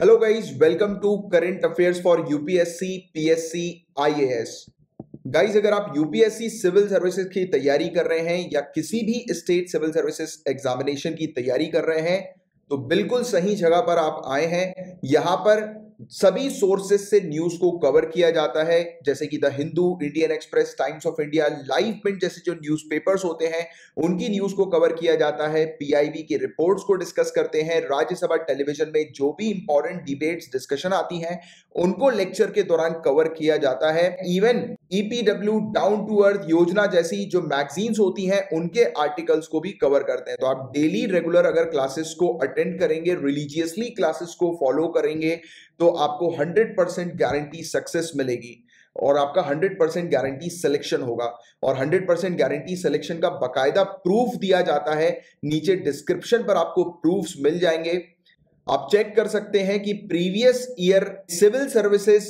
Hello guys welcome to current affairs for UPSC PSC IAS guys अगर आप UPSC civil services की तैयारी कर रहे हैं या किसी भी स्टेट सिविल सर्विसेज एग्जामिनेशन की तैयारी कर रहे हैं तो बिल्कुल सही जगह पर आप आए हैं यहां पर सभी सोर्सेस से न्यूज को कवर किया जाता है जैसे कि the Hindu Indian Express Times of India live print जैसे जो न्यूज़पेपर्स होते हैं उनकी न्यूज को कवर किया जाता है पीआईबी की रिपोर्ट्स को डिस्कस करते हैं राज्यसभा टेलीविजन में जो भी इंपॉर्टेंट डिबेट्स डिस्कशन आती हैं उनको लेक्चर के दौरान कवर किया जाता है even EPW down to earth Yojana जैसी जो मैगजीन्स होती हैं उनके आर्टिकल्स को भी कवर करते हैं तो आप डेली रेगुलर अगर क्लासेस को अटेंड करेंगे रिलीजियसली क्लासेस को फॉलो करेंगे तो आपको 100 परसेंट गारंटी सक्सेस मिलेगी और आपका 100 परसेंट गारंटी सिलेक्शन होगा और 100 परसेंट गारंटी सिलेक्शन का बकायदा प्रूफ दिया जाता है नीचे डिस्क्रिप्शन पर आपको प्रूफ्स मिल जाएंगे आप चेक कर सकते हैं कि previous year civil services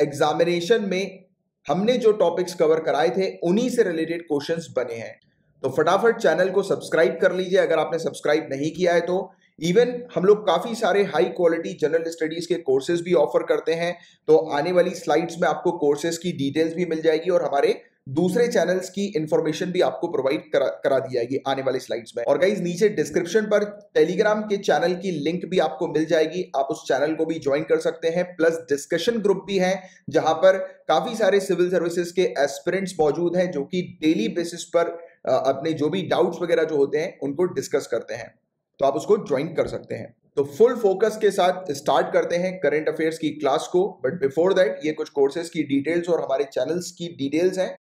examination में हमने जो टॉपिक्स कवर कराए थे उन्हीं से रिलेटेड क्वेश्चंस बने हैं तो फटाफट चैनल को सब्सक्राइब कर लीजिए अगर आपने सब्सक्राइब नहीं किया है तो इवन हम लोग काफ़ी सारे हाई क्वालिटी जनरल स्टडीज़ के कोर्सेज भी ऑफर करते हैं तो आने वाली स्लाइड्स में आपको कोर्सेज की डिटेल्स भी मिल जाएगी और हमारे दूसरे चैनल्स की इंफॉर्मेशन भी आपको प्रोवाइड करा करा दी जाएगी आने वाले स्लाइड्स में और गाइज नीचे डिस्क्रिप्शन पर टेलीग्राम के चैनल की लिंक भी आपको मिल जाएगी आप उस चैनल को भी ज्वाइन कर सकते हैं प्लस डिस्कशन ग्रुप भी है जहां पर काफी सारे सिविल सर्विसेज के एस्पिरेंट्स मौजूद हैं जो कि डेली बेसिस पर अपने जो भी डाउट्स वगैरह जो होते हैं उनको डिस्कस करते हैं तो आप उसको ज्वाइन कर सकते हैं तो फुल फोकस के साथ स्टार्ट करते हैं करंट अफेयर्स की क्लास को बट बिफोर दैट ये कुछ कोर्सेज की डिटेल्स और हमारे चैनल्स की डिटेल्स हैं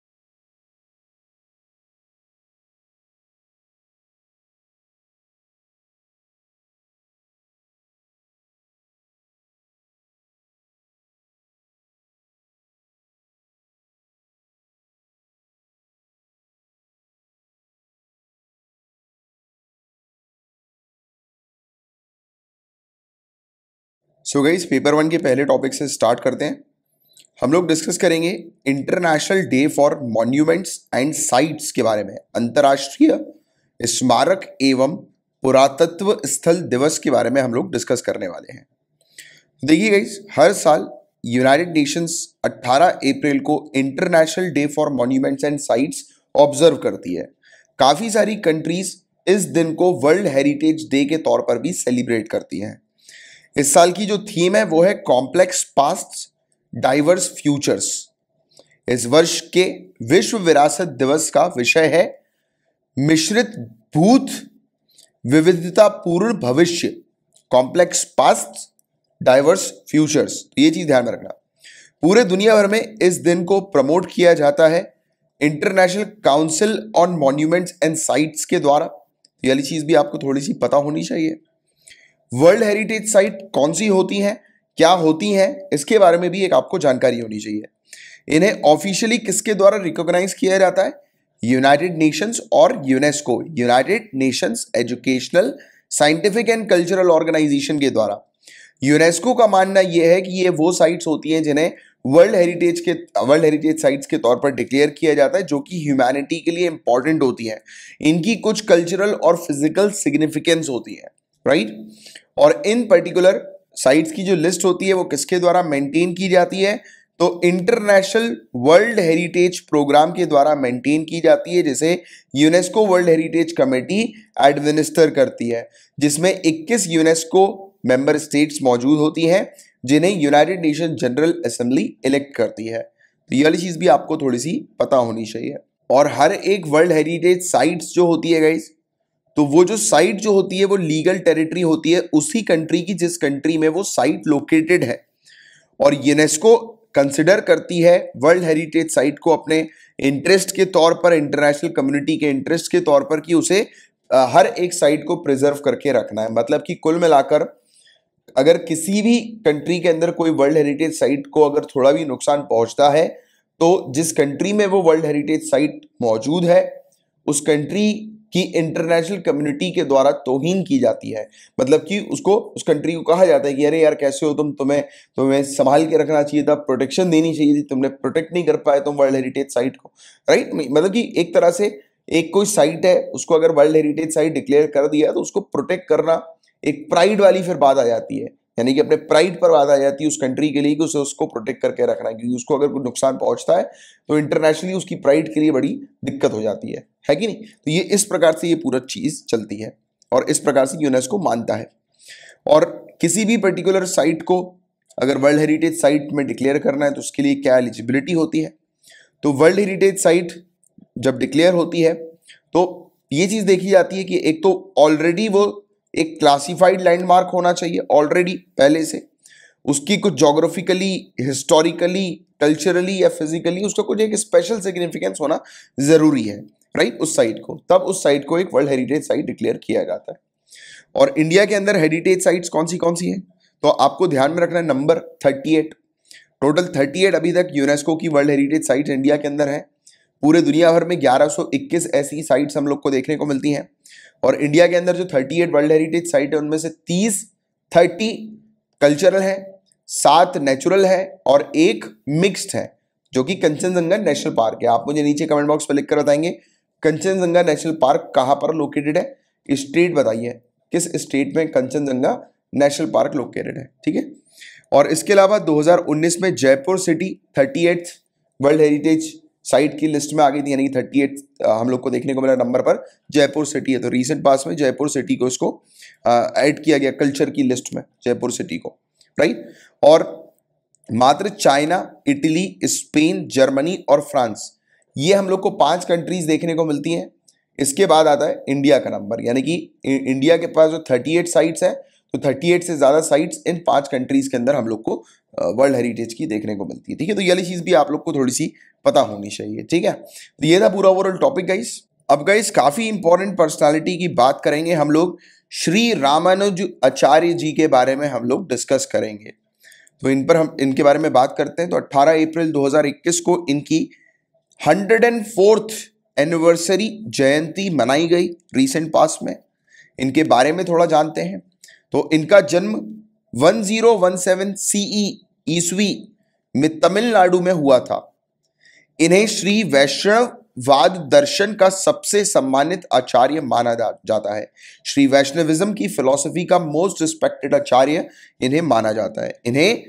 सो गई पेपर वन के पहले टॉपिक से स्टार्ट करते हैं हम लोग डिस्कस करेंगे international day for monuments and sites के बारे में अंतर्राष्ट्रीय स्मारक एवं पुरातत्व स्थल दिवस के बारे में हम लोग डिस्कस करने वाले हैं देखिए गई हर साल यूनाइटेड नेशंस 18 अप्रैल को international day for monuments and sites observe करती है काफ़ी सारी कंट्रीज इस दिन को वर्ल्ड हेरिटेज डे के तौर पर भी सेलिब्रेट करती हैं इस साल की जो थीम है वो है कॉम्प्लेक्स पास्ट डाइवर्स फ्यूचर्स इस वर्ष के विश्व विरासत दिवस का विषय है मिश्रित भूत विविधतापूर्ण भविष्य कॉम्प्लेक्स पास्ट डाइवर्स फ्यूचर्स तो ये चीज़ ध्यान में रखना पूरे दुनिया भर में इस दिन को प्रमोट किया जाता है international council on monuments and sites के द्वारा ये चीज़ भी आपको थोड़ी सी पता होनी चाहिए वर्ल्ड हेरिटेज साइट कौन सी होती हैं क्या होती हैं इसके बारे में भी एक आपको जानकारी होनी चाहिए इन्हें ऑफिशियली किसके द्वारा रिकॉग्नाइज किया जाता है यूनाइटेड नेशंस और UNESCO United Nations educational scientific and cultural organisation के द्वारा यूनेस्को का मानना यह है कि ये वो साइट्स होती हैं जिन्हें वर्ल्ड हेरिटेज के वर्ल्ड हेरिटेज साइट्स के तौर पर डिक्लेयर किया जाता है जो कि ह्यूमैनिटी के लिए इंपॉर्टेंट होती हैं इनकी कुछ कल्चरल और फिजिकल सिग्निफिकेंस होती है राइट और इन पर्टिकुलर साइट्स की जो लिस्ट होती है वो किसके द्वारा मेंटेन की जाती है तो इंटरनेशनल वर्ल्ड हेरिटेज प्रोग्राम के द्वारा मेंटेन की जाती है जिसे UNESCO world heritage committee administer करती है जिसमें 21 यूनेस्को मेंबर स्टेट्स मौजूद होती हैं जिन्हें United Nation General Assembly elect करती है तो ये वाली चीज़ भी आपको थोड़ी सी पता होनी चाहिए और हर एक वर्ल्ड हेरिटेज साइट्स जो होती है गाइज तो वो जो साइट जो होती है वो लीगल टेरिटरी होती है उसी कंट्री की जिस कंट्री में वो साइट लोकेटेड है और यूनेस्को कंसिडर करती है वर्ल्ड हेरिटेज साइट को अपने इंटरेस्ट के तौर पर इंटरनेशनल कम्युनिटी के इंटरेस्ट के तौर पर कि उसे हर एक साइट को प्रिजर्व करके रखना है मतलब कि कुल मिलाकर अगर किसी भी कंट्री के अंदर कोई वर्ल्ड हेरिटेज साइट को अगर थोड़ा भी नुकसान पहुंचता है तो जिस कंट्री में वो वर्ल्ड हेरिटेज साइट मौजूद है उस कंट्री कि इंटरनेशनल कम्युनिटी के द्वारा तोहिन की जाती है मतलब कि उसको उस कंट्री को कहा जाता है कि अरे यार कैसे हो तुम तुम्हें तुम्हें संभाल के रखना चाहिए था प्रोटेक्शन देनी चाहिए थी तुमने प्रोटेक्ट नहीं कर पाए तुम वर्ल्ड हेरिटेज साइट को राइट मतलब कि एक तरह से एक कोई साइट है उसको अगर वर्ल्ड हेरिटेज साइट डिक्लेयर कर दिया तो उसको प्रोटेक्ट करना एक प्राइड वाली फिर बात आ जाती है यानी कि अपने प्राइड पर बात आ जाती है उस कंट्री के लिए कि उसे उसको प्रोटेक्ट करके रखना है क्योंकि उसको अगर कोई नुकसान पहुंचता है तो इंटरनेशनली उसकी प्राइड के लिए बड़ी दिक्कत हो जाती है है कि नहीं तो ये इस प्रकार से ये पूरा चीज़ चलती है और इस प्रकार से यूनेस्को मानता है और किसी भी पर्टिकुलर साइट को अगर वर्ल्ड हेरिटेज साइट में डिक्लेयर करना है तो उसके लिए क्या एलिजिबिलिटी होती है तो वर्ल्ड हेरिटेज साइट जब डिक्लेयर होती है तो ये चीज़ देखी जाती है कि एक तो ऑलरेडी वो एक क्लासिफाइड लैंडमार्क होना चाहिए ऑलरेडी पहले से उसकी कुछ जोग्राफिकली हिस्टोरिकली कल्चरली या फिजिकली उसका कुछ एक स्पेशल सिग्निफिकेंस होना ज़रूरी है राइट उस साइट को तब उस साइट को एक वर्ल्ड हेरिटेज साइट डिक्लेयर किया जाता है और इंडिया के अंदर हेरिटेज साइट्स कौन सी कौन सी हैं तो आपको ध्यान में रखना है number thirty eight total thirty eight अभी तक यूनेस्को की वर्ल्ड हेरिटेज साइट्स इंडिया के अंदर है पूरे दुनिया भर में इक्कीस ऐसी साइट्स हम लोग को देखने को मिलती हैं और इंडिया के अंदर जो 38 वर्ल्ड हेरिटेज साइट है उनमें से 30 30 कल्चरल है सात नेचुरल है और एक मिक्स्ड है जो कि कंचनजंगा नेशनल पार्क है आप मुझे नीचे कमेंट बॉक्स पर लिखकर बताएंगे कंचनजंगा नेशनल पार्क कहाँ पर लोकेटेड है स्टेट बताइए किस स्टेट में कंचनजंगा नेशनल पार्क लोकेटेड है ठीक है और इसके अलावा 2019 में Jaipur city thirty world heritage site की लिस्ट में आ गई थी यानी कि थर्टी एट हम लोग को देखने को मिला नंबर पर जयपुर सिटी है तो रिसेंट पास में जयपुर सिटी को इसको ऐड किया गया कल्चर की लिस्ट में जयपुर सिटी को राइट और मात्र चाइना इटली स्पेन जर्मनी और फ्रांस ये हम लोग को पांच कंट्रीज देखने को मिलती हैं इसके बाद आता है इंडिया का नंबर यानी कि इंडिया के पास जो थर्टी एट साइट्स है तो 38 से ज़्यादा साइट्स इन पांच कंट्रीज़ के अंदर हम लोग को वर्ल्ड हेरिटेज की देखने को मिलती है ठीक है तो ये वाली चीज़ भी आप लोग को थोड़ी सी पता होनी चाहिए ठीक है तो ये था पूरा ओवरऑल टॉपिक गाइस अब गाइस काफ़ी इंपॉर्टेंट पर्सनैलिटी की बात करेंगे हम लोग श्री रामानुज आचार्य जी के बारे में हम लोग डिस्कस करेंगे तो इन पर हम इनके बारे में बात करते हैं तो 18 अप्रैल 2021 को इनकी फोर्थ एनिवर्सरी जयंती मनाई गई रीसेंट पास में इनके बारे में थोड़ा जानते हैं तो इनका जन्म 1017 सीई ईस्वी में तमिलनाडु में हुआ था इन्हें श्री वैष्णव वाद दर्शन का सबसे सम्मानित आचार्य माना जाता है श्री वैष्णविज्म की फिलॉसफी का मोस्ट रिस्पेक्टेड आचार्य इन्हें माना जाता है इन्हें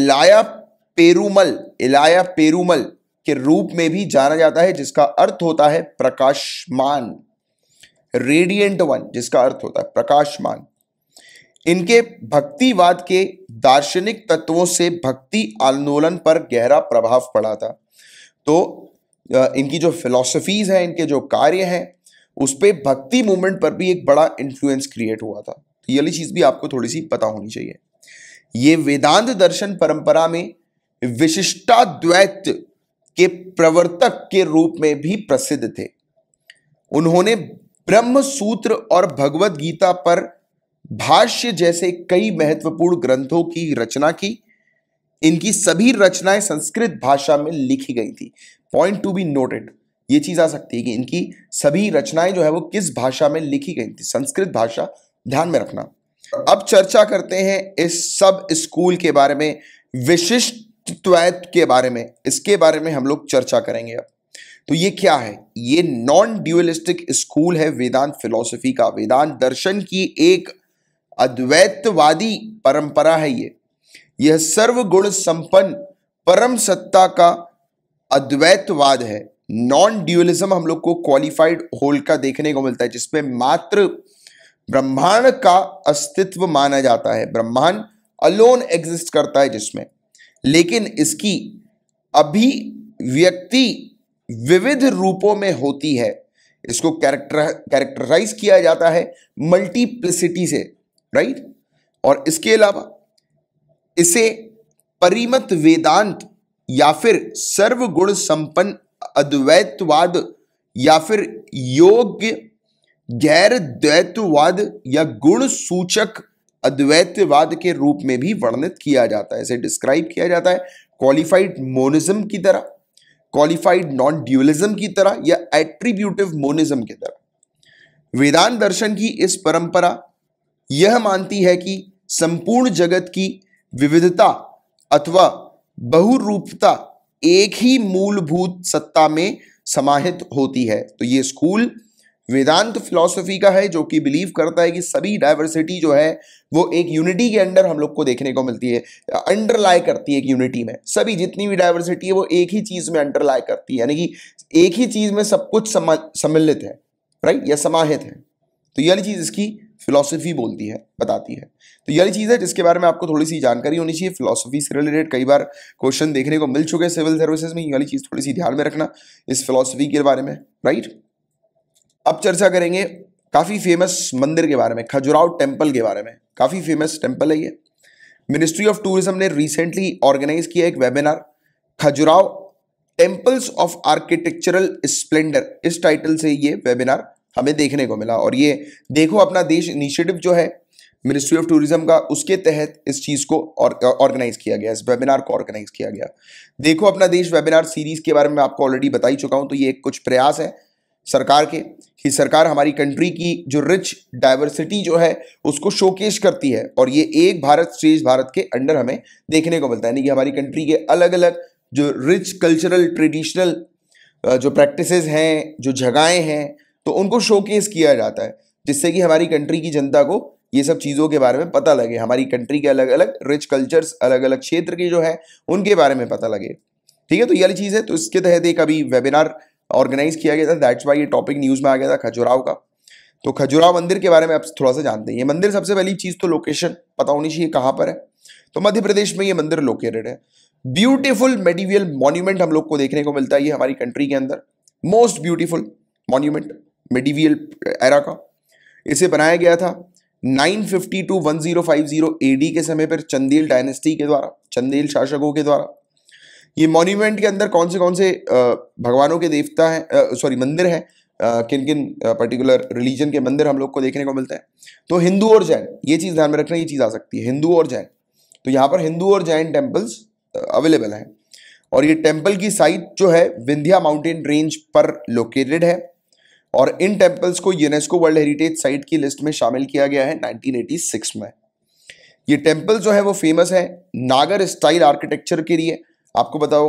इलाया पेरूमल इलाया पेरूमल के रूप में भी जाना जाता है जिसका अर्थ होता है प्रकाशमान रेडियंट वन जिसका अर्थ होता है प्रकाशमान इनके भक्तिवाद के दार्शनिक तत्वों से भक्ति आंदोलन पर गहरा प्रभाव पड़ा था तो इनकी जो फिलॉसफीज हैं इनके जो कार्य हैं उस पर भक्ति मूवमेंट पर भी एक बड़ा इन्फ्लुएंस क्रिएट हुआ था तो ये वाली चीज़ भी आपको थोड़ी सी पता होनी चाहिए ये वेदांत दर्शन परंपरा में विशिष्टाद्वैत के प्रवर्तक के रूप में भी प्रसिद्ध थे उन्होंने ब्रह्म सूत्र और भगवत गीता पर भाष्य जैसे कई महत्वपूर्ण ग्रंथों की रचना की इनकी सभी रचनाएं संस्कृत भाषा में लिखी गई थी पॉइंट टू बी नोटेड ये चीज आ सकती है कि इनकी सभी रचनाएं जो है वो किस भाषा में लिखी गई थी संस्कृत भाषा ध्यान में रखना अब चर्चा करते हैं इस सब स्कूल के बारे में विशिष्ट के बारे में इसके बारे में हम लोग चर्चा करेंगे अब तो ये क्या है ये नॉन ड्यूअलिस्टिक स्कूल है वेदांत फिलोसफी का वेदांत दर्शन की एक अद्वैतवादी परंपरा है ये यह सर्वगुण संपन्न परम सत्ता का अद्वैतवाद है नॉन ड्यूलिज्म हम लोग को क्वालिफाइड होल का देखने को मिलता है जिसमें मात्र ब्रह्मांड का अस्तित्व माना जाता है ब्रह्मांड अलोन एग्जिस्ट करता है जिसमें लेकिन इसकी व्यक्ति विविध रूपों में होती है इसको कैरेक्टर कैरेक्टराइज किया जाता है मल्टीप्लिसिटी से राइट और इसके अलावा इसे परिमत वेदांत या फिर सर्वगुण संपन्न अद्वैतवाद या फिर योग गैर द्वैतवाद या गुण सूचक अद्वैतवाद के रूप में भी वर्णित किया जाता है इसे डिस्क्राइब किया जाता है क्वालिफाइड मोनिज्म की तरह क्वालिफाइड नॉन ड्यूलिज्म की तरह या एट्रीब्यूटिव मोनिज्म की तरह वेदांत दर्शन की इस परंपरा यह मानती है कि संपूर्ण जगत की विविधता अथवा बहुरूपता एक ही मूलभूत सत्ता में समाहित होती है तो ये स्कूल वेदांत फिलॉसफी का है जो कि बिलीव करता है कि सभी डाइवर्सिटी जो है वो एक यूनिटी के अंडर हम लोग को देखने को मिलती है अंडरलाई करती है एक यूनिटी में सभी जितनी भी डाइवर्सिटी है वो एक ही चीज़ में अंडरलाई करती है यानी कि एक ही चीज़ में सब कुछ सम्मिलित है राइट या समाहित है तो ये चीज़ इसकी फिलोसफी बोलती है बताती है तो यही चीज़ है जिसके बारे में आपको थोड़ी सी जानकारी होनी चाहिए फिलोसफी से रिलेटेड कई बार क्वेश्चन देखने को मिल चुके हैं सिविल सर्विसेज में ये वाली चीज़ थोड़ी सी ध्यान में रखना इस फिलोसफी के बारे में राइट अब चर्चा करेंगे काफ़ी फेमस मंदिर के बारे में खजुराव टेम्पल के बारे में काफ़ी फेमस टेम्पल है ये मिनिस्ट्री ऑफ टूरिज्म ने रिसेंटली ऑर्गेनाइज किया एक webinar Khajuraho temples of architectural splendour इस टाइटल से ये वेबिनार हमें देखने को मिला और ये देखो अपना देश इनिशिएटिव जो है मिनिस्ट्री ऑफ टूरिज्म का उसके तहत इस चीज़ को ऑर्गेनाइज किया गया इस वेबिनार को ऑर्गेनाइज किया गया देखो अपना देश वेबिनार सीरीज के बारे में आपको ऑलरेडी बता ही चुका हूँ तो ये कुछ प्रयास है सरकार के कि सरकार हमारी कंट्री की जो रिच डाइवर्सिटी जो है उसको शोकेश करती है और ये एक भारत श्रेष्ठ भारत के अंडर हमें देखने को मिलता है यानी कि हमारी कंट्री के अलग अलग जो रिच कल्चरल ट्रेडिशनल जो प्रैक्टिसेस हैं जो जगहें हैं तो उनको शोकेस किया जाता है जिससे कि हमारी कंट्री की जनता को ये सब चीज़ों के बारे में पता लगे हमारी कंट्री के अलग अलग रिच कल्चर्स अलग अलग क्षेत्र के जो है उनके बारे में पता लगे ठीक है तो ये वाली चीज़ है तो इसके तहत एक अभी वेबिनार ऑर्गेनाइज किया गया था दैट्स वाई ये टॉपिक न्यूज़ में आ गया था खजुराव का तो खजुराव मंदिर के बारे में आप थोड़ा सा जानते हैं ये मंदिर सबसे पहली चीज़ तो लोकेशन पता होनी चाहिए कहाँ पर है तो मध्य प्रदेश में ये मंदिर लोकेटेड है ब्यूटीफुल मेडिवियल मॉन्यूमेंट हम लोग को देखने को मिलता है ये हमारी कंट्री के अंदर most beautiful monument medieval era का इसे बनाया गया था 950 टू 1050 एडी के समय पर चंदेल डायनेस्टी के द्वारा चंदेल शासकों के द्वारा ये मॉन्यूमेंट के अंदर कौन से कौन से भगवानों के देवता हैं सॉरी मंदिर हैं किन किन पर्टिकुलर रिलीजन के मंदिर हम लोग को देखने को मिलते हैं तो हिंदू और जैन ये चीज़ ध्यान में रखना ये चीज़ आ सकती है हिंदू और जैन तो यहाँ पर हिंदू और जैन टेम्पल्स अवेलेबल हैं और ये टेम्पल की साइट जो है विंध्या माउंटेन रेंज पर लोकेटेड है और इन टेम्पल्स को यूनेस्को वर्ल्ड हेरिटेज साइट की लिस्ट में शामिल किया गया है 1986 में ये टेम्पल जो है वो फेमस है नागर स्टाइल आर्किटेक्चर के लिए आपको बताओ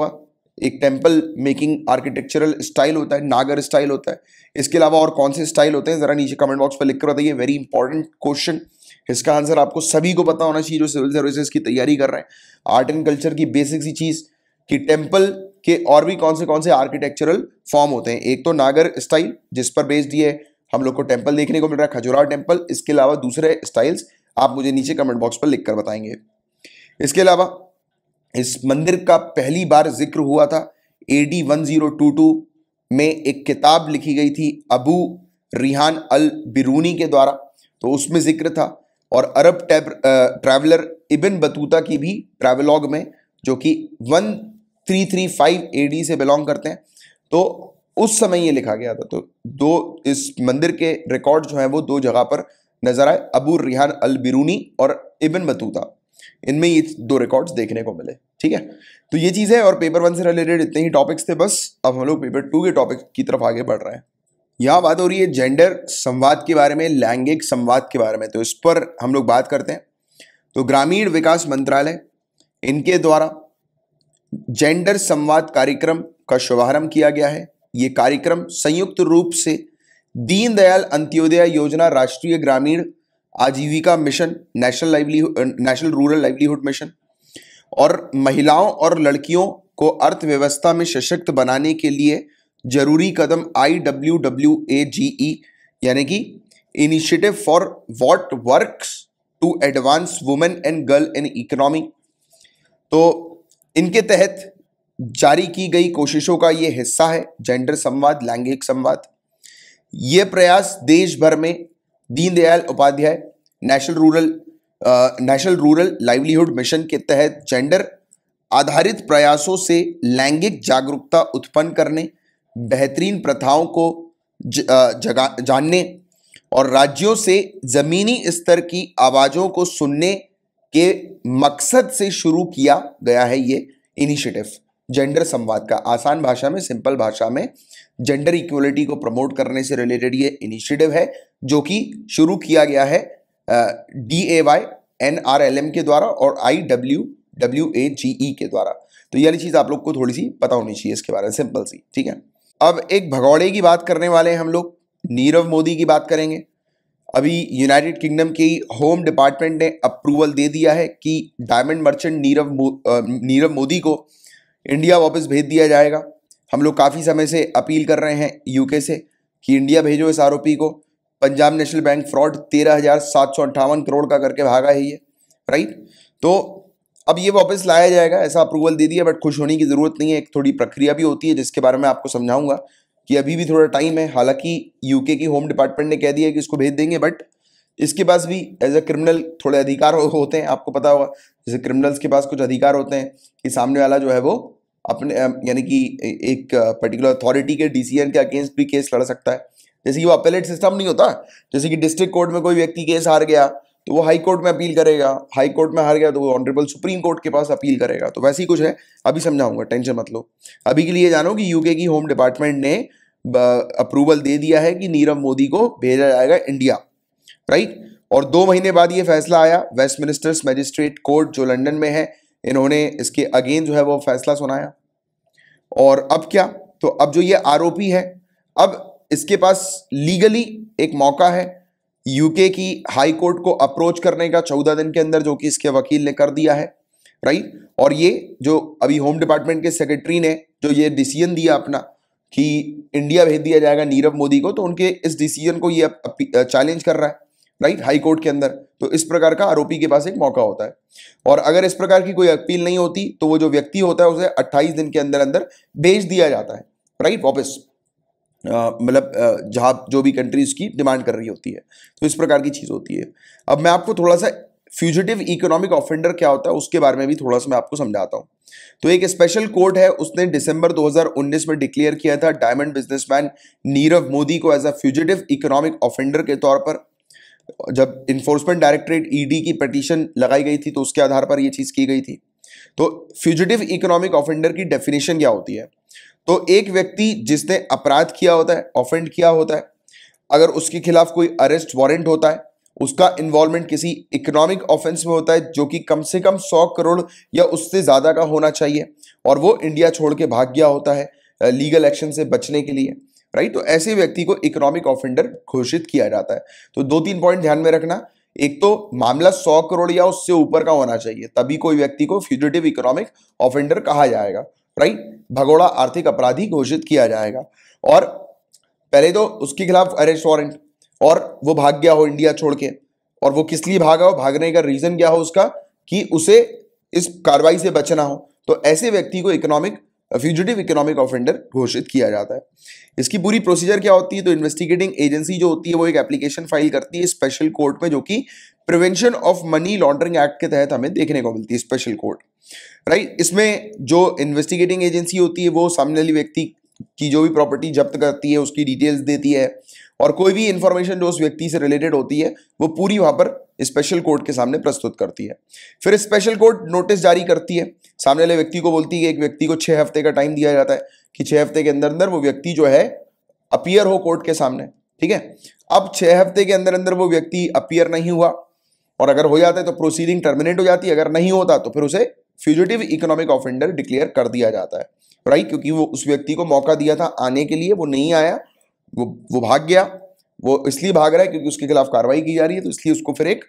एक टेम्पल मेकिंग आर्किटेक्चरल स्टाइल होता है नागर स्टाइल होता है इसके अलावा और कौन से स्टाइल होते हैं ज़रा नीचे कमेंट बॉक्स पर लिख कर बताइए वेरी इंपॉर्टेंट क्वेश्चन इसका आंसर आपको सभी को पता होना चाहिए जो सिविल सर्विसेज की तैयारी कर रहे हैं आर्ट एंड कल्चर की बेसिक सी चीज़ कि टेम्पल कि और भी कौन से कौन से आर्किटेक्चरल फॉर्म होते हैं एक तो नागर स्टाइल जिस पर बेस्ड ये हम लोग को टेम्पल देखने को मिल रहा है खजुरा टेम्पल इसके अलावा दूसरे स्टाइल्स आप मुझे नीचे कमेंट बॉक्स पर लिख बताएंगे इसके अलावा इस मंदिर का पहली बार जिक्र हुआ था A D one zero two two में एक किताब लिखी गई थी अबू रिहान अल बिरूनी के द्वारा तो उसमें जिक्र था और अरब ट्रैवलर इबिन बतूता की भी ट्रैवलॉग में जो कि one three three five A D से बिलोंग करते हैं तो उस समय ये लिखा गया था तो दो इस मंदिर के रिकॉर्ड जो है वो दो जगह पर नजर आए अबू रिहान अल बिरूनी और इबन बतूता इनमें ये दो रिकॉर्ड्स देखने को मिले ठीक है तो ये चीज़ है और पेपर वन से रिलेटेड इतने ही टॉपिक्स थे बस अब हम लोग पेपर टू के टॉपिक की तरफ आगे बढ़ रहे हैं यहाँ बात हो रही है जेंडर संवाद के बारे में लैंगिक संवाद के बारे में तो इस पर हम लोग बात करते हैं तो ग्रामीण विकास मंत्रालय इनके द्वारा जेंडर संवाद कार्यक्रम का शुभारंभ किया गया है ये कार्यक्रम संयुक्त रूप से दीनदयाल अंत्योदय योजना राष्ट्रीय ग्रामीण आजीविका mission national livelihood national rural livelihood mission और महिलाओं और लड़कियों को अर्थव्यवस्था में सशक्त बनाने के लिए जरूरी कदम I W W A ji E यानी कि initiative for what works to advance women and girl in economy तो इनके तहत जारी की गई कोशिशों का ये हिस्सा है जेंडर संवाद लैंगिक संवाद ये प्रयास देश भर में Deendayal Upadhyay national rural national rural livelihood mission के तहत जेंडर आधारित प्रयासों से लैंगिक जागरूकता उत्पन्न करने बेहतरीन प्रथाओं को ज, जगा जानने और राज्यों से ज़मीनी स्तर की आवाज़ों को सुनने के मकसद से शुरू किया गया है ये इनिशिएटिव जेंडर संवाद का आसान भाषा में सिंपल भाषा में जेंडर इक्वलिटी को प्रमोट करने से रिलेटेड ये इनिशिएटिव है जो कि शुरू किया गया है D A Y N R L M के द्वारा और आई डब्ल्यू डब्ल्यू ए जी ई के द्वारा तो यही चीज़ आप लोग को थोड़ी सी पता होनी चाहिए इसके बारे में सिंपल सी ठीक है अब एक भगौड़े की बात करने वाले हैं हम लोग नीरव मोदी की बात करेंगे अभी यूनाइटेड किंगडम की होम डिपार्टमेंट ने अप्रूवल दे दिया है कि डायमंड मर्चेंट नीरव मो, नीरव मोदी को इंडिया वापस भेज दिया जाएगा हम लोग काफ़ी समय से अपील कर रहे हैं यूके से कि इंडिया भेजो इस आरोपी को पंजाब नेशनल बैंक फ्रॉड तेरह हज़ार सात सौ अट्ठावन करोड़ का करके भागा है ये राइट तो अब ये वापस लाया जाएगा ऐसा अप्रूवल दे दिया बट खुश होने की ज़रूरत नहीं है एक थोड़ी प्रक्रिया भी होती है जिसके बारे में आपको समझाऊंगा कि अभी भी थोड़ा टाइम है हालांकि यूके की होम डिपार्टमेंट ने कह दिया है कि इसको भेज देंगे बट इसके पास भी एज अ क्रिमिनल थोड़े अधिकार हो, होते हैं आपको पता होगा जैसे क्रिमिनल्स के पास कुछ अधिकार होते हैं कि सामने वाला जो है वो अपने यानी कि एक पर्टिकुलर अथॉरिटी के डीसीएन के अगेंस्ट भी केस लड़ सकता है जैसे कि वो अपेलेट सिस्टम नहीं होता जैसे कि डिस्ट्रिक्ट कोर्ट में कोई व्यक्ति केस हार गया तो वो हाई कोर्ट में अपील करेगा हाई कोर्ट में हार गया तो वो ऑनरेबल सुप्रीम कोर्ट के पास अपील करेगा तो वैसे ही कुछ है अभी समझाऊंगा टेंशन मत लो अभी के लिए जानो कि यूके की होम डिपार्टमेंट ने अप्रूवल दे दिया है कि नीरव मोदी को भेजा जाएगा इंडिया राइट और दो महीने बाद ये फैसला आया वेस्ट मिनिस्टर्स मजिस्ट्रेट कोर्ट जो लंडन में है इन्होंने इसके अगेन जो है वो फैसला सुनाया और अब क्या तो अब जो ये आरोपी है अब इसके पास लीगली एक मौका है यूके की हाई कोर्ट को अप्रोच करने का चौदह दिन के अंदर जो कि इसके वकील ने कर दिया है राइट और ये जो अभी होम डिपार्टमेंट के सेक्रेटरी ने जो ये डिसीजन दिया अपना कि इंडिया भेज दिया जाएगा नीरव मोदी को तो उनके इस डिसीजन को ये चैलेंज कर रहा है राइट हाई कोर्ट के अंदर तो इस प्रकार का आरोपी के पास एक मौका होता है और अगर इस प्रकार की कोई अपील नहीं होती तो वो जो व्यक्ति होता है उसे 28 दिन के अंदर अंदर भेज दिया जाता है राइट वापस मतलब जहाँ जो भी कंट्रीज़ की डिमांड कर रही होती है तो इस प्रकार की चीज़ होती है अब मैं आपको थोड़ा सा फ्यूजिटिव इकोनॉमिक ऑफेंडर क्या होता है उसके बारे में भी थोड़ा सा मैं आपको समझाता हूँ तो एक स्पेशल कोर्ट है उसने दिसंबर 2019 में डिक्लेयर किया था डायमंड बिजनेसमैन नीरव मोदी को as a fugitive economic offender के तौर पर जब इन्फोर्समेंट डायरेक्टरेट ईडी की पटिशन लगाई गई थी तो उसके आधार पर यह चीज़ की गई थी तो फ्यूजिटिव इकोनॉमिक ऑफेंडर की डेफिनेशन क्या होती है तो एक व्यक्ति जिसने अपराध किया होता है ऑफेंड किया होता है अगर उसके खिलाफ कोई अरेस्ट वारंट होता है उसका इन्वॉल्वमेंट किसी इकोनॉमिक ऑफेंस में होता है जो कि कम से कम सौ करोड़ या उससे ज़्यादा का होना चाहिए और वो इंडिया छोड़ के भाग गया होता है लीगल एक्शन से बचने के लिए राइट तो ऐसे व्यक्ति को इकोनॉमिक ऑफेंडर घोषित किया जाता है तो दो तीन पॉइंट ध्यान में रखना एक तो मामला सौ करोड़ या उससे ऊपर का होना चाहिए तभी कोई व्यक्ति को फ्यूजिटिव इकोनॉमिक ऑफेंडर कहा जाएगा राइट भगोड़ा आर्थिक अपराधी घोषित किया जाएगा और पहले तो उसके खिलाफ अरेस्ट वारंट और वो भाग गया हो इंडिया छोड़ के और वो किस लिए भागा हो भागने का रीजन क्या हो उसका कि उसे इस कार्रवाई से बचना हो तो ऐसे व्यक्ति को इकोनॉमिक फ्यूजिटिव इकोनॉमिक ऑफेंडर घोषित किया जाता है इसकी पूरी प्रोसीजर क्या होती है तो इन्वेस्टिगेटिंग एजेंसी जो होती है वो एक एप्लीकेशन फाइल करती है स्पेशल कोर्ट में जो कि prevention of money laundering act के तहत हमें देखने को मिलती है स्पेशल कोर्ट राइट इसमें जो इन्वेस्टिगेटिंग एजेंसी होती है वो सामने वाली व्यक्ति की जो भी प्रॉपर्टी जब्त करती है उसकी डिटेल्स देती है और कोई भी इंफॉर्मेशन जो उस व्यक्ति से रिलेटेड होती है वो पूरी वहाँ पर स्पेशल कोर्ट के सामने प्रस्तुत करती है फिर स्पेशल कोर्ट नोटिस जारी करती है सामने वाले व्यक्ति को बोलती है कि एक व्यक्ति को छः हफ्ते का टाइम दिया जाता है कि छः हफ्ते के अंदर अंदर वो व्यक्ति जो है अपियर हो कोर्ट के सामने ठीक है अब छः हफ्ते के अंदर अंदर वो व्यक्ति अपियर नहीं हुआ और अगर हो जाता है तो प्रोसीडिंग टर्मिनेट हो जाती है अगर नहीं होता तो फिर उसे फ्यूजिटिव इकोनॉमिक ऑफेंडर डिक्लेयर कर दिया जाता है राइट क्योंकि वो उस व्यक्ति को मौका दिया था आने के लिए वो नहीं आया वो वो भाग गया वो इसलिए भाग रहा है क्योंकि उसके खिलाफ कार्रवाई की जा रही है तो इसलिए उसको फिर एक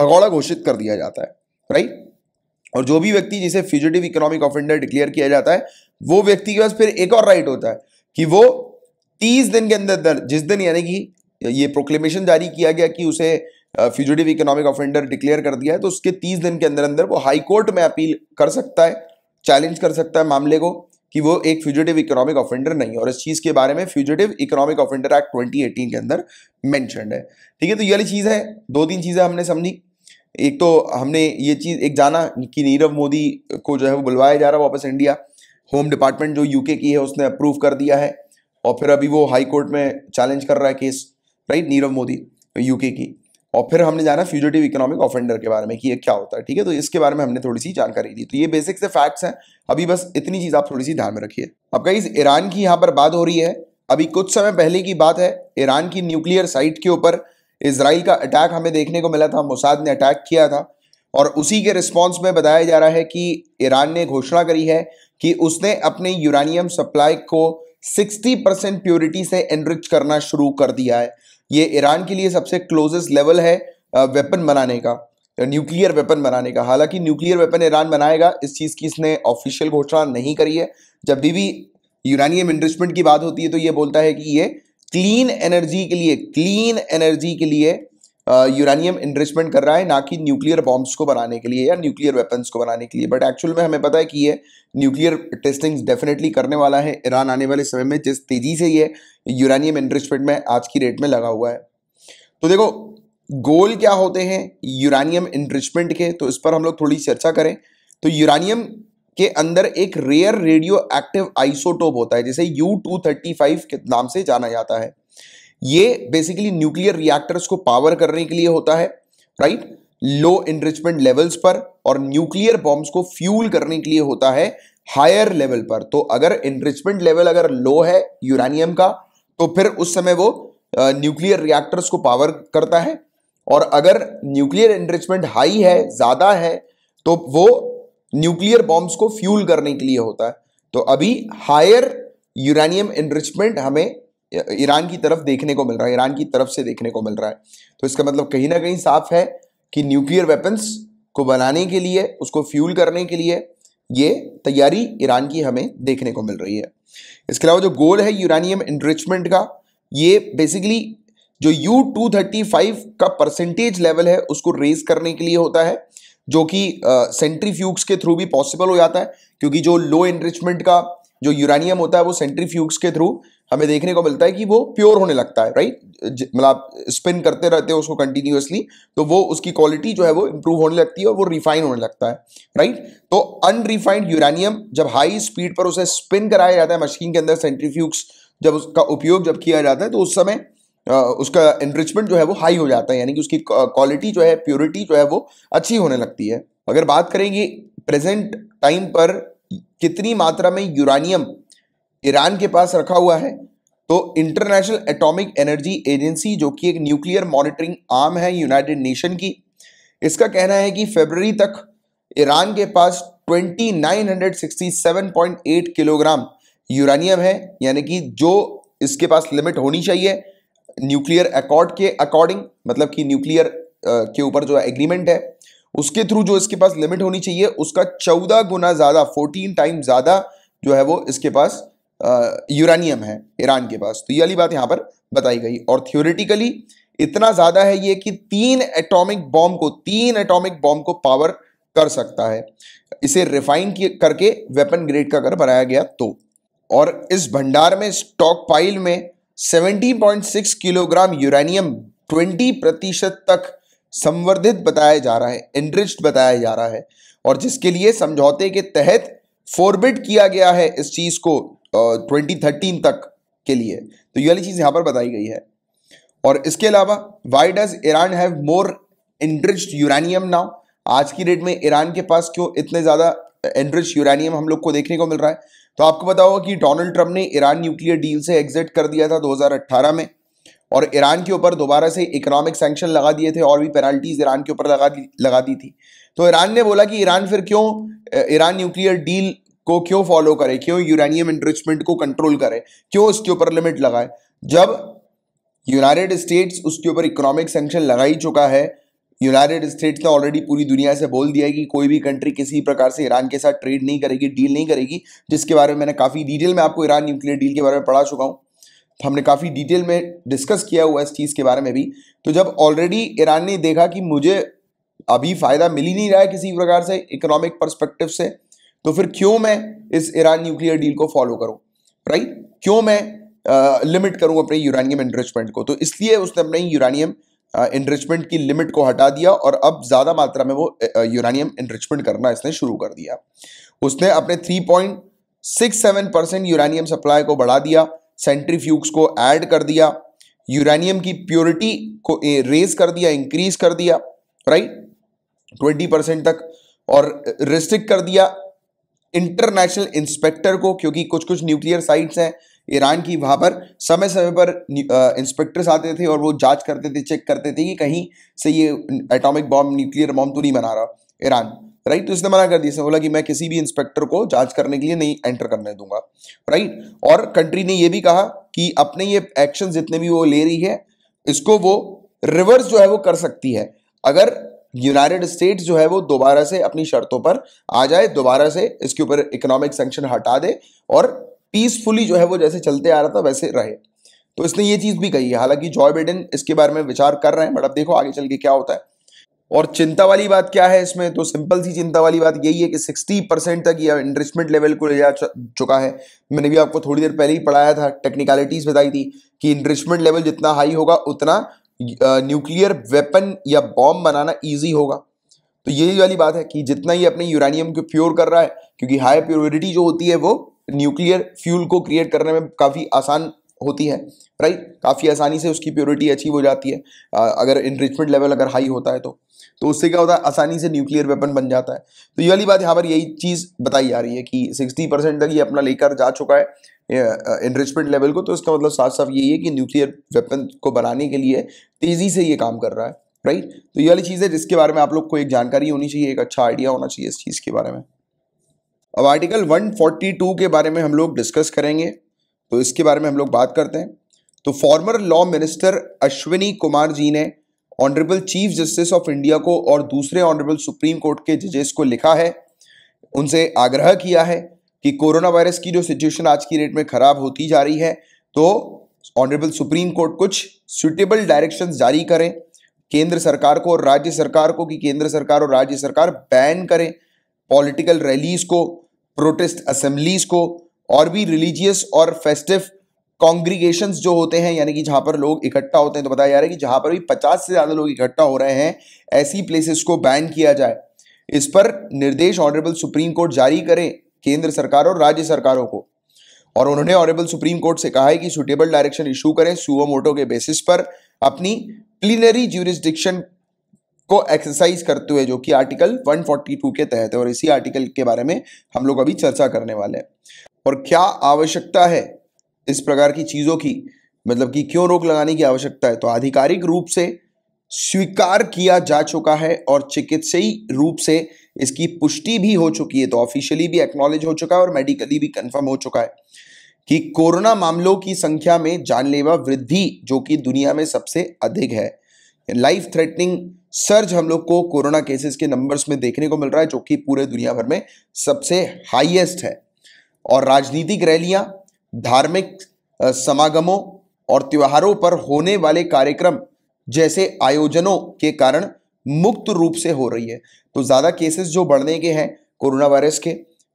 भगौड़ा घोषित कर दिया जाता है राइट और जो भी व्यक्ति जिसे फ्यूजिटिव इकोनॉमिक ऑफेंडर डिक्लेयर किया जाता है वो व्यक्ति के पास फिर एक और राइट होता है कि वो तीस दिन के अंदर जिस दिन यानी कि ये प्रोक्लेमेशन जारी किया गया कि उसे फ्यूजिटिव इकोनॉमिक ऑफेंडर डिक्लेयर कर दिया है तो उसके तीस दिन के अंदर अंदर वो हाईकोर्ट में अपील कर सकता है चैलेंज कर सकता है मामले को कि वो एक फ्यूजेटिव इकोनॉमिक ऑफेंडर नहीं है और इस चीज़ के बारे में fugitive economic offender act twenty eighteen के अंदर मैंशनड है ठीक है तो ये चीज़ है दो तीन चीज़ें हमने समझी एक तो हमने ये चीज़ एक जाना कि नीरव मोदी को जो है वो बुलवाया जा रहा है वापस इंडिया होम डिपार्टमेंट जो यूके की है उसने अप्रूव कर दिया है और फिर अभी वो हाई कोर्ट में चैलेंज कर रहा है case right Nirav Modi UK की और फिर हमने जाना फ्यूजिटिव इकोनॉमिक ऑफेंडर के बारे में कि ये क्या होता है ठीक है तो इसके बारे में हमने थोड़ी सी जानकारी दी तो ये बेसिक से फैक्ट्स हैं अभी बस इतनी चीज़ आप थोड़ी सी ध्यान में रखिए अब कई ईरान की यहाँ पर बात हो रही है अभी कुछ समय पहले की बात है ईरान की न्यूक्लियर साइट के ऊपर इसराइल का अटैक हमें देखने को मिला था मोसाद ने अटैक किया था और उसी के रिस्पॉन्स में बताया जा रहा है कि ईरान ने घोषणा करी है कि उसने अपने यूरानियम सप्लाई को 60 प्योरिटी से एनरिच करना शुरू कर दिया है ये ईरान के लिए सबसे क्लोजेस्ट लेवल है वेपन बनाने का न्यूक्लियर वेपन बनाने का हालांकि न्यूक्लियर वेपन ईरान बनाएगा इस चीज़ की इसने ऑफिशियल घोषणा नहीं करी है जब भी भी यूरानियम इन्वेस्टमेंट की बात होती है तो ये बोलता है कि ये क्लीन एनर्जी के लिए क्लीन एनर्जी के लिए यूरानियम इनरिचमेंट कर रहा है ना कि न्यूक्लियर बॉम्ब्स को बनाने के लिए या न्यूक्लियर वेपन्स को बनाने के लिए बट एक्चुअल में हमें पता है कि ये न्यूक्लियर टेस्टिंग्स डेफिनेटली करने वाला है ईरान आने वाले समय में जिस तेज़ी से ये यूरानियम इनरिचमेंट में आज की डेट में लगा हुआ है तो देखो गोल क्या होते हैं यूरानियम इनरिचमेंट के तो इस पर हम लोग थोड़ी चर्चा करें तो यूरानियम के अंदर एक रेयर रेडियो एक्टिव आइसोटोप होता है जिसे यू टू थर्टी फाइव के नाम से जाना जाता है ये बेसिकली न्यूक्लियर रिएक्टर्स को पावर करने के लिए होता है राइट लो इनरिचमेंट लेवल्स पर और न्यूक्लियर बॉम्ब्स को फ्यूल करने के लिए होता है हायर लेवल पर तो अगर इनरिचमेंट लेवल अगर लो है यूरानियम का तो फिर उस समय वो न्यूक्लियर रिएक्टर्स को पावर करता है और अगर न्यूक्लियर इनरिचमेंट हाई है ज़्यादा है तो वो न्यूक्लियर बॉम्ब्स को फ्यूल करने के लिए होता है तो अभी हायर यूरानियम एनरिचमेंट हमें ईरान की तरफ देखने को मिल रहा है ईरान की तरफ से देखने को मिल रहा है तो इसका मतलब कहीं ना कहीं साफ है कि न्यूक्लियर वेपन्स को बनाने के लिए उसको फ्यूल करने के लिए ये तैयारी ईरान की हमें देखने को मिल रही है इसके अलावा जो गोल है यूरानियम इनरिचमेंट का ये बेसिकली जो यू टू थर्टी फाइव का परसेंटेज लेवल है उसको रेज करने के लिए होता है जो कि सेंट्रीफ्यूग्स के थ्रू भी पॉसिबल हो जाता है क्योंकि जो लो इनरिचमेंट का जो यूरानियम होता है वो सेंट्रीफ्यूग्स के थ्रू हमें देखने को मिलता है कि वो प्योर होने लगता है राइट मतलब आप स्पिन करते रहते हो उसको कंटिन्यूसली तो वो उसकी क्वालिटी जो है वो इंप्रूव होने लगती है और वो रिफाइन होने लगता है राइट तो अनरिफाइंड यूरानियम जब हाई स्पीड पर उसे स्पिन कराया जाता है मशीन के अंदर सेंट्रीफ्यूग्स जब उसका उपयोग जब किया जाता है तो उस समय उसका एनरिचमेंट जो है वो हाई हो जाता है यानी कि उसकी क्वालिटी जो है प्योरिटी जो है वो अच्छी होने लगती है अगर बात करेंगे प्रेजेंट टाइम पर कितनी मात्रा में यूरानियम ईरान के पास रखा हुआ है तो इंटरनेशनल एटॉमिक एनर्जी एजेंसी जो कि एक न्यूक्लियर मॉनिटरिंग आर्म है यूनाइटेड नेशन की इसका कहना है कि फरवरी तक ईरान के पास 2967.8 किलोग्राम यूरानियम है यानी कि जो इसके पास लिमिट होनी चाहिए न्यूक्लियर अकॉर्ड के अकॉर्डिंग मतलब कि न्यूक्लियर के ऊपर जो एग्रीमेंट है उसके थ्रू जो इसके पास लिमिट होनी चाहिए उसका चौदह गुना ज़्यादा फोर्टीन टाइम ज़्यादा जो है वो इसके पास यूरानियम है ईरान के पास तो ये वाली बात यहाँ पर बताई गई और थियोरिटिकली इतना ज़्यादा है ये कि तीन एटॉमिक बॉम्ब को तीन एटॉमिक बॉम्ब को पावर कर सकता है इसे रिफाइन करके वेपन ग्रेड का अगर बनाया गया तो और इस भंडार में स्टॉक पाइल में 17.6 किलोग्राम यूरेनियम 20 प्रतिशत तक संवर्धित बताया जा रहा है एनरिच्ड बताया जा रहा है और जिसके लिए समझौते के तहत फॉरबिड किया गया है इस चीज़ को ट्वेंटी थर्टीन तक के लिए तो ये वाली चीज़ यहाँ पर बताई गई है और इसके अलावा why does Iran have more enriched uranium now आज की डेट में ईरान के पास क्यों इतने ज़्यादा एनरिच यूरानियम हम लोग को देखने को मिल रहा है तो आपको बताओ कि डोनाल्ड ट्रंप ने ईरान न्यूक्लियर डील से एग्जिट कर दिया था 2018 में और ईरान के ऊपर दोबारा से इकोनॉमिक सेंक्शन लगा दिए थे और भी पेनल्टीज ईरान के ऊपर लगा दी लगा दी थी तो ईरान ने बोला कि ईरान फिर क्यों ईरान न्यूक्लियर डील को क्यों फॉलो करे क्यों यूरानियम इंट्रिचमेंट को कंट्रोल करे क्यों उसके ऊपर लिमिट लगाए जब यूनाइटेड स्टेट्स उसके ऊपर इकोनॉमिक सेंक्शन लगा ही चुका है यूनाइटेड स्टेट्स ने ऑलरेडी पूरी दुनिया से बोल दिया है कि कोई भी कंट्री किसी प्रकार से ईरान के साथ ट्रेड नहीं करेगी डील नहीं करेगी जिसके बारे में मैंने काफ़ी डिटेल में आपको ईरान न्यूक्लियर डील के बारे में पढ़ा चुका हूँ हमने काफ़ी डिटेल में डिस्कस किया हुआ इस चीज़ के बारे में भी तो जब ऑलरेडी ईरान ने देखा कि मुझे अभी फ़ायदा मिल ही नहीं रहा है किसी प्रकार से इकोनॉमिक परस्पेक्टिव से तो फिर क्यों मैं इस ईरान न्यूक्लियर डील को फॉलो करूँ राइट क्यों मैं लिमिट करूँ अपने यूरानियम एनरिचमेंट को तो इसलिए उसने अपने यूरानियम एनरिचमेंट की लिमिट को हटा दिया और अब ज़्यादा मात्रा में वो यूरानियम एनरिचमेंट करना इसने शुरू कर दिया उसने अपने सेवन परसेंट यूरानियम सप्लाई को बढ़ा दिया सेंट्रीफ्यूक्स को ऐड कर दिया यूरेनियम की प्योरिटी को रेज कर दिया इंक्रीज कर दिया राइट ट्वेंटी परसेंट तक और रिस्ट्रिक्ट कर दिया इंटरनेशनल इंस्पेक्टर को क्योंकि कुछ कुछ न्यूक्लियर साइट्स हैं ईरान की वहां पर समय समय पर इंस्पेक्टर्स आते थे और वो जांच करते थे चेक करते थे कि कहीं से ये एटॉमिक बॉम्ब न्यूक्लियर बॉम्ब तो नहीं बना रहा ईरान राइट तो इसने मना कर दिया इसने बोला कि मैं किसी भी इंस्पेक्टर को जांच करने के लिए नहीं एंटर करने दूंगा राइट और कंट्री ने यह भी कहा कि अपने ये एक्शन जितने भी वो ले रही है इसको वो रिवर्स जो है वो कर सकती है अगर यूनाइटेड स्टेट जो है वो दोबारा से अपनी शर्तों पर आ जाए दोबारा से इसके ऊपर इकोनॉमिक सेंक्शन हटा दे और पीसफुली जो है वो जैसे चलते आ रहा था वैसे रहे तो इसने ये चीज़ भी कही है हालांकि जॉय बेडन इसके बारे में विचार कर रहे हैं बट अब देखो आगे चल के क्या होता है और चिंता वाली बात क्या है इसमें तो सिंपल सी चिंता वाली बात यही है कि 60 परसेंट तक यह इंटरेस्टमेंट लेवल को ले जा चुका है मैंने भी आपको थोड़ी देर पहले ही पढ़ाया था टेक्निकलिटीज़ बताई थी कि इंटरेस्टमेंट लेवल जितना हाई होगा उतना न्यूक्लियर वेपन या बॉम्ब बनाना ईजी होगा तो यही वाली बात है कि जितना ही अपने यूरानियम को प्योर कर रहा है क्योंकि हाई प्योरिटी जो होती है वो न्यूक्लियर फ्यूल को क्रिएट करने में काफ़ी आसान होती है राइट काफ़ी आसानी से उसकी प्योरिटी अचीव हो जाती है अगर इनरिचमेंट लेवल अगर हाई होता है तो तो उससे क्या होता है आसानी से न्यूक्लियर वेपन बन जाता है तो ये वाली बात यहाँ पर यही चीज़ बताई जा रही है कि सिक्सटी परसेंट तक ये अपना लेकर जा चुका है एनरिचमेंट लेवल को तो इसका मतलब साफ साफ यही है कि न्यूक्लियर वेपन को बनाने के लिए तेज़ी से ये काम कर रहा है राइट तो ये वाली चीज़ है जिसके बारे में आप लोग को एक जानकारी होनी चाहिए एक अच्छा आइडिया होना चाहिए इस चीज़ के बारे में अब आर्टिकल 142 के बारे में हम लोग डिस्कस करेंगे तो इसके बारे में हम लोग बात करते हैं तो former law minister Ashwini Kumar ji ने honourable chief justice of India को और दूसरे ऑनरेबल सुप्रीम कोर्ट के जजेस को लिखा है उनसे आग्रह किया है कि कोरोना वायरस की जो सिचुएशन आज की डेट में खराब होती जा रही है तो ऑनरेबल सुप्रीम कोर्ट कुछ सुटेबल डायरेक्शन जारी करें केंद्र सरकार को और राज्य सरकार को कि केंद्र सरकार और राज्य सरकार बैन करें पॉलिटिकल रैलीज को प्रोटेस्ट असेंबलीज को और भी रिलीजियस और फेस्टिव कॉन्ग्रीगेशन जो होते हैं यानी कि जहाँ पर लोग इकट्ठा होते हैं तो बताया जा रहा है कि जहाँ पर भी पचास से ज़्यादा लोग इकट्ठा हो रहे हैं ऐसी प्लेसेस को बैन किया जाए इस पर निर्देश ऑनरेबल सुप्रीम कोर्ट जारी करें केंद्र सरकार और राज्य सरकारों को और उन्होंने ऑनरेबल सुप्रीम कोर्ट से कहा है कि सुटेबल डायरेक्शन इशू करें सुओ मोटो के बेसिस पर अपनी प्लीनरी ज्यूरिस्डिक्शन को एक्सरसाइज करते हुए जो कि आर्टिकल 142 के तहत है और इसी आर्टिकल के बारे में हम लोग अभी चर्चा करने वाले हैं और क्या आवश्यकता है इस प्रकार की चीज़ों की मतलब कि क्यों रोक लगाने की आवश्यकता है तो आधिकारिक रूप से स्वीकार किया जा चुका है और चिकित्सीय रूप से इसकी पुष्टि भी हो चुकी है तो ऑफिशियली भी एक्नॉलेज हो चुका है और मेडिकली भी कंफर्म हो चुका है कि कोरोना मामलों की संख्या में जानलेवा वृद्धि जो कि दुनिया में सबसे अधिक है लाइफ थ्रेटनिंग सर्ज हम लोग को कोरोना केसेस के नंबर्स में देखने को मिल रहा है जो कि पूरे दुनिया भर में सबसे हाईएस्ट है और राजनीतिक रैलियां धार्मिक समागमों और त्योहारों पर होने वाले कार्यक्रम जैसे आयोजनों के कारण मुक्त रूप से हो रही है तो ज़्यादा केसेस जो बढ़ने के हैं कोरोना वायरस के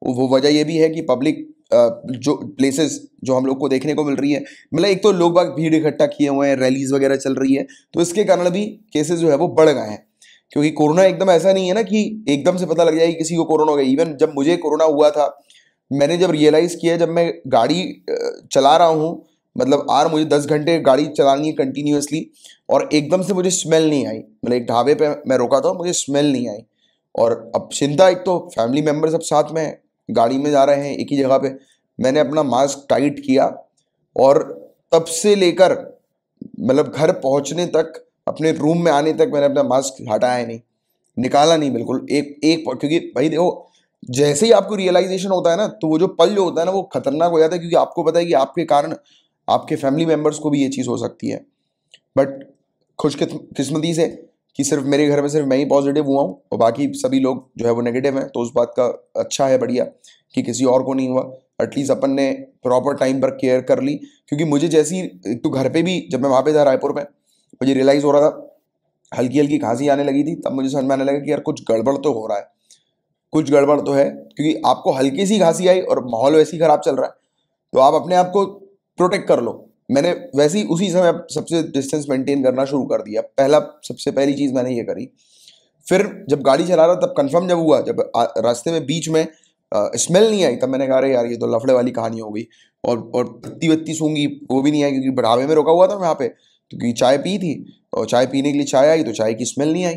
वो वजह ये भी है कि पब्लिक जो प्लेसेस जो हम लोग को देखने को मिल रही है मतलब एक तो लोग बाग भीड़ इकट्ठा किए हुए हैं रैलीज वगैरह चल रही है तो इसके कारण भी केसेस जो है वो बढ़ गए हैं क्योंकि कोरोना एकदम ऐसा नहीं है ना कि एकदम से पता लग जाए कि किसी को कोरोना हो गया इवन जब मुझे कोरोना हुआ था मैंने जब रियलाइज़ किया जब मैं गाड़ी चला रहा हूँ मतलब आर मुझे दस घंटे गाड़ी चलानी है कंटिन्यूसली और एकदम से मुझे स्मेल नहीं आई मतलब एक ढाबे पे मैं रोका था मुझे स्मेल नहीं आई और अब चिंता एक तो फैमिली मेम्बर सब साथ में गाड़ी में जा रहे हैं एक ही जगह पे मैंने अपना मास्क टाइट किया और तब से लेकर मतलब घर पहुँचने तक अपने रूम में आने तक मैंने अपना मास्क हटाया नहीं निकाला नहीं बिल्कुल एक एक क्योंकि भाई देखो जैसे ही आपको रियलाइजेशन होता है ना तो वो जो पल जो होता है ना वो खतरनाक हो जाता है क्योंकि आपको पता है कि आपके कारण आपके फैमिली मेम्बर्स को भी ये चीज़ हो सकती है बट खुश किस्मती से कि सिर्फ मेरे घर में सिर्फ मैं ही पॉजिटिव हुआ हूँ और बाकी सभी लोग जो है वो नेगेटिव हैं तो उस बात का अच्छा है बढ़िया कि किसी और को नहीं हुआ एटलीस्ट अपन ने प्रॉपर टाइम पर केयर कर ली क्योंकि मुझे जैसी तो घर पे भी जब मैं वहाँ पे था रायपुर में मुझे रियलाइज़ हो रहा था हल्की हल्की खांसी आने लगी थी तब मुझे समझ में आने लगा कि यार कुछ गड़बड़ तो हो रहा है कुछ गड़बड़ तो है क्योंकि आपको हल्की सी खांसी आई और माहौल वैसे ही ख़राब चल रहा है तो आप अपने आप को प्रोटेक्ट कर लो मैंने वैसे ही उसी समय सबसे डिस्टेंस मेंटेन करना शुरू कर दिया पहला सबसे पहली चीज़ मैंने ये करी फिर जब गाड़ी चला रहा तब कंफर्म जब हुआ जब रास्ते में बीच में स्मेल नहीं आई तब मैंने कहा अरे यार ये तो लफड़े वाली कहानी हो गई और और पत्ती वत्ती सूंगी वो भी नहीं आई क्योंकि बढ़ावे में रोका हुआ था वहाँ पे तो क्योंकि चाय पी थी और चाय पीने के लिए चाय आई तो चाय की स्मेल नहीं आई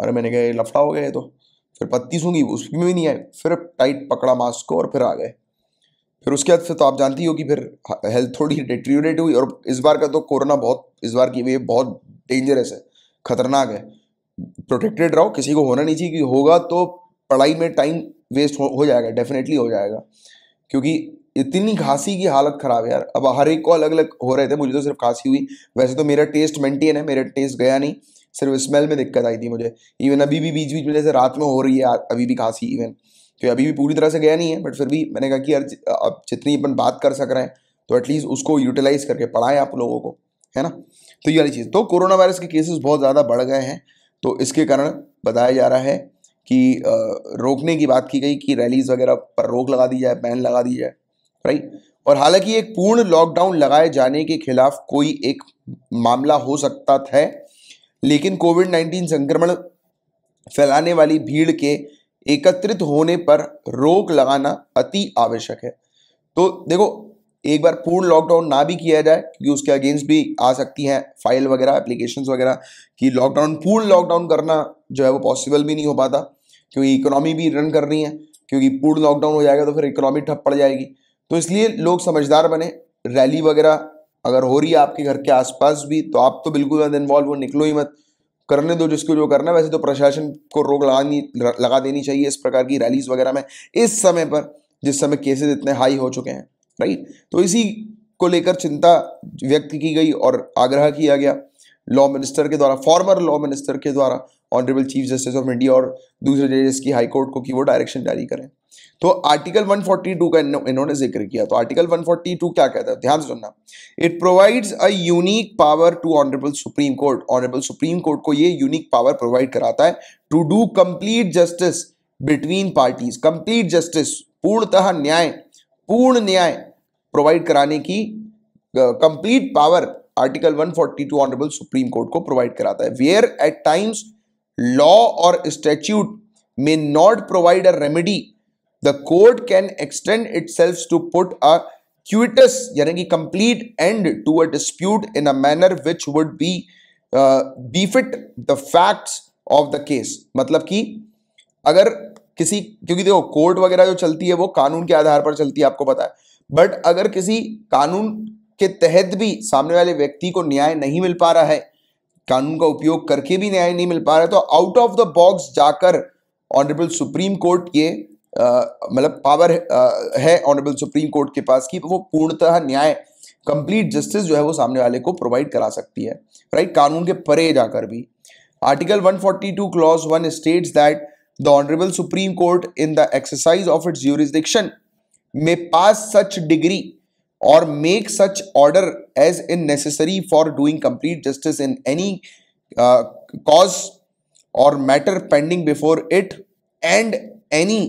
अरे मैंने कहा ये लफड़ा हो गया ये तो फिर पत्ती सूंगी उसमें भी नहीं आए फिर टाइट पकड़ा मास्क को और फिर आ गए फिर उसके बाद फिर तो आप जानती हो कि फिर हेल्थ थोड़ी डिट्रीडेट हुई और इस बार का तो कोरोना बहुत इस बार की वेव बहुत डेंजरस है खतरनाक है प्रोटेक्टेड रहो किसी को होना नहीं चाहिए कि होगा तो पढ़ाई में टाइम वेस्ट हो, हो जाएगा डेफिनेटली हो जाएगा क्योंकि इतनी खांसी की हालत ख़राब है यार अब हर एक को अलग अलग हो रहे थे मुझे तो सिर्फ खांसी हुई वैसे तो मेरा टेस्ट मेंटेन है मेरा टेस्ट गया नहीं सिर्फ स्मेल में दिक्कत आई थी मुझे इवन अभी भी बीच बीच में जैसे रात में हो रही है अभी भी खांसी इवन तो अभी भी पूरी तरह से गया नहीं है बट फिर भी मैंने कहा कि यार अब जितनी अपन बात कर सक रहे हैं तो एटलीस्ट उसको यूटिलाइज करके पढ़ाएं आप लोगों को है ना तो ये वाली चीज़ तो कोरोना वायरस के केसेस बहुत ज़्यादा बढ़ गए हैं तो इसके कारण बताया जा रहा है कि रोकने की बात की गई कि रैलीज़ वगैरह पर रोक लगा दी जाए बैन लगा दी जाए राइट और हालांकि एक पूर्ण लॉकडाउन लगाए जाने के खिलाफ कोई एक मामला हो सकता है लेकिन कोविड नाइन्टीन संक्रमण फैलाने वाली भीड़ के एकत्रित होने पर रोक लगाना अति आवश्यक है तो देखो एक बार पूर्ण लॉकडाउन ना भी किया जाए क्योंकि उसके अगेंस्ट भी आ सकती हैं फाइल वगैरह एप्लीकेशन वगैरह कि लॉकडाउन पूर्ण लॉकडाउन करना जो है वो पॉसिबल भी नहीं हो पाता क्योंकि इकोनॉमी भी रन कर रही है क्योंकि पूर्ण लॉकडाउन हो जाएगा तो फिर इकोनॉमी ठप पड़ जाएगी तो इसलिए लोग समझदार बने रैली वगैरह अगर हो रही है आपके घर के आसपास भी तो आप तो बिल्कुल इन्वॉल्व हो निकलो ही मत करने दो जिसको जो करना है वैसे तो प्रशासन को रोक लगानी लगा देनी चाहिए इस प्रकार की रैलीज वगैरह में इस समय पर जिस समय केसेस इतने हाई हो चुके हैं राइट तो इसी को लेकर चिंता व्यक्त की गई और आग्रह किया गया लॉ मिनिस्टर के द्वारा फॉर्मर लॉ मिनिस्टर के द्वारा honourable chief justice of India और दूसरे जजेस की हाईकोर्ट को कि वो डायरेक्शन जारी करें तो आर्टिकल 142 का इन्होंने जिक्र किया तो आर्टिकल 142 क्या कहता है ध्यान से सुनना it provides a unique power to honourable supreme court honourable supreme court को ये यूनिक पावर प्रोवाइड कराता है to do complete justice between parties complete justice पूर्णतः न्याय पूर्ण न्याय प्रोवाइड कराने की complete uh, power article 142 honourable supreme court को प्रोवाइड कराता है वेयर एट टाइम्स लॉ और statute may not provide a remedy the court can extend itself to put अ क्यूटस यानी कि complete end to a dispute in a manner which would be befit the facts of the case मतलब कि अगर किसी क्योंकि देखो court वगैरह जो चलती है वो कानून के आधार पर चलती है आपको पता है बट अगर किसी कानून के तहत भी सामने वाले व्यक्ति को न्याय नहीं मिल पा रहा है कानून का उपयोग करके भी न्याय नहीं मिल पा रहा है तो आउट ऑफ द बॉक्स जाकर ऑनरेबल सुप्रीम कोर्ट ये मतलब पावर है ऑनरेबल सुप्रीम कोर्ट के पास कि वो पूर्णतः न्याय कंप्लीट जस्टिस जो है वो सामने वाले को प्रोवाइड करा सकती है राइट कानून के परे जाकर भी article 142 clause one states that the honourable supreme court in the exercise of its jurisdiction may pass such decree और make such order as is necessary for doing complete justice in any cause or matter pending before it and any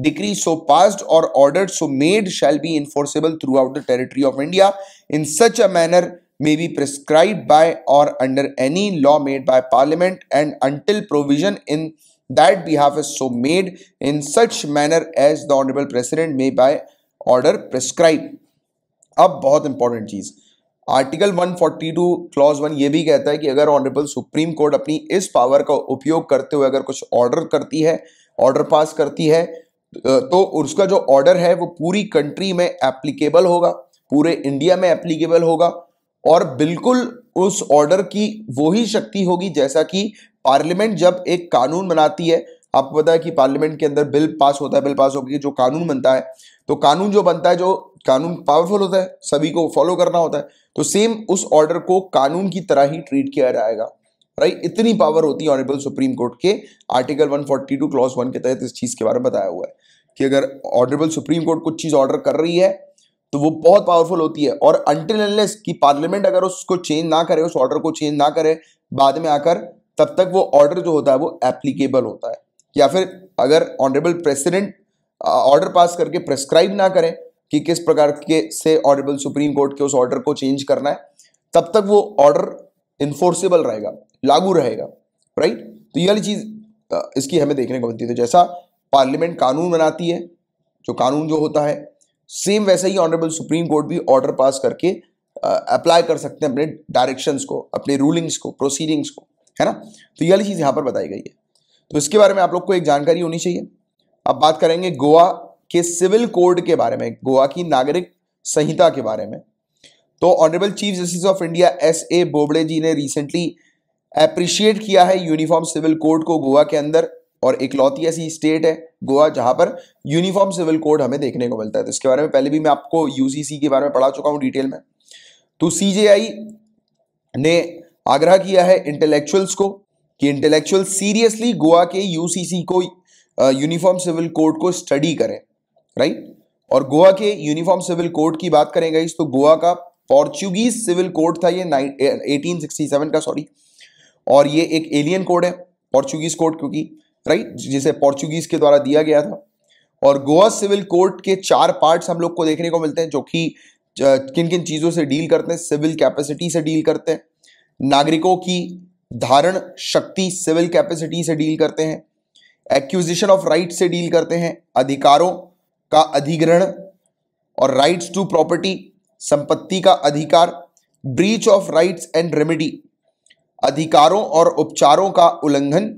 decree so passed or ordered so made shall be enforceable throughout the territory of India in such a manner may be prescribed by or under any law made by parliament and until provision in that behalf is so made in such manner as the honorable president may by order prescribe अब बहुत important चीज़ article 142 clause one ये भी कहता है कि अगर honourable supreme court अपनी इस पावर का उपयोग करते हुए अगर कुछ ऑर्डर करती है ऑर्डर पास करती है तो उसका जो ऑर्डर है वो पूरी कंट्री में एप्लीकेबल होगा पूरे इंडिया में एप्लीकेबल होगा और बिल्कुल उस ऑर्डर की वही शक्ति होगी जैसा कि पार्लियामेंट जब एक कानून बनाती है आपको पता है कि पार्लियामेंट के अंदर बिल पास होता है बिल पास होकर जो कानून बनता है तो कानून जो बनता है जो कानून पावरफुल होता है सभी को फॉलो करना होता है तो सेम उस ऑर्डर को कानून की तरह ही ट्रीट किया जाएगा राइट इतनी पावर होती है ऑनरेबल सुप्रीम कोर्ट के आर्टिकल 142 क्लॉज 1 के तहत इस चीज के बारे में बताया हुआ है कि अगर ऑनरेबल सुप्रीम कोर्ट कुछ चीज़ ऑर्डर कर रही है तो वो बहुत पावरफुल होती है और अनटिल अनलेस कि पार्लियामेंट अगर उसको चेंज ना करे उस ऑर्डर को चेंज ना करे बाद में आकर तब तक वो ऑर्डर जो होता है वो एप्लीकेबल होता है या फिर अगर ऑनरेबल प्रेसिडेंट ऑर्डर पास करके प्रेस्क्राइब ना करें कि किस प्रकार के से ऑनरेबल सुप्रीम कोर्ट के उस ऑर्डर को चेंज करना है तब तक वो ऑर्डर इन्फोर्सेबल रहेगा लागू रहेगा राइट तो ये वाली चीज़ इसकी हमें देखने को मिलती है तो जैसा पार्लियामेंट कानून बनाती है जो कानून जो होता है सेम वैसे ही ऑनरेबल सुप्रीम कोर्ट भी ऑर्डर पास करके अप्लाई कर सकते हैं अपने डायरेक्शंस को अपने रूलिंग्स को प्रोसीडिंग्स को है ना तो ये वाली चीज़ यहाँ पर बताई गई है तो इसके बारे में आप लोग को एक जानकारी होनी चाहिए अब बात करेंगे गोवा के सिविल कोड के बारे में गोवा की नागरिक संहिता के बारे में तो honourable chief justice of India S A Bobde ji ने रिसेंटली अप्रिशिएट किया है यूनिफॉर्म सिविल कोड को गोवा के अंदर और इकलौती ऐसी स्टेट है गोवा जहां पर यूनिफॉर्म सिविल कोड हमें देखने को मिलता है तो इसके बारे में पहले भी मैं आपको यूसीसी के बारे में पढ़ा चुका हूं डिटेल में तो सीजेआई ने आग्रह किया है इंटेलेक्चुअल्स को कि इंटेलेक्चुअल सीरियसली गोवा के यूसीसी को यूनिफॉर्म सिविल कोड को स्टडी करें राइट और गोवा के यूनिफॉर्म सिविल कोड की बात करें गई तो गोवा का पोर्चुगीज सिविल कोड था ये एटीन का सॉरी और ये एक एलियन कोड है पोर्चुगीज कोड क्योंकि राइट जिसे पोर्चुगीज के द्वारा दिया गया था और गोवा सिविल कोर्ट के चार पार्ट्स हम लोग को देखने को मिलते हैं जो कि किन किन चीज़ों से डील करते हैं सिविल कैपेसिटी से डील करते हैं नागरिकों की धारण शक्ति सिविल कैपेसिटी से डील करते हैं एक्यूजिशन ऑफ राइट से डील करते हैं अधिकारों का अधिग्रहण और राइट्स टू प्रॉपर्टी संपत्ति का अधिकार breach of rights and remedy अधिकारों और उपचारों का उल्लंघन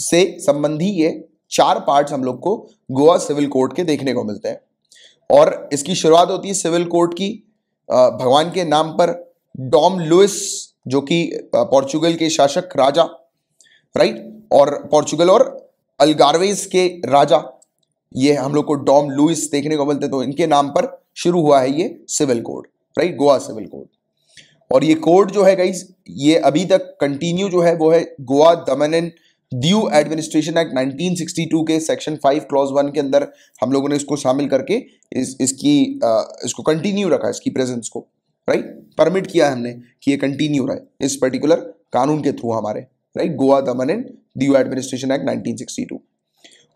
से संबंधी ये चार पार्ट्स हम लोग को गोवा सिविल कोर्ट के देखने को मिलते हैं और इसकी शुरुआत होती है सिविल कोर्ट की भगवान के नाम पर डॉम लुइस जो कि पोर्चुगल के शासक राजा राइट और पोर्चुगल और अलगारवेज के राजा ये हम लोग को डॉम लुइस देखने को मिलते तो इनके नाम पर शुरू हुआ है ये civil code right Goa civil code और ये कोड जो है गाइज ये अभी तक कंटिन्यू जो है वो है Goa Daman and Diu administration act 1962 के सेक्शन 5 क्लॉज वन के अंदर हम लोगों ने इसको शामिल करके इस इसकी आ, इसको कंटिन्यू रखा इसकी प्रेजेंस को राइट परमिट किया है हमने कि ये कंटिन्यू रहे इस पर्टिकुलर कानून के थ्रू हमारे right Goa Daman and Diu administration act nineteen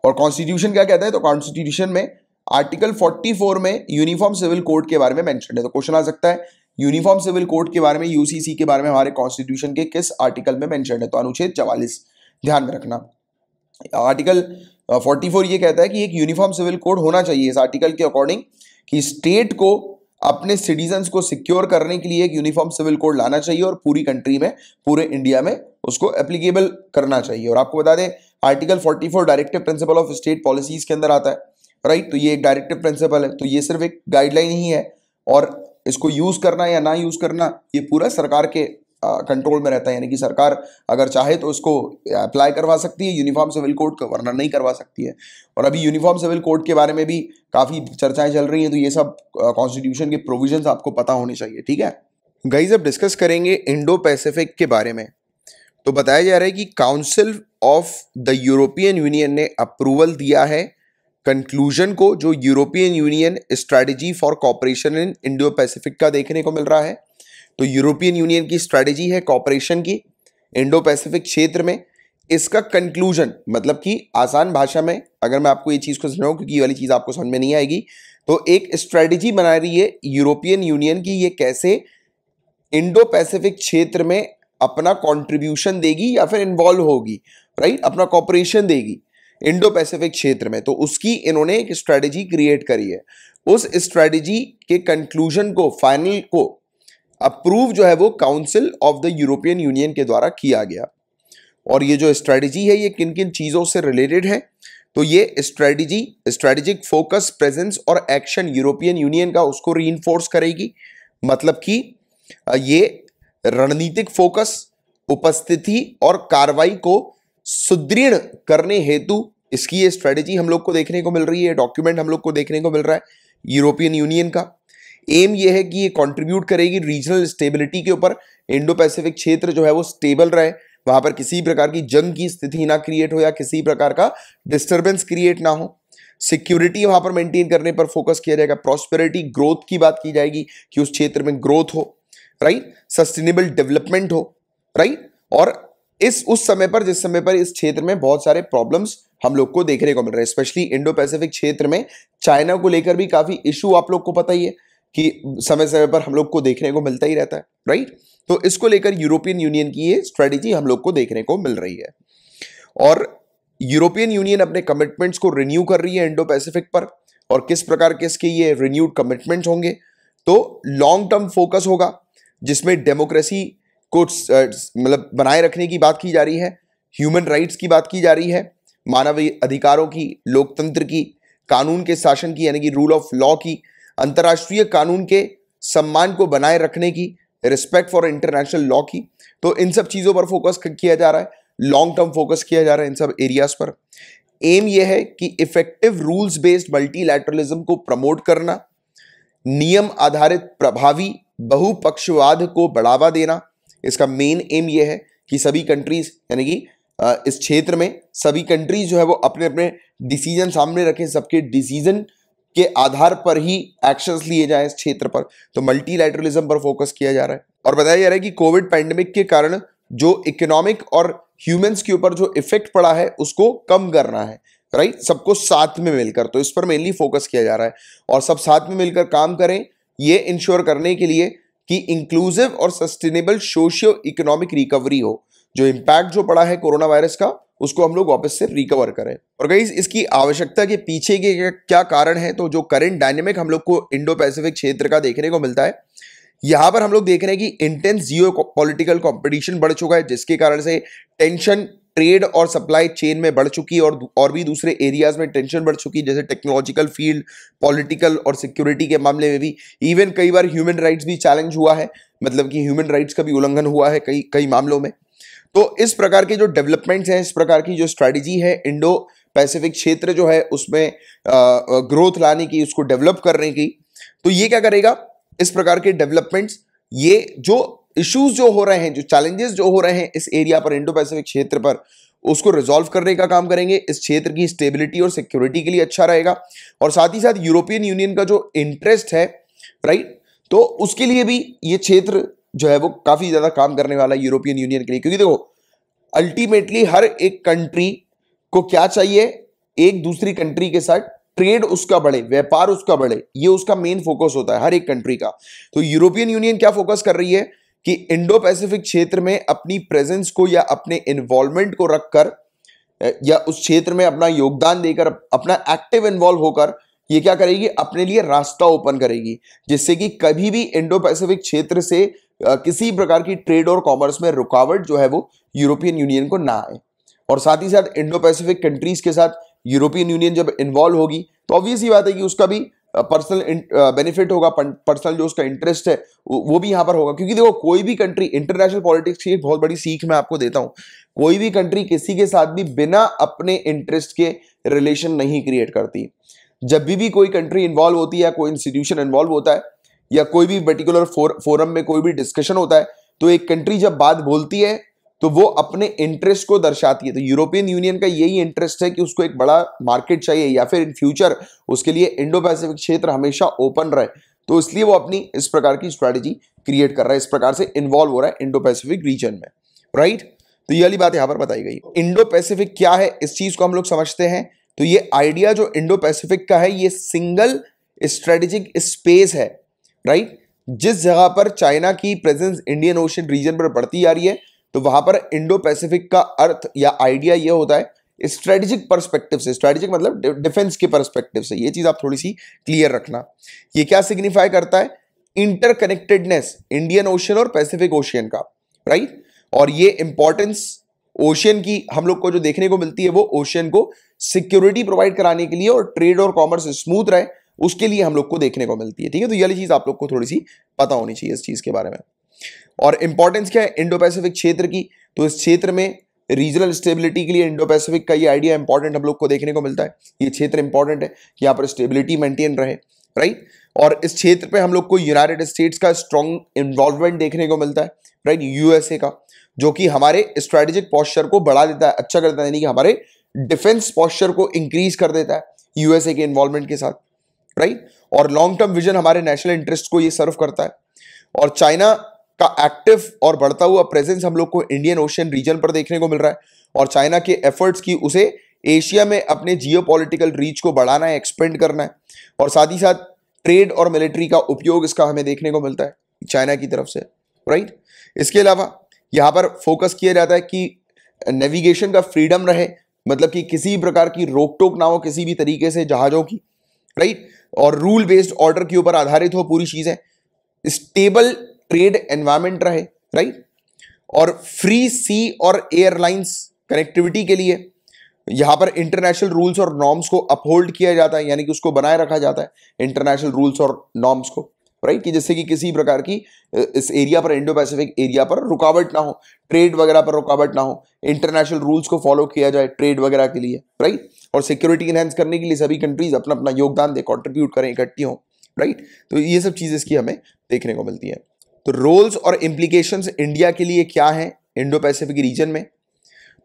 और कॉन्स्टिट्यूशन क्या कहता है तो कॉन्स्टिट्यूशन में आर्टिकल 44 में यूनिफॉर्म सिविल कोड के बारे में मेंशन है तो क्वेश्चन आ सकता है यूनिफॉर्म सिविल कोड के बारे में यूसीसी के बारे में हमारे कॉन्स्टिट्यूशन के किस आर्टिकल में मेंशन है तो अनुच्छेद चवालीस ध्यान में रखना आर्टिकल फोर्टी फोर ये कहता है कि एक यूनिफॉर्म सिविल कोड होना चाहिए इस आर्टिकल के अकॉर्डिंग कि स्टेट को अपने सिटीजन्स को सिक्योर करने के लिए एक यूनिफॉर्म सिविल कोड लाना चाहिए और पूरी कंट्री में पूरे इंडिया में उसको एप्लीकेबल करना चाहिए और आपको बता दें article 44 directive principle of state policies के अंदर आता है राइट तो ये एक डायरेक्टिव प्रिंसिपल है तो ये सिर्फ एक गाइडलाइन ही है और इसको यूज़ करना या ना यूज़ करना ये पूरा सरकार के कंट्रोल में रहता है यानी कि सरकार अगर चाहे तो उसको अप्लाई करवा सकती है यूनिफॉर्म सिविल कोड का वरना नहीं करवा सकती है और अभी यूनिफॉर्म सिविल कोड के बारे में भी काफ़ी चर्चाएं चल रही हैं तो ये सब कॉन्स्टिट्यूशन के प्रोविजंस आपको पता होने चाहिए ठीक है गई जब डिस्कस करेंगे इंडो पैसिफिक के बारे में तो बताया जा रहा है कि council of the European Union ने अप्रूवल दिया है कंक्लूजन को जो European Union strategy for cooperation in Indo Pacific का देखने को मिल रहा है तो यूरोपियन यूनियन की स्ट्रैटेजी है कॉपरेशन की इंडो पैसिफिक क्षेत्र में इसका कंक्लूजन मतलब कि आसान भाषा में अगर मैं आपको ये चीज़ को समझाऊँ क्योंकि ये वाली चीज़ आपको समझ में नहीं आएगी तो एक स्ट्रैटेजी बना रही है यूरोपियन यूनियन की ये कैसे इंडो पैसिफिक क्षेत्र में अपना कंट्रीब्यूशन देगी या फिर इन्वॉल्व होगी राइट अपना कॉपरेशन देगी इंडो पैसिफिक क्षेत्र में तो उसकी इन्होंने एक स्ट्रैटेजी क्रिएट करी है उस स्ट्रैटेजी के कंक्लूजन को फाइनल को अप्रूव जो है वो council of the European Union के द्वारा किया गया और ये जो स्ट्रेटजी है ये किन किन चीज़ों से रिलेटेड है तो ये स्ट्रेटजी स्ट्रेटजिक फोकस प्रेजेंस और एक्शन यूरोपियन यूनियन का उसको री करेगी मतलब कि ये रणनीतिक फोकस उपस्थिति और कार्रवाई को सुदृढ़ करने हेतु इसकी ये स्ट्रेटजी हम लोग को देखने को मिल रही है डॉक्यूमेंट हम लोग को देखने को मिल रहा है यूरोपियन यूनियन का एम ये है कि ये कंट्रीब्यूट करेगी रीजनल स्टेबिलिटी के ऊपर इंडो पैसिफिक क्षेत्र जो है वो स्टेबल रहे वहां पर किसी प्रकार की जंग की स्थिति ना क्रिएट हो या किसी प्रकार का डिस्टर्बेंस क्रिएट ना हो सिक्योरिटी वहां पर मेंटेन करने पर फोकस किया जाएगा प्रॉस्पेरिटी ग्रोथ की बात की जाएगी कि उस क्षेत्र में ग्रोथ हो राइट सस्टेनेबल डेवलपमेंट हो राइट और इस उस समय पर जिस समय पर इस क्षेत्र में बहुत सारे प्रॉब्लम्स हम लोग को देखने को मिल रहे हैं स्पेशली इंडो पैसिफिक क्षेत्र में चाइना को लेकर भी काफी इशू आप लोग को पता ही है कि समय समय पर हम लोग को देखने को मिलता ही रहता है राइट तो इसको लेकर यूरोपियन यूनियन की ये स्ट्रेटेजी हम लोग को देखने को मिल रही है और यूरोपियन यूनियन अपने कमिटमेंट्स को रिन्यू कर रही है इंडो पैसिफिक पर और किस प्रकार के इसके ये रिन्यूड कमिटमेंट्स होंगे तो लॉन्ग टर्म फोकस होगा जिसमें डेमोक्रेसी को मतलब बनाए रखने की बात की जा रही है ह्यूमन राइट्स की बात की जा रही है मानवीय अधिकारों की लोकतंत्र की कानून के शासन की यानी कि रूल ऑफ लॉ की अंतर्राष्ट्रीय कानून के सम्मान को बनाए रखने की रिस्पेक्ट फॉर इंटरनेशनल लॉ की तो इन सब चीज़ों पर फोकस किया जा रहा है लॉन्ग टर्म फोकस किया जा रहा है इन सब एरियाज पर एम यह है कि इफेक्टिव रूल्स बेस्ड मल्टीलैटरलिज्म को प्रमोट करना नियम आधारित प्रभावी बहुपक्षवाद को बढ़ावा देना इसका मेन एम यह है कि सभी कंट्रीज यानी कि इस क्षेत्र में सभी कंट्रीज जो है वो अपने अपने डिसीजन सामने रखें सबके डिसीजन के आधार पर ही एक्शंस लिए जाएं इस क्षेत्र पर तो मल्टीलैटरलिज्म पर फोकस किया जा रहा है और बताया जा रहा है कि कोविड पैंडमिक के कारण जो इकोनॉमिक और ह्यूमंस के ऊपर जो इफेक्ट पड़ा है उसको कम करना है राइट सबको साथ में मिलकर तो इस पर मेनली फोकस किया जा रहा है और सब साथ में मिलकर काम करें ये इंश्योर करने के लिए कि इंक्लूसिव और सस्टेनेबल सोशियो इकोनॉमिक रिकवरी हो जो इम्पैक्ट जो पड़ा है कोरोना वायरस का उसको हम लोग वापस से रिकवर करें और गई इसकी आवश्यकता के पीछे के क्या कारण है तो जो करंट डायनेमिक हम लोग को इंडो पैसिफिक क्षेत्र का देखने को मिलता है यहाँ पर हम लोग देख रहे हैं कि इंटेंस जियो पॉलिटिकल कॉम्पिटिशन बढ़ चुका है जिसके कारण से टेंशन ट्रेड और सप्लाई चेन में बढ़ चुकी और और भी दूसरे एरियाज में टेंशन बढ़ चुकी जैसे टेक्नोलॉजिकल फील्ड पॉलिटिकल और सिक्योरिटी के मामले में भी इवन कई बार ह्यूमन राइट्स भी चैलेंज हुआ है मतलब कि ह्यूमन राइट्स का भी उल्लंघन हुआ है कई कई मामलों में तो इस प्रकार के जो डेवलपमेंट्स हैं इस प्रकार की जो स्ट्रैटेजी है इंडो पैसिफिक क्षेत्र जो है उसमें ग्रोथ लाने की उसको डेवलप करने की तो ये क्या करेगा इस प्रकार के डेवलपमेंट्स ये जो इश्यूज जो हो रहे हैं जो चैलेंजेस जो हो रहे हैं इस एरिया पर इंडो पैसिफिक क्षेत्र पर उसको रिजॉल्व करने का काम करेंगे इस क्षेत्र की स्टेबिलिटी और सिक्योरिटी के लिए अच्छा रहेगा और साथ ही साथ यूरोपियन यूनियन का जो इंटरेस्ट है राइट तो उसके लिए भी ये क्षेत्र जो है वो काफ़ी ज़्यादा काम करने वाला है यूरोपियन यूनियन के लिए क्योंकि देखो अल्टीमेटली हर एक कंट्री को क्या चाहिए एक दूसरी कंट्री के साथ ट्रेड उसका बढ़े व्यापार उसका बढ़े ये उसका मेन फोकस होता है हर एक कंट्री का तो यूरोपियन यूनियन क्या फोकस कर रही है कि इंडो पैसिफिक क्षेत्र में अपनी प्रेजेंस को या अपने इन्वॉल्वमेंट को रखकर या उस क्षेत्र में अपना योगदान देकर अपना एक्टिव इन्वॉल्व होकर ये क्या करेगी अपने लिए रास्ता ओपन करेगी जिससे कि कभी भी इंडो पैसिफिक क्षेत्र से किसी प्रकार की ट्रेड और कॉमर्स में रुकावट जो है वो यूरोपियन यूनियन को ना आए और साथ ही साथ इंडो पैसिफिक कंट्रीज के साथ यूरोपियन यूनियन जब इन्वॉल्व होगी तो ऑब्वियस ही बात है कि उसका भी पर्सनल बेनिफिट होगा पर्सनल जो उसका इंटरेस्ट है वो भी यहाँ पर होगा क्योंकि देखो कोई भी कंट्री इंटरनेशनल पॉलिटिक्स की एक बहुत बड़ी सीख मैं आपको देता हूँ कोई भी कंट्री किसी के साथ भी बिना अपने इंटरेस्ट के रिलेशन नहीं क्रिएट करती जब भी भी कोई कंट्री इन्वॉल्व होती है कोई इंस्टीट्यूशन इन्वॉल्व होता है या कोई भी पर्टिकुलर फोर, फोरम में कोई भी डिस्कशन होता है तो एक कंट्री जब बात बोलती है तो वो अपने इंटरेस्ट को दर्शाती है तो यूरोपियन यूनियन का यही इंटरेस्ट है कि उसको एक बड़ा मार्केट चाहिए या फिर इन फ्यूचर उसके लिए इंडो पैसिफिक क्षेत्र हमेशा ओपन रहे तो इसलिए वो अपनी इस प्रकार की स्ट्रैटेजी क्रिएट कर रहा है इस प्रकार से इन्वॉल्व हो रहा है इंडो पैसिफिक रीजन में राइट तो ये वाली बात यहाँ पर बताई गई इंडो पैसिफिक क्या है इस चीज़ को हम लोग समझते हैं तो ये आइडिया जो इंडो पैसिफिक का है ये सिंगल स्ट्रेटेजिक स्पेस है राइट जिस जगह पर चाइना की प्रेजेंस इंडियन ओशन रीजन पर बढ़ती जा रही है तो वहां पर इंडो पैसिफिक का अर्थ या आइडिया यह होता है स्ट्रेटेजिक परस्पेक्टिव से स्ट्रेटेजिक मतलब डिफेंस के परस्पेक्टिव से ये चीज़ आप थोड़ी सी क्लियर रखना ये क्या सिग्निफाई करता है इंटरकनेक्टेडनेस इंडियन ओशन और पैसिफिक ओशियन का राइट और ये इंपॉर्टेंस ओशियन की हम लोग को जो देखने को मिलती है वो ओशियन को सिक्योरिटी प्रोवाइड कराने के लिए और ट्रेड और कॉमर्स स्मूथ रहे उसके लिए हम लोग को देखने को मिलती है ठीक है तो यही चीज़ आप लोग को थोड़ी सी पता होनी चाहिए इस चीज़ के बारे में और इंपॉर्टेंस क्या है इंडो पैसिफिक क्षेत्र की तो इस क्षेत्र में रीजनल स्टेबिलिटी के लिए इंडो पैसिफिक का ये आइडिया इंपॉर्टेंट हम लोग को देखने को मिलता है ये क्षेत्र इंपॉर्टेंट है कि यहाँ पर स्टेबिलिटी मेंटेन रहे राइट और इस क्षेत्र पे हम लोग को यूनाइटेड स्टेट्स का स्ट्रॉन्ग इन्वॉल्वमेंट देखने को मिलता है राइट यूएसए का जो कि हमारे स्ट्रेटेजिक पॉस्चर को बढ़ा देता है अच्छा करता है यानी कि हमारे डिफेंस पॉस्चर को इंक्रीज कर देता है यूएसए के इन्वॉल्वमेंट के साथ राइट और लॉन्ग टर्म विजन हमारे नेशनल इंटरेस्ट को ये सर्व करता है और चाइना का एक्टिव और बढ़ता हुआ प्रेजेंस हम लोग को इंडियन ओशियन रीजन पर देखने को मिल रहा है और चाइना के एफर्ट्स की उसे एशिया में अपने जियो रीच को बढ़ाना है एक्सपेंड करना है और साथ ही साथ ट्रेड और मिलिट्री का उपयोग इसका हमें देखने को मिलता है चाइना की तरफ से राइट इसके अलावा यहाँ पर फोकस किया जाता है कि नेविगेशन का फ्रीडम रहे मतलब कि किसी प्रकार की रोक टोक ना हो किसी भी तरीके से जहाज़ों की राइट और रूल बेस्ड ऑर्डर के ऊपर आधारित हो पूरी चीज़ें स्टेबल ट्रेड एनवायरमेंट रहे राइट और फ्री सी और एयरलाइंस कनेक्टिविटी के लिए यहां पर इंटरनेशनल रूल्स और नॉर्म्स को अपहोल्ड किया जाता है यानी कि उसको बनाए रखा जाता है इंटरनेशनल रूल्स और नॉर्म्स को राइट कि जैसे कि किसी प्रकार की इस एरिया पर इंडो पैसिफिक एरिया पर रुकावट ना हो ट्रेड वगैरह पर रुकावट ना हो इंटरनेशनल रूल्स को फॉलो किया जाए ट्रेड वगैरह के लिए राइट और सिक्योरिटी इनहेंस करने के लिए सभी कंट्रीज अपना अपना योगदान दे कॉन्ट्रीब्यूट करें इकट्ठी हों राइट तो ये सब चीज़ इसकी हमें देखने को मिलती है तो रोल्स और इम्प्लीकेशन इंडिया के लिए क्या है इंडो पैसिफिक रीजन में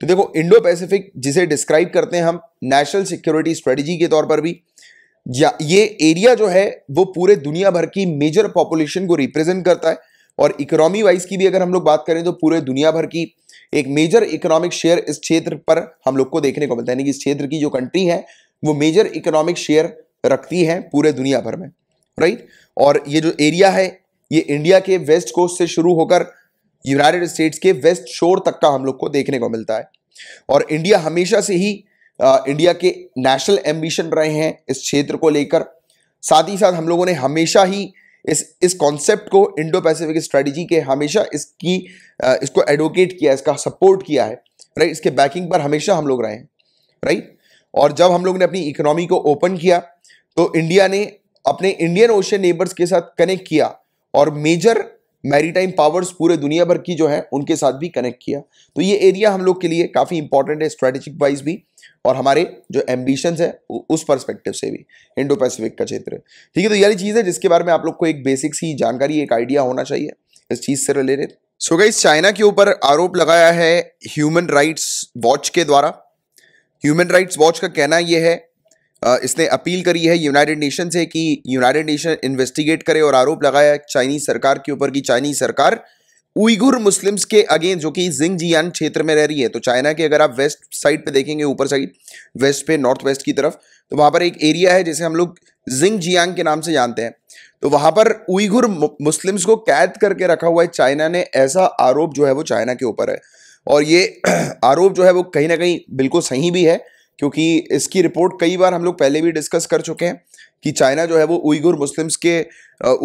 तो देखो इंडो पैसिफिक जिसे डिस्क्राइब करते हैं हम नेशनल सिक्योरिटी स्ट्रेटजी के तौर पर भी या ये एरिया जो है वो पूरे दुनिया भर की मेजर पॉपुलेशन को रिप्रेजेंट करता है और इकोनॉमी वाइज की भी अगर हम लोग बात करें तो पूरे दुनिया भर की एक मेजर इकोनॉमिक शेयर इस क्षेत्र पर हम लोग को देखने को मिलता है यानी कि इस क्षेत्र की जो कंट्री है वो मेजर इकोनॉमिक शेयर रखती है पूरे दुनिया भर में राइट और ये जो एरिया है ये इंडिया के वेस्ट कोस्ट से शुरू होकर यूनाइटेड स्टेट्स के वेस्ट शोर तक का हम लोग को देखने को मिलता है और इंडिया हमेशा से ही इंडिया के नेशनल एम्बिशन रहे हैं इस क्षेत्र को लेकर साथ ही साथ हम लोगों ने हमेशा ही इस इस कॉन्सेप्ट को इंडो पैसिफिक स्ट्रेटजी के हमेशा इसकी इसको एडवोकेट किया इसका सपोर्ट किया है राइट इसके बैकिंग पर हमेशा हम लोग रहे हैं राइट और जब हम लोग ने अपनी इकोनॉमी को ओपन किया तो इंडिया ने अपने इंडियन ओशन नेबर्स के साथ कनेक्ट किया और मेजर मैरीटाइम पावर्स पूरे दुनिया भर की जो है उनके साथ भी कनेक्ट किया तो ये एरिया हम लोग के लिए काफ़ी इंपॉर्टेंट है स्ट्रेटेजिक वाइज भी और हमारे जो एम्बिशंस है उस परस्पेक्टिव से भी इंडो पैसिफिक का क्षेत्र ठीक है तो यही चीज़ है जिसके बारे में आप लोग को एक बेसिक सी जानकारी एक आइडिया होना चाहिए इस चीज़ से रिलेटेड सो गई चाइना के ऊपर आरोप लगाया है ह्यूमन राइट्स वॉच के द्वारा ह्यूमन राइट्स वॉच का कहना यह है इसने अपील करी है यूनाइटेड नेशन से कि यूनाइटेड नेशन इन्वेस्टिगेट करे और आरोप लगाया चाइनीज सरकार के ऊपर कि चाइनीज सरकार उइगुर मुस्लिम्स के अगेन जो कि जिंग जियान क्षेत्र में रह रही है तो चाइना के अगर आप वेस्ट साइड पे देखेंगे ऊपर साइड वेस्ट पे नॉर्थ वेस्ट की तरफ तो वहाँ पर एक एरिया है जिसे हम लोग जिंग जियांग के नाम से जानते हैं तो वहाँ पर उइगुर मुस्लिम्स को कैद करके रखा हुआ है चाइना ने ऐसा आरोप जो है वो चाइना के ऊपर है और ये आरोप जो है वो कहीं ना कहीं बिल्कुल सही भी है क्योंकि इसकी रिपोर्ट कई बार हम लोग पहले भी डिस्कस कर चुके हैं कि चाइना जो है वो उइगुर मुस्लिम्स के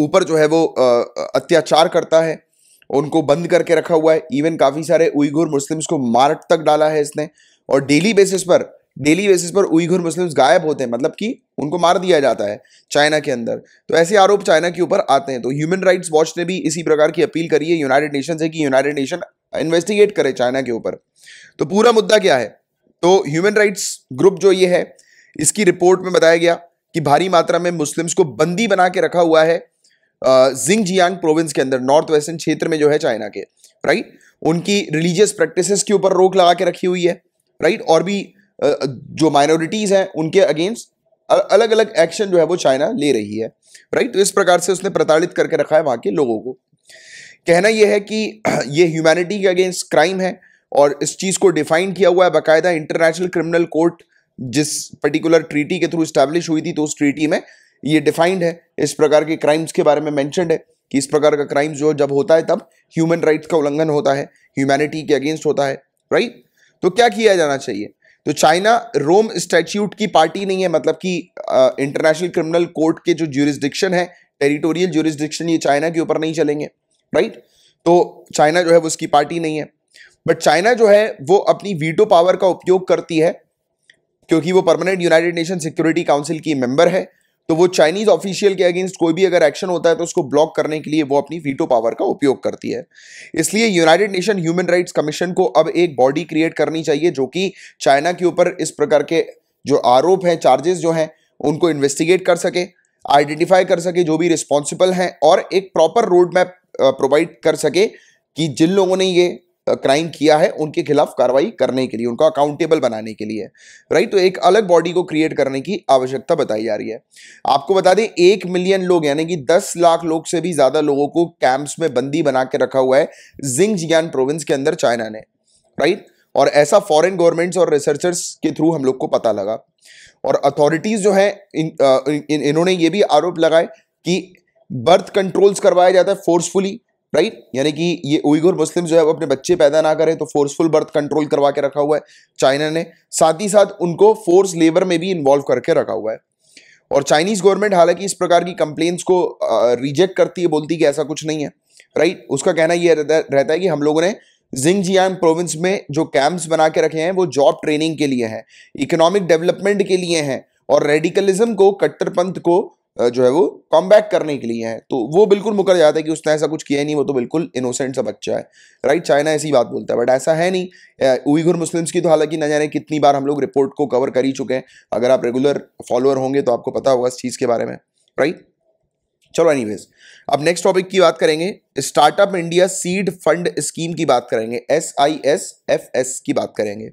ऊपर जो है वो अत्याचार करता है उनको बंद करके रखा हुआ है इवन काफ़ी सारे उइगुर मुस्लिम्स को मार्ट तक डाला है इसने और डेली बेसिस पर डेली बेसिस पर उइगुर मुस्लिम्स गायब होते हैं मतलब कि उनको मार दिया जाता है चाइना के अंदर तो ऐसे आरोप चाइना के ऊपर आते हैं तो ह्यूमन राइट्स वॉच ने भी इसी प्रकार की अपील करी है यूनाइटेड नेशन से कि यूनाइटेड नेशन इन्वेस्टिगेट करे चाइना के ऊपर तो पूरा मुद्दा क्या है तो ह्यूमन राइट्स ग्रुप जो ये है इसकी रिपोर्ट में बताया गया कि भारी मात्रा में मुस्लिम्स को बंदी बना के रखा हुआ है जिंग जियांग प्रोविंस के अंदर नॉर्थ वेस्टर्न क्षेत्र में जो है चाइना के राइट उनकी रिलीजियस प्रैक्टिसेस के ऊपर रोक लगा के रखी हुई है राइट और भी जो माइनॉरिटीज़ हैं उनके अगेंस्ट अलग अलग एक्शन जो है वो चाइना ले रही है राइट तो इस प्रकार से उसने प्रताड़ित करके रखा है वहाँ के लोगों को कहना यह है कि ये ह्यूमैनिटी के अगेंस्ट क्राइम है और इस चीज़ को डिफाइन किया हुआ है बाकायदा इंटरनेशनल क्रिमिनल कोर्ट जिस पर्टिकुलर ट्रीटी के थ्रू स्टैब्लिश हुई थी तो उस ट्रीटी में ये डिफाइंड है इस प्रकार के क्राइम्स के बारे में मैंशनड है कि इस प्रकार का क्राइम जो जब होता है तब ह्यूमन राइट्स का उल्लंघन होता है ह्यूमैनिटी के अगेंस्ट होता है राइट तो क्या किया जाना चाहिए तो चाइना रोम स्टैच्यूट की पार्टी नहीं है मतलब कि इंटरनेशनल क्रिमिनल कोर्ट के जो ज्यूरिस्डिक्शन है टेरिटोरियल ज्यूरिस्डिक्शन ये चाइना के ऊपर नहीं चलेंगे राइट तो चाइना जो है वो उसकी पार्टी नहीं है बट चाइना जो है वो अपनी वीटो पावर का उपयोग करती है क्योंकि वो permanent United Nation Security Council की मेंबर है तो वो चाइनीज ऑफिशियल के अगेंस्ट कोई भी अगर एक्शन होता है तो उसको ब्लॉक करने के लिए वो अपनी वीटो पावर का उपयोग करती है इसलिए United Nation Human Rights Commission को अब एक बॉडी क्रिएट करनी चाहिए जो कि चाइना के ऊपर इस प्रकार के जो आरोप हैं चार्जेस जो हैं उनको इन्वेस्टिगेट कर सके आइडेंटिफाई कर सके जो भी रिस्पॉन्सिबल हैं और एक प्रॉपर रोड मैप प्रोवाइड कर सके कि जिन लोगों ने ये क्राइम किया है उनके खिलाफ कार्रवाई करने के लिए उनको अकाउंटेबल बनाने के लिए राइट तो एक अलग बॉडी को क्रिएट करने की आवश्यकता बताई जा रही है आपको बता दें एक मिलियन लोग यानी कि दस लाख लोग से भी ज़्यादा लोगों को कैंप्स में बंदी बना के रखा हुआ है जिंग जियान प्रोविंस के अंदर चाइना ने राइट और ऐसा फॉरन गवर्नमेंट्स और रिसर्चर्स के थ्रू हम लोग को पता लगा और अथॉरिटीज़ जो है इन्होंने ये भी आरोप लगाए कि बर्थ कंट्रोल्स करवाया जाता है फोर्सफुली राइट right? यानी कि ये उइगुर मुस्लिम जो है वो अपने बच्चे पैदा ना करें तो फोर्सफुल बर्थ कंट्रोल करवा के रखा हुआ है चाइना ने साथ ही साथ उनको फोर्स लेबर में भी इन्वॉल्व करके रखा हुआ है और चाइनीज़ गवर्नमेंट हालांकि इस प्रकार की कंप्लेंट्स को रिजेक्ट करती है बोलती कि ऐसा कुछ नहीं है राइट right? उसका कहना यह रहता है कि हम लोगों ने जिंग प्रोविंस में जो कैंप्स बना के रखे हैं वो जॉब ट्रेनिंग के लिए हैं इकोनॉमिक डेवलपमेंट के लिए हैं और रेडिकलिज्म को कट्टरपंथ को जो है वो कम करने के लिए हैं तो वो बिल्कुल मुकर जाता है कि उसने ऐसा कुछ किया नहीं वो तो बिल्कुल इनोसेंट सा बच्चा है राइट चाइना ऐसी बात बोलता है बट ऐसा है नहीं उइघुर मुस्लिम्स की तो हालांकि ना जाने कितनी बार हम लोग रिपोर्ट को कवर कर ही चुके हैं अगर आप रेगुलर फॉलोअर होंगे तो आपको पता होगा इस चीज़ के बारे में राइट चलो एनी अब नेक्स्ट टॉपिक की बात करेंगे Startup India Seed Fund Scheme की बात करेंगे S I S F S की बात करेंगे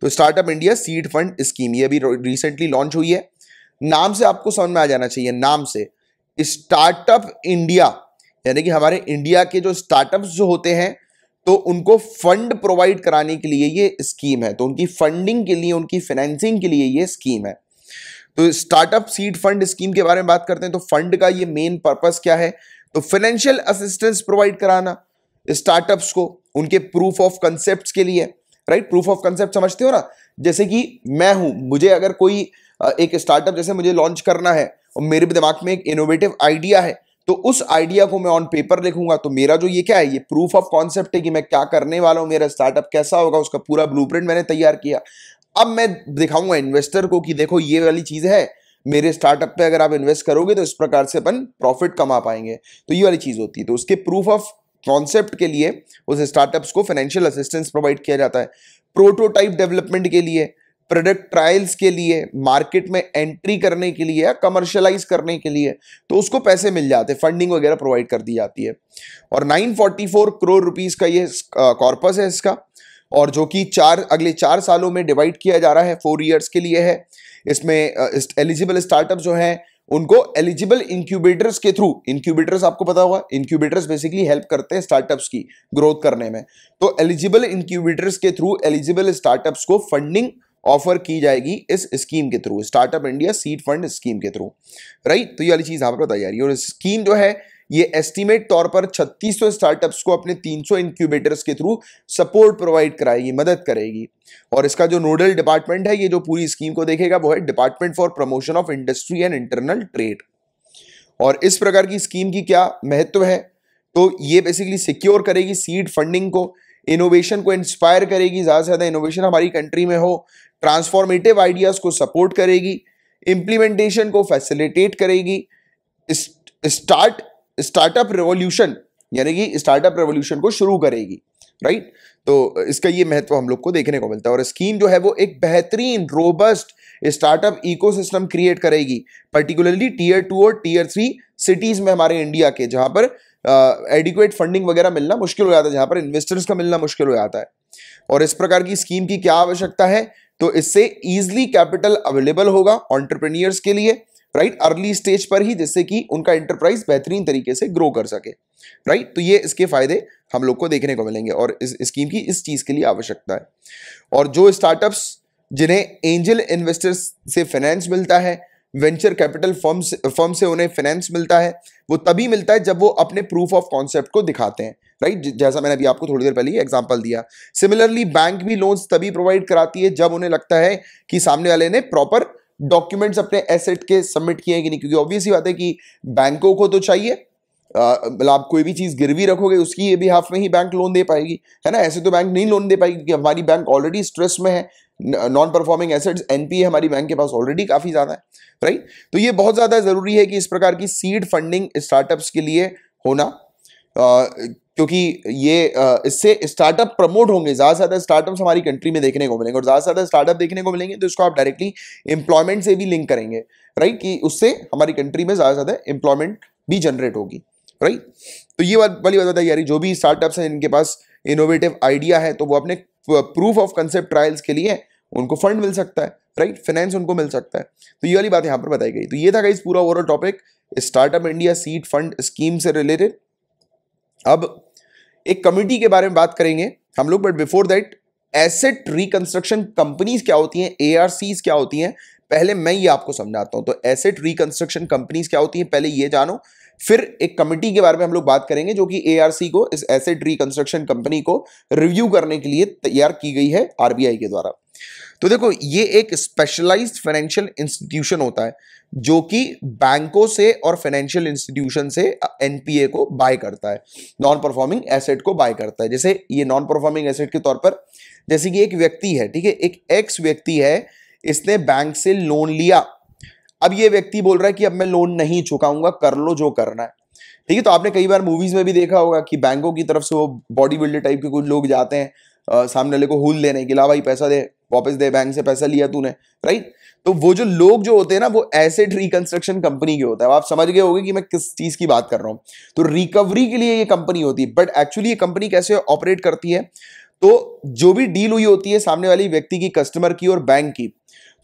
तो Startup India Seed Fund Scheme ये अभी रिसेंटली लॉन्च हुई है नाम से आपको समझ में आ जाना चाहिए नाम से स्टार्टअप इंडिया यानी कि हमारे इंडिया के जो स्टार्टअप्स जो होते हैं तो उनको फंड प्रोवाइड कराने के लिए ये स्कीम है तो उनकी फंडिंग के लिए उनकी फाइनेंसिंग के लिए ये स्कीम है तो स्टार्टअप सीड फंड स्कीम के बारे में बात करते हैं तो फंड का ये मेन पर्पस क्या है तो फाइनेंशियल असिस्टेंस प्रोवाइड कराना स्टार्टअप्स को उनके प्रूफ ऑफ कंसेप्ट के लिए राइट प्रूफ ऑफ कंसेप्ट समझते हो ना जैसे कि मैं हूं मुझे अगर कोई एक स्टार्टअप जैसे मुझे लॉन्च करना है और मेरे दिमाग में एक इनोवेटिव आइडिया है तो उस आइडिया को मैं ऑन पेपर लिखूंगा तो मेरा जो ये क्या है ये प्रूफ ऑफ कॉन्सेप्ट है कि मैं क्या करने वाला हूँ मेरा स्टार्टअप कैसा होगा उसका पूरा ब्लू मैंने तैयार किया अब मैं दिखाऊंगा इन्वेस्टर को कि देखो ये वाली चीज़ है मेरे स्टार्टअप पे अगर आप इन्वेस्ट करोगे तो इस प्रकार से अपन प्रॉफिट कमा पाएंगे तो ये वाली चीज़ होती है तो उसके प्रूफ ऑफ कॉन्सेप्ट के लिए उस स्टार्टअप्स को फाइनेंशियल असिस्टेंस प्रोवाइड किया जाता है प्रोटोटाइप डेवलपमेंट के लिए प्रोडक्ट ट्रायल्स के लिए मार्केट में एंट्री करने के लिए या कमर्शलाइज करने के लिए तो उसको पैसे मिल जाते हैं फंडिंग वगैरह प्रोवाइड कर दी जाती है और 944 करोड़ रुपीस का ये कॉर्पस है इसका और जो कि चार अगले चार सालों में डिवाइड किया जा रहा है फोर ईयर्स के लिए है इसमें एलिजिबल स्टार्टअप जो हैं उनको एलिजिबल इंक्यूबेटर्स के थ्रू इंक्यूबेटर्स आपको पता होगा इंक्यूबेटर्स बेसिकली हेल्प करते हैं स्टार्टअप्स की ग्रोथ करने में तो एलिजिबल इंक्यूबेटर्स के थ्रू एलिजिबल स्टार्टअप्स को फंडिंग ऑफर की जाएगी इस स्कीम के through Startup India Seed Fund Scheme के थ्रू राइट तो ये वाली चीज़ यहाँ पर बताई जा रही है और स्कीम जो है ये एस्टिमेट तौर पर 3600 स्टार्टअप्स को अपने 300 इंक्यूबेटर्स के थ्रू सपोर्ट प्रोवाइड कराएगी मदद करेगी और इसका जो नोडल डिपार्टमेंट है ये जो पूरी स्कीम को देखेगा वो है Department for Promotion of Industry and Internal Trade और इस प्रकार की स्कीम की क्या महत्व है तो ये बेसिकली सिक्योर करेगी सीड फंडिंग को इनोवेशन को इंस्पायर करेगी ज़्यादा से ज़्यादा इनोवेशन हमारी कंट्री में हो ट्रांसफॉर्मेटिव आइडियाज़ को सपोर्ट करेगी इम्प्लीमेंटेशन को फैसिलिटेट करेगी स्टार्ट स्टार्टअप रेवोल्यूशन यानी कि स्टार्टअप रेवोल्यूशन को शुरू करेगी राइट तो इसका ये महत्व हम लोग को देखने को मिलता है और स्कीम जो है वो एक बेहतरीन रोबस्ट स्टार्टअप इकोसिस्टम क्रिएट करेगी पर्टिकुलरली टीयर टू और टीयर थ्री सिटीज में हमारे इंडिया के जहां पर एडिक्वेट फंडिंग वगैरह मिलना मुश्किल हो जाता है जहां पर इन्वेस्टर्स का मिलना मुश्किल हो जाता है और इस प्रकार की स्कीम की क्या आवश्यकता है तो इससे इजिली कैपिटल अवेलेबल होगा ऑन्टरप्रेन्यर्स के लिए राइट अर्ली स्टेज पर ही जिससे कि उनका एंटरप्राइज बेहतरीन तरीके से ग्रो कर सके राइट तो ये इसके फायदे हम लोग को देखने को मिलेंगे और इस स्कीम की इस चीज़ के लिए आवश्यकता है और जो स्टार्टअप्स जिन्हें एंजल इन्वेस्टर्स से फाइनेंस मिलता है वेंचर कैपिटल फर्म से फर्म से उन्हें फाइनेंस मिलता है वो तभी मिलता है जब वो अपने प्रूफ ऑफ कॉन्सेप्ट को दिखाते हैं राइट right? जैसा मैंने अभी आपको थोड़ी देर पहले एग्जांपल दिया सिमिलरली बैंक भी लोन्स तभी प्रोवाइड कराती है जब उन्हें लगता है कि सामने वाले ने प्रॉपर डॉक्यूमेंट्स अपने एसेट के सबमिट किए हैं कि नहीं क्योंकि ऑब्वियस ही बात है कि बैंकों को तो चाहिए मतलब आप कोई भी चीज़ गिरवी रखोगे उसकी भी हाफ में ही बैंक लोन दे पाएगी है ना ऐसे तो बैंक नहीं लोन दे पाएगी क्योंकि हमारी बैंक ऑलरेडी स्ट्रेस में है नॉन परफॉर्मिंग एसेट्स एनपीए हमारी बैंक के पास ऑलरेडी काफ़ी ज़्यादा है राइट तो ये बहुत ज़्यादा ज़रूरी है कि इस प्रकार की सीड फंडिंग स्टार्टअप्स के लिए होना आ, क्योंकि ये आ, इससे स्टार्टअप प्रमोट होंगे ज़्यादा से ज़्यादा स्टार्टअप्स हमारी कंट्री में देखने को मिलेंगे और ज़्यादा से ज़्यादा स्टार्टअप देखने को मिलेंगे तो इसको आप डायरेक्टली एम्प्लॉयमेंट से भी लिंक करेंगे राइट कि उससे हमारी कंट्री में ज़्यादा से ज़्यादा एम्प्लॉयमेंट भी जनरेट होगी राइट तो ये बात वाली बात बताई यारी जो भी स्टार्टअप्स हैं इनके पास इनोवेटिव आइडिया है तो वो अपने प्रूफ ऑफ कंसेप्ट ट्रायल्स के लिए उनको फंड मिल सकता है राइट फाइनेंस उनको मिल सकता है तो ये वाली बात यहाँ पर बताई गई तो ये था गाइज पूरा overall topic Startup India Seed Fund Scheme से रिलेटेड अब एक कमिटी के बारे में बात करेंगे हम लोग but before that asset reconstruction companies क्या होती हैं ए क्या होती हैं पहले मैं ये आपको समझाता हूँ तो एसेट रिकंस्ट्रक्शन कंपनीज क्या होती हैं पहले ये जानो फिर एक कमिटी के बारे में हम लोग बात करेंगे जो कि एआरसी को इस एसेट रिकंस्ट्रक्शन कंपनी को रिव्यू करने के लिए तैयार की गई है आरबीआई के द्वारा तो देखो ये एक स्पेशलाइज्ड फाइनेंशियल इंस्टीट्यूशन होता है जो कि बैंकों से और फाइनेंशियल इंस्टीट्यूशन से एनपीए को बाय करता है नॉन परफॉर्मिंग एसेट को बाय करता है जैसे ये नॉन परफॉर्मिंग एसेट के तौर पर जैसे कि एक व्यक्ति है ठीक है एक एक्स व्यक्ति है इसने बैंक से लोन लिया अब ये व्यक्ति बोल रहा है कि अब मैं लोन नहीं चुकाऊंगा कर लो जो करना है ठीक है तो आपने कई बार मूवीज में भी देखा होगा कि बैंकों की तरफ से वो बॉडी बिल्डर टाइप के कुछ लोग जाते हैं आ, सामने वाले को हुल देने के ला भाई पैसा दे वापस दे बैंक से पैसा लिया तूने राइट तो वो जो लोग जो होते हैं ना वो एसेट रिकंस्ट्रक्शन कंपनी के होता है आप समझ गए होगे कि मैं किस चीज की बात कर रहा हूं तो रिकवरी के लिए ये कंपनी होती है बट एक्चुअली ये कंपनी कैसे ऑपरेट करती है तो जो भी डील हुई होती है सामने वाली व्यक्ति की कस्टमर की और बैंक की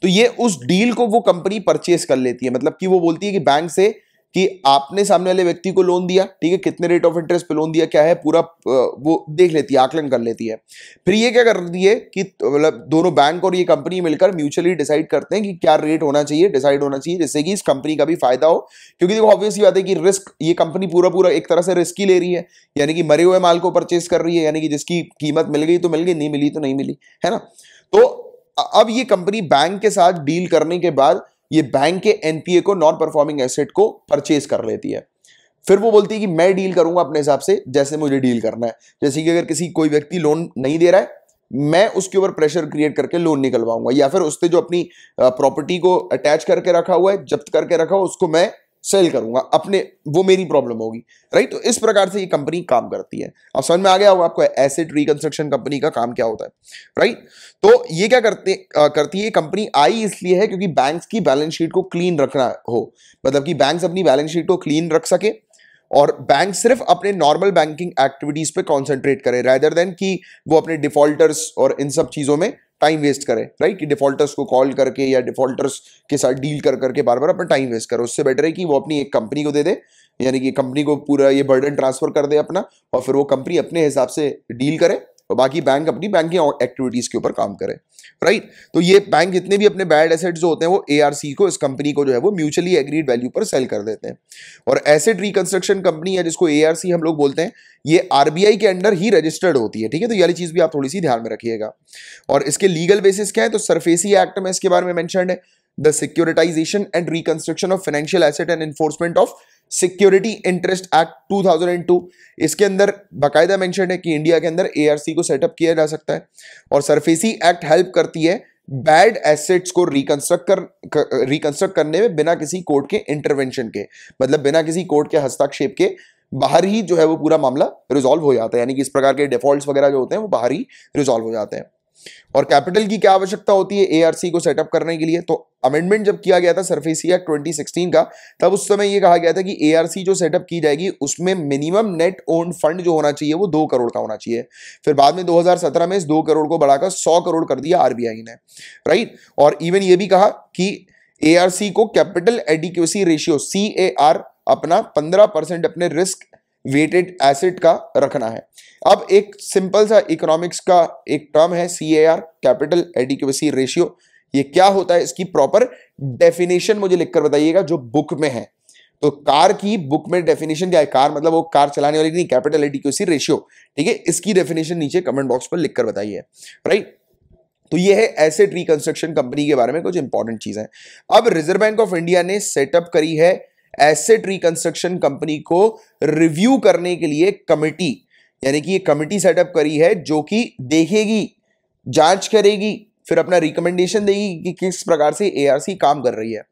तो ये उस डील को वो कंपनी परचेस कर लेती है मतलब कि वो बोलती है कि बैंक से कि आपने सामने वाले व्यक्ति को लोन दिया ठीक है कितने रेट ऑफ इंटरेस्ट पे लोन दिया क्या है पूरा वो देख लेती है आकलन कर लेती है फिर ये क्या करती है कि मतलब दोनों बैंक और ये कंपनी मिलकर म्यूचुअली डिसाइड करते हैं कि क्या रेट होना चाहिए डिसाइड होना चाहिए जिससे कि इस कंपनी का भी फायदा हो क्योंकि देखो ऑब्वियसली बात है कि रिस्क ये कंपनी पूरा पूरा एक तरह से रिस्क ही ले रही है यानी कि मरे हुए माल को परचेस कर रही है यानी कि जिसकी कीमत मिल गई तो मिल गई नहीं मिली तो नहीं मिली है ना तो अब ये कंपनी बैंक के साथ डील करने के बाद ये बैंक के एनपीए को नॉन परफॉर्मिंग एसेट को परचेज कर लेती है फिर वो बोलती है कि मैं डील करूंगा अपने हिसाब से जैसे मुझे डील करना है जैसे कि अगर किसी कोई व्यक्ति लोन नहीं दे रहा है मैं उसके ऊपर प्रेशर क्रिएट करके लोन निकलवाऊंगा या फिर उसने जो अपनी प्रॉपर्टी को अटैच करके रखा हुआ है जब्त करके रखा हुआ उसको मैं सेल करूंगा अपने वो मेरी प्रॉब्लम होगी राइट तो इस प्रकार से ये कंपनी काम करती है अब समझ में आ गया होगा आपको एसेट रिकंस्ट्रक्शन कंपनी का काम क्या होता है राइट तो ये क्या करते आ, करती है कंपनी आई इसलिए है क्योंकि बैंक्स की बैलेंस शीट को क्लीन रखना हो मतलब कि बैंक्स अपनी बैलेंस शीट को क्लीन रख सके और बैंक सिर्फ अपने नॉर्मल बैंकिंग एक्टिविटीज पे कॉन्सेंट्रेट करे रेदर देन कि वो अपने डिफॉल्टर्स और इन सब चीज़ों में टाइम वेस्ट करें राइट कि डिफॉल्टर्स को कॉल करके या डिफॉल्टर्स के साथ डील कर करके बार बार अपना टाइम वेस्ट करें उससे बेटर है कि वो अपनी एक कंपनी को दे दे यानी कि कंपनी को पूरा ये बर्डन ट्रांसफर कर दे अपना और फिर वो कंपनी अपने हिसाब से डील करें और बाकी बैंक अपनी बैंकिंग एक्टिविटीज़ के ऊपर काम करें राइट right? तो ये बैंक जितने भी अपने बैड एसेट्स जो होते हैं वो ए को इस कंपनी को जो है वो म्यूचुअली एग्रीड वैल्यू पर सेल कर देते हैं और एसेट रिकंस्ट्रक्शन कंपनी है जिसको ए हम लोग बोलते हैं ये आरबीआई के अंडर ही रजिस्टर्ड होती है ठीक है तो यही चीज़ भी आप थोड़ी सी ध्यान में रखिएगा और इसके लीगल बेसिस क्या है तो सरफेसी एक्ट में इसके बारे में मैंशन है the securitisation and reconstruction of financial asset and enforcement of security interest act 2002 इसके अंदर बाकायदा मेंशन है कि इंडिया के अंदर एआरसी को सेटअप किया जा सकता है और सरफेसी एक्ट हेल्प करती है बैड एसेट्स को रिकंस्ट्रक्ट कर रिकंस्ट्रक्ट करने में बिना किसी कोर्ट के इंटरवेंशन के मतलब बिना किसी कोर्ट के हस्ताक्षेप के बाहर ही जो है वो पूरा मामला रिजॉल्व हो जाता है यानी कि इस प्रकार के डिफॉल्ट्स वगैरह जो होते हैं वो बाहर ही रिजॉल्व हो जाते हैं और कैपिटल की क्या आवश्यकता होती है एआरसी को सेटअप करने के लिए तो अमेंडमेंट जब किया गया था सरफेसी एक्ट 2016 का तब उस समय यह कहा गया था कि एआरसी जो सेटअप की जाएगी उसमें मिनिमम नेट ओन फंड जो होना चाहिए वो दो करोड़ का होना चाहिए फिर बाद में 2017 में इस दो करोड़ को बढ़ाकर सौ करोड़ कर दिया आरबीआई ने राइट और इवन ये भी कहा कि ए को कैपिटल एडिक्यूसी रेशियो सी अपना पंद्रह अपने रिस्क वेटेड एसेट का रखना है अब एक सिंपल सा इकोनॉमिक्स का एक टर्म है C A R capital adequacy ratio ये क्या होता है इसकी प्रॉपर डेफिनेशन मुझे लिखकर बताइएगा जो बुक में है तो कार की बुक में डेफिनेशन क्या है कार मतलब वो कार चलाने वाली नहीं कैपिटल एडिक्यूसी रेशियो ठीक है इसकी डेफिनेशन नीचे कमेंट बॉक्स पर लिखकर बताइए राइट तो ये है एसेट रिकंस्ट्रक्शन कंपनी के बारे में कुछ इंपॉर्टेंट चीज है अब रिजर्व बैंक ऑफ इंडिया ने सेटअप करी है एसेट रिकंस्ट्रक्शन कंपनी को रिव्यू करने के लिए कमिटी यानी कि ये कमिटी सेटअप करी है जो कि देखेगी जांच करेगी फिर अपना रिकमेंडेशन देगी कि किस प्रकार से एआरसी काम कर रही है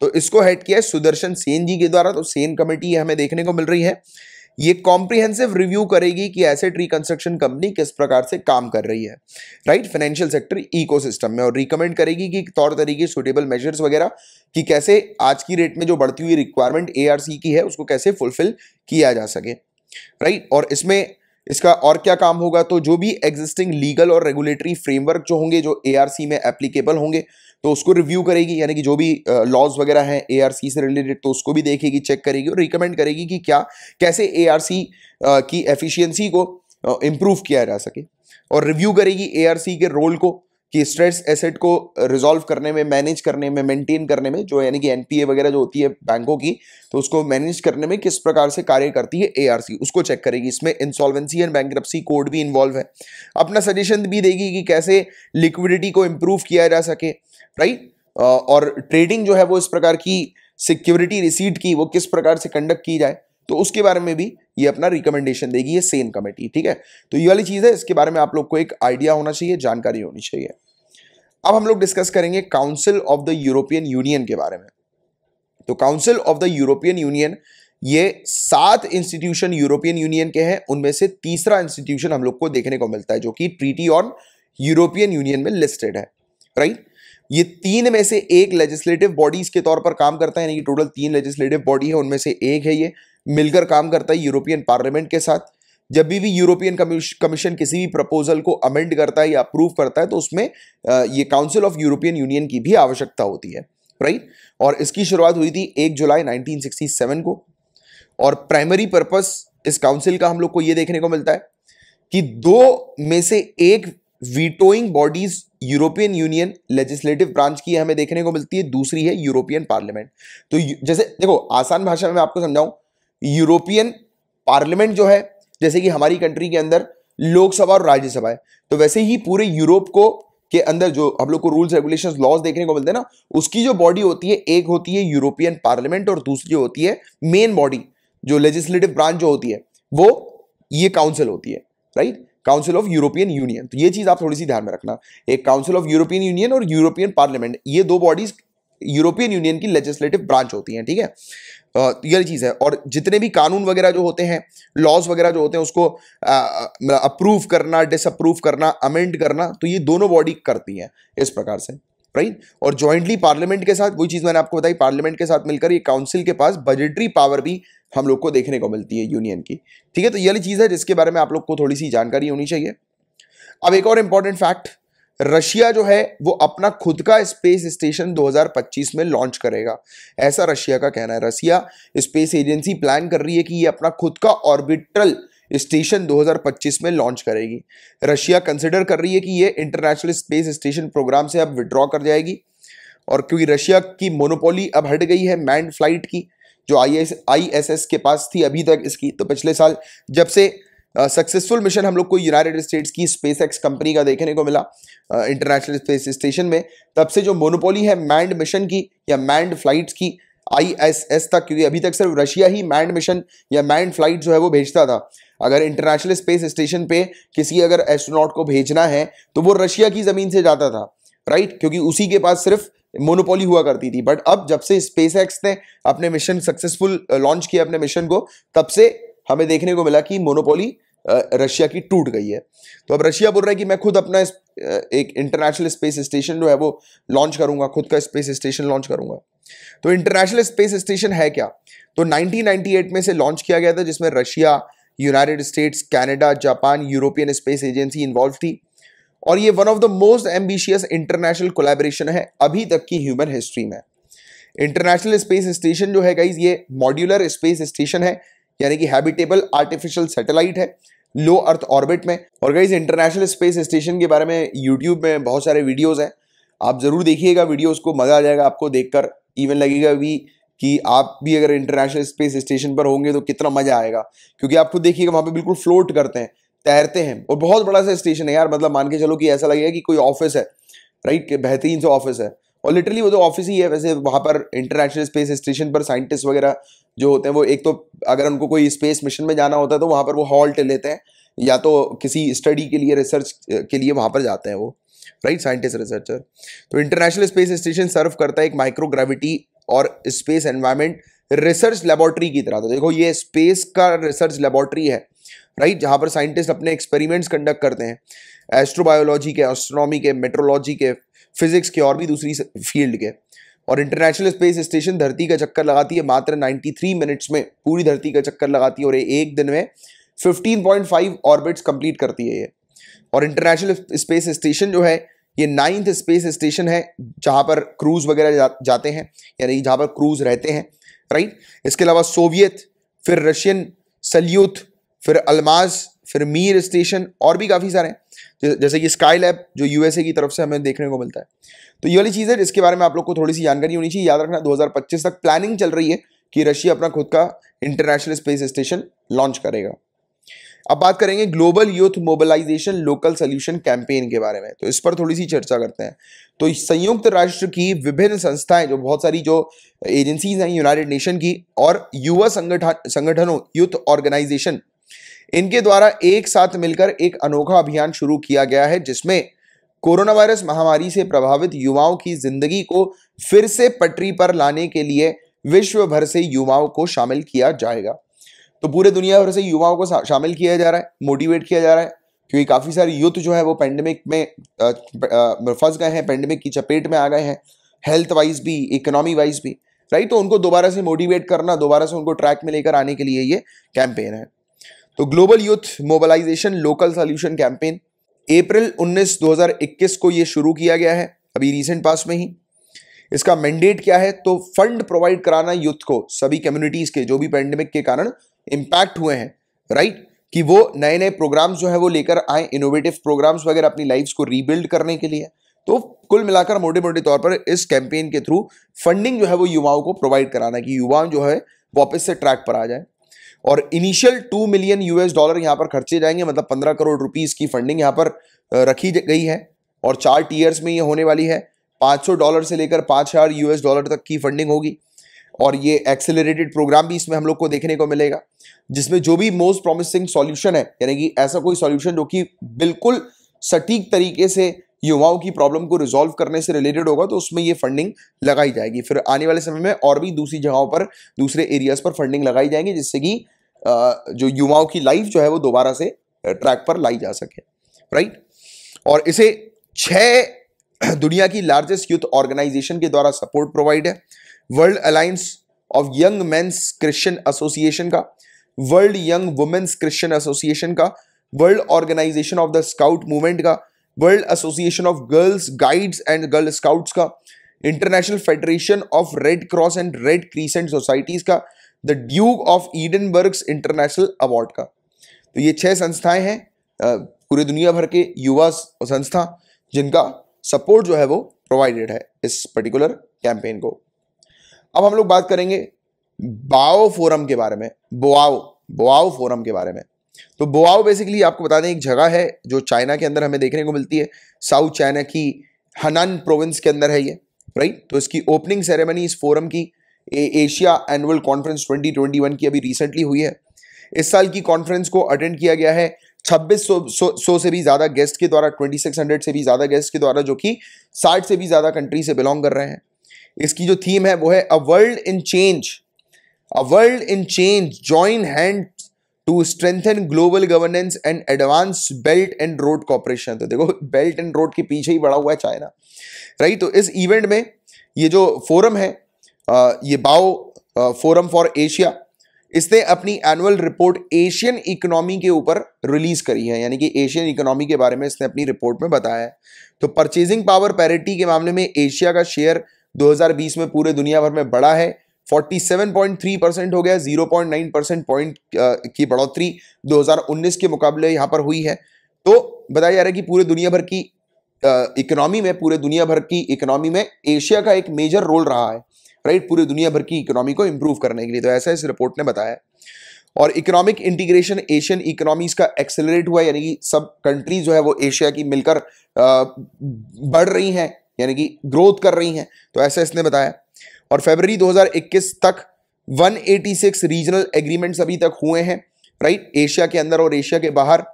तो इसको हेड किया है सुदर्शन सेन जी के द्वारा तो सेन कमेटी हमें देखने को मिल रही है ये कॉम्प्रिहेंसिव रिव्यू करेगी कि एसेट रिकंस्ट्रक्शन कंपनी किस प्रकार से काम कर रही है राइट फाइनेंशियल सेक्टर इकोसिस्टम में और रिकमेंड करेगी कि तौर तरीके सुटेबल मेजर्स वगैरह कि कैसे आज की रेट में जो बढ़ती हुई रिक्वायरमेंट एआरसी की है उसको कैसे फुलफिल किया जा सके राइट और इसमें इसका और क्या काम होगा तो जो भी एग्जिस्टिंग लीगल और रेगुलेटरी फ्रेमवर्क जो होंगे जो एआरसी में एप्लीकेबल होंगे तो उसको रिव्यू करेगी यानी कि जो भी लॉज वगैरह हैं ए से रिलेटेड तो उसको भी देखेगी चेक करेगी और रिकमेंड करेगी कि क्या कैसे ए की एफिशियंसी को इम्प्रूव किया जा सके और रिव्यू करेगी ए के रोल को कि स्ट्रेस एसेट को रिजॉल्व करने में मैनेज करने में मेंटेन करने में जो यानी कि एनपीए वगैरह जो होती है बैंकों की तो उसको मैनेज करने में किस प्रकार से कार्य करती है एआरसी उसको चेक करेगी इसमें इंसॉल्वेंसी एंड बैंक्रप्सी कोड भी इन्वॉल्व है अपना सजेशन भी देगी कि कैसे लिक्विडिटी को इम्प्रूव किया जा सके राइट और ट्रेडिंग जो है वो इस प्रकार की सिक्योरिटी रिसीट की वो किस प्रकार से कंडक्ट की जाए तो उसके बारे में भी ये अपना रिकमेंडेशन देगी ये सेन कमेटी ठीक है तो ये वाली चीज़ है इसके बारे में आप लोग को एक आइडिया होना चाहिए जानकारी होनी चाहिए अब हम लोग डिस्कस करेंगे Council of the European Union के बारे में तो Council of the European Union ये सात इंस्टीट्यूशन यूरोपियन यूनियन के हैं उनमें से तीसरा इंस्टीट्यूशन हम लोग को देखने को मिलता है जो कि ट्रीटी ऑन यूरोपियन यूनियन में लिस्टेड है राइट right? ये तीन में से एक लेजिस्लेटिव बॉडीज के तौर पर काम करता है यानी कि टोटल तीन लेजिस्लेटिव बॉडी है उनमें से एक है ये मिलकर काम करता है यूरोपियन पार्लियामेंट के साथ जब भी भी यूरोपियन कमीशन किसी भी प्रपोजल को अमेंड करता है या अप्रूव करता है तो उसमें ये काउंसिल ऑफ यूरोपियन यूनियन की भी आवश्यकता होती है राइट और इसकी शुरुआत हुई थी एक जुलाई 1967 को और प्राइमरी पर्पस इस काउंसिल का हम लोग को ये देखने को मिलता है कि दो में से एक vetoing bodies European Union legislative branch की हमें देखने को मिलती है दूसरी है यूरोपियन पार्लियामेंट तो जैसे देखो आसान भाषा में मैं आपको समझाऊं यूरोपियन पार्लियामेंट जो है जैसे कि हमारी कंट्री के अंदर लोकसभा और राज्यसभा है तो वैसे ही पूरे यूरोप को के अंदर जो हम लोग को रूल्स रेगुलेशन लॉज देखने को मिलते हैं ना उसकी जो बॉडी होती है एक होती है यूरोपियन पार्लियामेंट और दूसरी होती है मेन बॉडी जो लेजिस्लेटिव ब्रांच जो होती है वो ये काउंसिल होती है right Council of European Union तो ये चीज़ आप थोड़ी सी ध्यान में रखना एक काउंसिल ऑफ यूरोपियन यूनियन और यूरोपियन पार्लियामेंट ये दो बॉडीज यूरोपियन यूनियन की लेजिस्लेटिव ब्रांच होती हैं ठीक है ये चीज़ है और जितने भी कानून वगैरह जो होते हैं लॉज वगैरह जो होते हैं उसको अप्रूव मतलब करना डिसअप्रूव करना अमेंड करना तो ये दोनों बॉडी करती हैं इस प्रकार से राइट और जॉइंटली पार्लियामेंट के साथ वही चीज़ मैंने आपको बताई पार्लियामेंट के साथ मिलकर ये काउंसिल के पास बजटरी पावर भी हम लोग को देखने को मिलती है यूनियन की ठीक है तो ये वाली चीज़ है जिसके बारे में आप लोग को थोड़ी सी जानकारी होनी चाहिए अब एक और इम्पॉर्टेंट फैक्ट रशिया जो है वो अपना खुद का स्पेस स्टेशन 2025 में लॉन्च करेगा ऐसा रशिया का कहना है रशिया स्पेस एजेंसी प्लान कर रही है कि ये अपना खुद का ऑर्बिटल स्टेशन 2025 में लॉन्च करेगी रशिया कंसिडर कर रही है कि ये इंटरनेशनल स्पेस स्टेशन प्रोग्राम से अब विड्रॉ कर जाएगी और क्योंकि रशिया की मोनोपोली अब हट गई है मैंड फ्लाइट की जो आई आईएसएस के पास थी अभी तक इसकी तो पिछले साल जब से सक्सेसफुल uh, मिशन हम लोग को यूनाइटेड स्टेट्स की स्पेस एक्स कंपनी का देखने को मिला इंटरनेशनल स्पेस स्टेशन में तब से जो मोनोपोली है मैंड मिशन की या मैंड फ्लाइट्स की आईएसएस तक क्योंकि अभी तक सिर्फ रशिया ही मैंड मिशन या मैंड फ्लाइट जो है वो भेजता था अगर इंटरनेशनल स्पेस स्टेशन पे किसी अगर एस्ट्रोनॉट को भेजना है तो वो रशिया की ज़मीन से जाता था राइट क्योंकि उसी के पास सिर्फ मोनोपोली हुआ करती थी बट अब जब से स्पेस एक्स ने अपने मिशन सक्सेसफुल लॉन्च किया अपने मिशन को तब से हमें देखने को मिला कि मोनोपोली uh, रशिया की टूट गई है तो अब रशिया बोल रहा है कि मैं खुद अपना uh, एक इंटरनेशनल स्पेस स्टेशन जो है वो लॉन्च करूंगा खुद का स्पेस स्टेशन लॉन्च करूंगा तो इंटरनेशनल स्पेस स्टेशन है क्या तो 1998 में से लॉन्च किया गया था जिसमें Russia United States Canada Japan European Space Agency involve थी और ये one of the most ambitious international collaboration है अभी तक की ह्यूमन हिस्ट्री में इंटरनेशनल स्पेस स्टेशन जो है गाइज ये मॉड्यूलर स्पेस स्टेशन है यानी कि हैबिटेबल आर्टिफिशियल सैटेलाइट है लो अर्थ ऑर्बिट में और गाइज इंटरनेशनल स्पेस स्टेशन के बारे में यूट्यूब में बहुत सारे वीडियोज़ हैं आप ज़रूर देखिएगा वीडियोज़ को मज़ा आ जाएगा आपको देखकर इवन लगेगा भी कि आप भी अगर इंटरनेशनल स्पेस स्टेशन पर होंगे तो कितना मज़ा आएगा क्योंकि आप खुद देखिएगा वहां पे बिल्कुल फ्लोट करते हैं तैरते हैं और बहुत बड़ा सा स्टेशन है यार मतलब मान के चलो कि ऐसा लगेगा कि कोई ऑफिस है राइट बेहतरीन सा ऑफिस है और लिटरली वो तो ऑफिस ही है वैसे वहाँ पर इंटरनेशनल स्पेस स्टेशन पर साइंटिस्ट वगैरह जो होते हैं वो एक तो अगर उनको कोई स्पेस मिशन में जाना होता है तो वहाँ पर वो हॉल्ट लेते हैं या तो किसी स्टडी के लिए रिसर्च के लिए वहाँ पर जाते हैं वो राइट साइंटिस्ट रिसर्चर तो इंटरनेशनल स्पेस स्टेशन सर्व करता है एक ग्रेविटी और स्पेस एनवायरमेंट रिसर्च लेबॉर्ट्री की तरह तो देखो ये स्पेस का रिसर्च लेबॉर्ट्री है राइट जहाँ पर साइंटिस्ट अपने एक्सपेरिमेंट्स कंडक्ट करते हैं एस्ट्रोबायोलॉजी के एस्ट्रोनॉमी के मेट्रोलॉजी के फिजिक्स के और भी दूसरी फील्ड के और इंटरनेशनल स्पेस स्टेशन धरती का चक्कर लगाती है मात्र 93 मिनट्स में पूरी धरती का चक्कर लगाती है और एक दिन में 15.5 ऑर्बिट्स कंप्लीट करती है ये और इंटरनेशनल स्पेस स्टेशन जो है ये नाइन्थ स्पेस स्टेशन है जहाँ पर क्रूज वगैरह जा, जाते हैं यानी जहाँ पर क्रूज रहते हैं राइट इसके अलावा सोवियत फिर रशियन सल्यूथ फिर अलमाज फिर मीर स्टेशन और भी काफ़ी सारे हैं जैसे कि स्काई लैब जो यूएसए की तरफ से हमें देखने को मिलता है तो ये वाली चीज़ है जिसके बारे में आप लोग को थोड़ी सी जानकारी होनी चाहिए याद रखना 2025 तक प्लानिंग चल रही है कि रशिया अपना खुद का इंटरनेशनल स्पेस स्टेशन लॉन्च करेगा अब बात करेंगे global youth mobilisation local solution campaign के बारे में तो इस पर थोड़ी सी चर्चा करते हैं तो संयुक्त राष्ट्र की विभिन्न संस्थाएं जो बहुत सारी जो एजेंसीज हैं यूनाइटेड नेशन की और युवा संगठन संगठनों यूथ ऑर्गेनाइजेशन इनके द्वारा एक साथ मिलकर एक अनोखा अभियान शुरू किया गया है जिसमें कोरोना वायरस महामारी से प्रभावित युवाओं की जिंदगी को फिर से पटरी पर लाने के लिए विश्व भर से युवाओं को शामिल किया जाएगा तो पूरे दुनिया भर से युवाओं को शामिल किया जा रहा है मोटिवेट किया जा रहा है क्योंकि काफ़ी सारे युद्ध जो है वो पेंडेमिक में मतलब फंस गए हैं पेंडेमिक की चपेट में आ गए हैं हेल्थ वाइज भी इकोनॉमी वाइज भी राइट तो उनको दोबारा से मोटिवेट करना दोबारा से उनको ट्रैक में लेकर आने के लिए ये कैंपेन है तो global youth mobilization local solution campaign April 19 2021 को ये शुरू किया गया है अभी रिसेंट पास में ही इसका मैंडेट क्या है तो फंड प्रोवाइड कराना यूथ को सभी कम्युनिटीज़ के जो भी पैंडमिक के कारण इम्पैक्ट हुए हैं राइट कि वो नए नए प्रोग्राम्स जो है वो लेकर आए इनोवेटिव प्रोग्राम्स वगैरह अपनी लाइफ्स को रीबिल्ड करने के लिए तो कुल मिलाकर मोटे मोटे तौर पर इस कैंपेन के थ्रू फंडिंग जो है वो युवाओं को प्रोवाइड कराना कि युवाओं जो है वापस से ट्रैक पर आ जाए और initial two million US dollar यहाँ पर खर्चे जाएंगे मतलब पंद्रह करोड़ रुपीज़ की फंडिंग यहाँ पर रखी गई है और चार टीयर्स में ये होने वाली है सौ डॉलर से लेकर पाँच हज़ार यूएस डॉलर तक की फंडिंग होगी और ये एक्सेलरेटेड प्रोग्राम भी इसमें हम लोग को देखने को मिलेगा जिसमें जो भी मोस्ट प्रॉमिसिंग सॉल्यूशन है यानी कि ऐसा कोई सॉल्यूशन जो कि बिल्कुल सटीक तरीके से युवाओं की प्रॉब्लम को रिजॉल्व करने से रिलेटेड होगा तो उसमें ये फंडिंग लगाई जाएगी फिर आने वाले समय में और भी दूसरी जगहों पर दूसरे एरियाज पर फंडिंग लगाई जाएंगी जिससे कि जो युवाओं की लाइफ जो है वो दोबारा से ट्रैक पर लाई जा सके राइट और इसे छह दुनिया की लार्जेस्ट यूथ ऑर्गेनाइजेशन के द्वारा सपोर्ट प्रोवाइड है world alliance of young men's Christian association का world young women's Christian association का world organization of the scout movement का world association of girls guides and girl scouts का international federation of red cross and red crescent societies का the duke of Edinburgh international award का तो ये छह संस्थाएं हैं पूरी दुनिया भर के युवा संस्था जिनका सपोर्ट जो है वो प्रोवाइडेड है इस पर्टिकुलर कैंपेन को अब हम लोग बात करेंगे बाओ फोरम के बारे में बोआओ बोआओ फोरम के बारे में तो बोआओ बेसिकली आपको बता दें एक जगह है जो चाइना के अंदर हमें देखने को मिलती है साउथ चाइना की हनान प्रोविंस के अंदर है ये राइट तो इसकी ओपनिंग सेरेमनी इस फोरम की एशिया एनुअल कॉन्फ्रेंस 2021 की अभी रिसेंटली हुई है इस साल की कॉन्फ्रेंस को अटेंड किया गया है 2600 से भी ज़्यादा गेस्ट के द्वारा 2600 से भी ज़्यादा गेस्ट के द्वारा जो कि 60 से भी ज़्यादा कंट्री से बिलोंग कर रहे हैं इसकी जो थीम है वो है a world in change a world in change join hand to strengthen global governance and advance belt and road cooperation तो देखो बेल्ट एंड रोड के पीछे ही बड़ा हुआ है चाइना राइट तो इस इवेंट में ये जो फोरम है ये बाओ फोरम फॉर एशिया इसने अपनी एनुअल रिपोर्ट एशियन इकोनॉमी के ऊपर रिलीज करी है यानी कि एशियन इकोनॉमी के बारे में इसने अपनी रिपोर्ट में बताया है तो परचेजिंग पावर पैरिटी के मामले में एशिया का शेयर 2020 में पूरे दुनिया भर में बढ़ा है 47.3 परसेंट हो गया 0.9 परसेंट पॉइंट की बढ़ोतरी 2019 के मुकाबले यहाँ पर हुई है तो बताया जा रहा है कि पूरे दुनिया भर की इकोनॉमी में पूरे दुनिया भर की इकोनॉमी में एशिया का एक मेजर रोल रहा है राइट पूरी दुनिया भर की इकोनॉमी को इम्प्रूव करने के लिए तो ऐसा इस रिपोर्ट ने बताया और इकोनॉमिक इंटीग्रेशन एशियन इकोनॉमीज का एक्सेलरेट हुआ यानी कि सब कंट्रीज जो है वो एशिया की मिलकर बढ़ रही हैं यानी कि ग्रोथ कर रही हैं तो ऐसा इसने बताया और फरवरी 2021 तक 186 रीजनल एग्रीमेंट्स अभी तक हुए हैं राइट एशिया के अंदर और एशिया के बाहर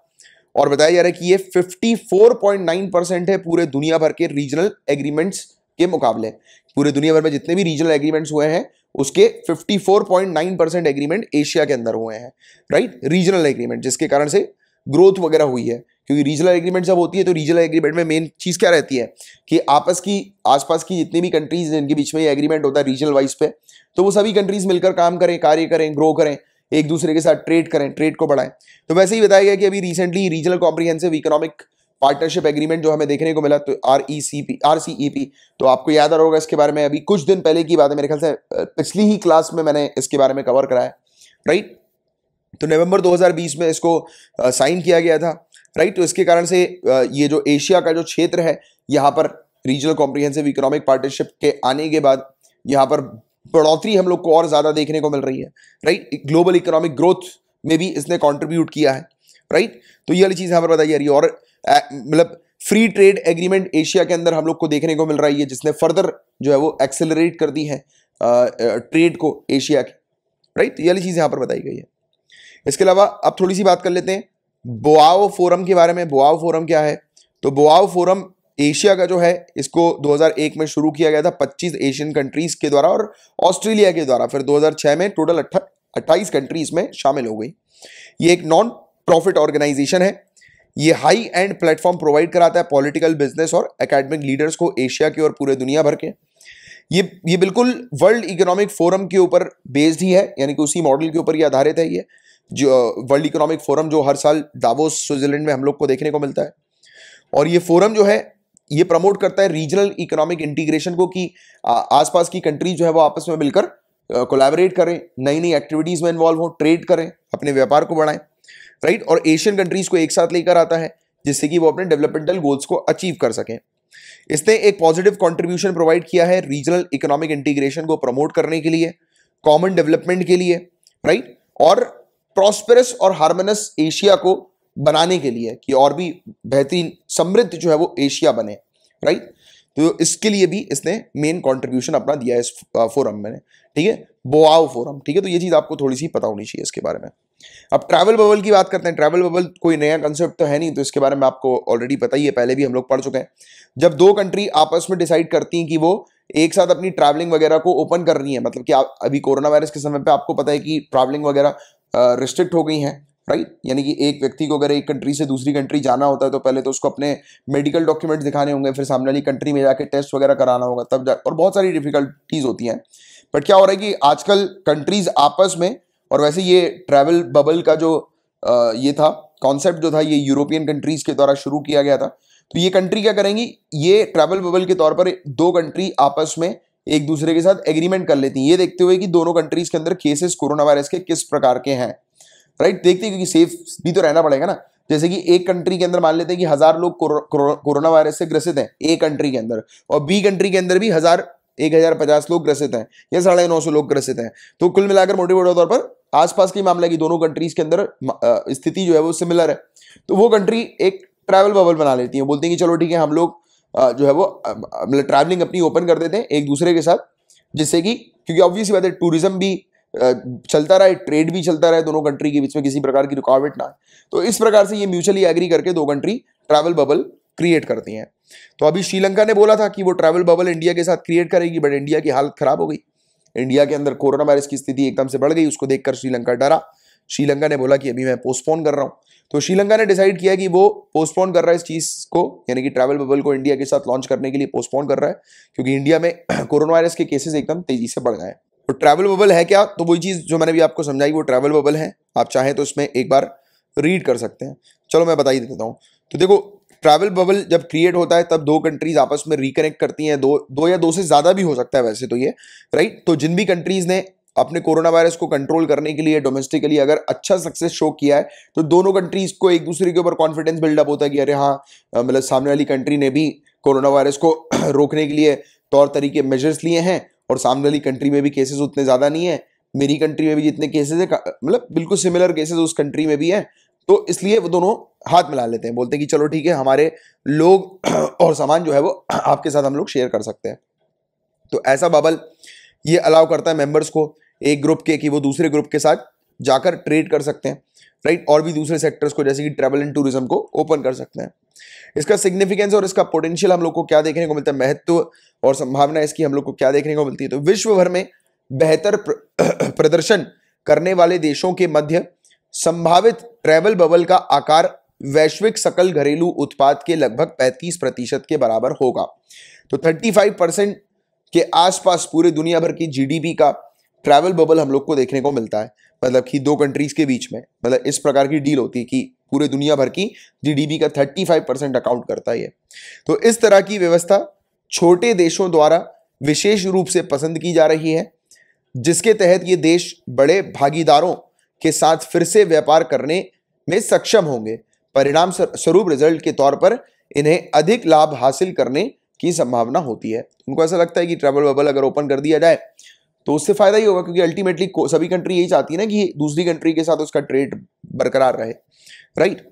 और बताया जा रहा है कि ये 54.9 परसेंट है पूरे दुनिया भर के रीजनल एग्रीमेंट्स के मुकाबले पूरे दुनिया भर में जितने भी रीजनल एग्रीमेंट्स हुए हैं उसके 54.9 परसेंट एग्रीमेंट एशिया के अंदर हुए हैं राइट रीजनल एग्रीमेंट जिसके कारण से ग्रोथ वगैरह हुई है क्योंकि रीजनल एग्रीमेंट जब होती है तो रीजनल एग्रीमेंट में मेन चीज़ क्या रहती है कि आपस की आसपास की जितनी भी कंट्रीज हैं जिनके बीच में ये एग्रीमेंट होता है रीजनल वाइज पे तो वो सभी कंट्रीज मिलकर काम करें कार्य करें ग्रो करें एक दूसरे के साथ ट्रेड करें ट्रेड को बढ़ाएं तो वैसे ही बताया गया कि अभी recently regional comprehensive economic partnership agreement जो हमें देखने को मिला तो R E C P R C E P तो आपको याद आ रहा होगा इसके बारे में अभी कुछ दिन पहले की बात है मेरे ख्याल से पिछली ही क्लास में मैंने इसके बारे में कवर कराया राइट तो नवंबर 2020 में इसको साइन किया गया था राइट तो इसके कारण से ये जो एशिया का जो क्षेत्र है यहाँ पर रीजनल कॉम्प्रिहेंसिव इकोनॉमिक पार्टनरशिप के आने के बाद यहाँ पर बढ़ोतरी हम लोग को और ज़्यादा देखने को मिल रही है राइट ग्लोबल इकोनॉमिक ग्रोथ में भी इसने कॉन्ट्रीब्यूट किया है राइट तो ये वाली चीज़ यहाँ पर बताई जा रही है और मतलब फ्री ट्रेड एग्रीमेंट एशिया के अंदर हम लोग को देखने को मिल रहा है जिसने फर्दर जो है वो एक्सेलरेट कर दी है ट्रेड को एशिया की राइट ये चीज़ यहाँ पर बताई गई है इसके अलावा अब थोड़ी सी बात कर लेते हैं बोआओ फोरम के बारे में बोआओ फोरम क्या है तो बोआओ फोरम एशिया का जो है इसको 2001 में शुरू किया गया था 25 एशियन कंट्रीज के द्वारा और ऑस्ट्रेलिया के द्वारा फिर 2006 में टोटल अट्ठाईस कंट्रीज में शामिल हो गई ये एक नॉन प्रॉफिट ऑर्गेनाइजेशन है ये हाई एंड प्लेटफॉर्म प्रोवाइड कराता है पॉलिटिकल बिजनेस और एकेडमिक लीडर्स को एशिया के और पूरे दुनिया भर के ये ये बिल्कुल वर्ल्ड इकोनॉमिक फोरम के ऊपर बेस्ड ही है यानी कि उसी मॉडल के ऊपर ये आधारित है ये जो वर्ल्ड इकोनॉमिक फोरम जो हर साल दावोस स्विट्जरलैंड में हम लोग को देखने को मिलता है और ये फोरम जो है ये प्रमोट करता है रीजनल इकोनॉमिक इंटीग्रेशन को कि आसपास की कंट्रीज जो है वो आपस में मिलकर कोलैबोरेट करें नई नई एक्टिविटीज़ में इन्वॉल्व हो ट्रेड करें अपने व्यापार को बढ़ाएं राइट और एशियन कंट्रीज को एक साथ लेकर आता है जिससे कि वो अपने डेवलपमेंटल गोल्स को अचीव कर सकें इसने एक पॉजिटिव कंट्रीब्यूशन प्रोवाइड किया है रीजनल इकोनॉमिक इंटीग्रेशन को प्रमोट करने के लिए कॉमन डेवलपमेंट के लिए राइट और प्रॉस्पेरस और हार्मोनस एशिया को बनाने के लिए कि और भी बेहतरीन समृद्ध जो है वो एशिया बने राइट तो इसके लिए भी इसने मेन कंट्रीब्यूशन अपना दिया है इस फोरम में ठीक है बोआव फोरम ठीक है तो ये चीज़ आपको थोड़ी सी पता होनी चाहिए इसके बारे में अब ट्रैवल बबल की बात करते हैं ट्रैवल बबल कोई नया कंसेप्ट तो है नहीं तो इसके बारे में आपको ऑलरेडी पता ही है पहले भी हम लोग पढ़ चुके हैं जब दो कंट्री आपस में डिसाइड करती हैं कि वो एक साथ अपनी ट्रैवलिंग वगैरह को ओपन कर रही है मतलब कि आप अभी कोरोना वायरस के समय पर आपको पता है कि ट्रैवलिंग वगैरह रिस्ट्रिक्ट हो गई हैं राइट यानी कि एक व्यक्ति को अगर एक कंट्री से दूसरी कंट्री जाना होता है तो पहले तो उसको अपने मेडिकल डॉक्यूमेंट दिखाने होंगे फिर सामने वाली कंट्री में जाके टेस्ट वगैरह कराना होगा तब जा और बहुत सारी डिफिकल्टीज होती हैं बट क्या हो रहा है कि आजकल कंट्रीज आपस में और वैसे ये ट्रैवल बबल का जो आ, ये था कॉन्सेप्ट जो था ये यूरोपियन कंट्रीज के द्वारा शुरू किया गया था तो ये कंट्री क्या करेंगी ये ट्रैवल बबल के तौर पर दो कंट्री आपस में एक दूसरे के साथ एग्रीमेंट कर लेती हैं ये देखते हुए कि दोनों कंट्रीज के अंदर केसेस कोरोना वायरस के किस प्रकार के हैं राइट देखते हैं क्योंकि सेफ भी तो रहना पड़ेगा ना जैसे कि एक कंट्री के अंदर मान लेते हैं कि हजार लोग कोरोना वायरस से ग्रसित हैं ए कंट्री के अंदर और बी कंट्री के अंदर भी हजार एक हजार पचास लोग ग्रसित हैं या साढ़े नौ सौ लोग ग्रसित हैं तो कुल मिलाकर मोटे मोटे तौर पर आसपास के मामला की दोनों कंट्रीज के अंदर स्थिति जो है वो सिमिलर है तो वो कंट्री एक ट्रैवल बबल बना लेती है बोलते हैं कि चलो ठीक है हम लोग जो है वो मतलब ट्रैवलिंग अपनी ओपन कर देते हैं एक दूसरे के साथ जिससे कि क्योंकि ऑब्वियसली बात है टूरिज्म भी चलता रहा है ट्रेड भी चलता रहा है दोनों कंट्री के बीच में किसी प्रकार की रुकावट ना तो इस प्रकार से ये म्यूचुअली एग्री करके दो कंट्री ट्रैवल बबल क्रिएट करती हैं तो अभी श्रीलंका ने बोला था कि वो ट्रैवल बबल इंडिया के साथ क्रिएट करेगी बट इंडिया की हालत खराब हो गई इंडिया के अंदर कोरोना वायरस की स्थिति एकदम से बढ़ गई उसको देखकर श्रीलंका डरा श्रीलंका ने बोला कि अभी मैं पोस्टपोन कर रहा हूँ तो श्रीलंका ने डिसाइड किया कि वो पोस्टपोन कर रहा है इस चीज़ को यानी कि ट्रैवल बबल को इंडिया के साथ लॉन्च करने के लिए पोस्टपोन कर रहा है क्योंकि इंडिया में कोरोना वायरस के केसेस एकदम तेजी से बढ़ गए हैं तो ट्रैवल बबल है क्या तो वही चीज़ जो मैंने भी आपको समझाई वो ट्रैवल बबल है आप चाहें तो इसमें एक बार रीड कर सकते हैं चलो मैं बताई देता हूँ तो देखो ट्रैवल बबल जब क्रिएट होता है तब दो कंट्रीज आपस में रिकनेक्ट करती हैं दो दो या दो से ज़्यादा भी हो सकता है वैसे तो ये राइट तो जिन भी कंट्रीज़ ने अपने कोरोना वायरस को कंट्रोल करने के लिए डोमेस्टिकली अगर अच्छा सक्सेस शो किया है तो दोनों कंट्रीज को एक दूसरे के ऊपर कॉन्फिडेंस बिल्डअप होता है कि अरे हाँ मतलब सामने वाली कंट्री ने भी कोरोना वायरस को रोकने के लिए तौर तरीके मेजर्स लिए हैं और सामने वाली कंट्री में भी केसेस उतने ज़्यादा नहीं है मेरी कंट्री में भी जितने केसेस है मतलब बिल्कुल सिमिलर केसेस उस कंट्री में भी है तो इसलिए वो दोनों हाथ मिला लेते हैं बोलते हैं कि चलो ठीक है हमारे लोग और सामान जो है वो आपके साथ हम लोग शेयर कर सकते हैं तो ऐसा बबल ये अलाउ करता है मेंबर्स को एक ग्रुप के कि वो दूसरे ग्रुप के साथ जाकर ट्रेड कर सकते हैं राइट और भी दूसरे सेक्टर्स को जैसे कि ट्रेवल एंड टूरिज्म को ओपन कर सकते हैं इसका सिग्निफिकेंस और इसका पोटेंशियल हम लोग को क्या देखने को मिलता है महत्व और संभावना इसकी हम लोग को क्या देखने को मिलती है तो विश्व भर में बेहतर प्रदर्शन करने वाले देशों के मध्य संभावित ट्रैवल बबल का आकार वैश्विक सकल घरेलू उत्पाद के लगभग 35 प्रतिशत के बराबर होगा तो 35 परसेंट के आसपास पूरे दुनिया भर की जीडीपी का ट्रैवल बबल हम लोग को देखने को मिलता है मतलब कि दो कंट्रीज के बीच में मतलब इस प्रकार की डील होती है कि पूरे दुनिया भर की जीडीपी का 35 परसेंट अकाउंट करता है तो इस तरह की व्यवस्था छोटे देशों द्वारा विशेष रूप से पसंद की जा रही है जिसके तहत ये देश बड़े भागीदारों के साथ फिर से व्यापार करने में सक्षम होंगे परिणाम स्वरूप रिजल्ट के तौर पर इन्हें अधिक लाभ हासिल करने की संभावना होती है उनको ऐसा लगता है कि ट्रैवल बबल अगर ओपन कर दिया जाए तो उससे फायदा ही होगा क्योंकि अल्टीमेटली सभी कंट्री यही चाहती है ना कि दूसरी कंट्री के साथ उसका ट्रेड बरकरार रहे राइट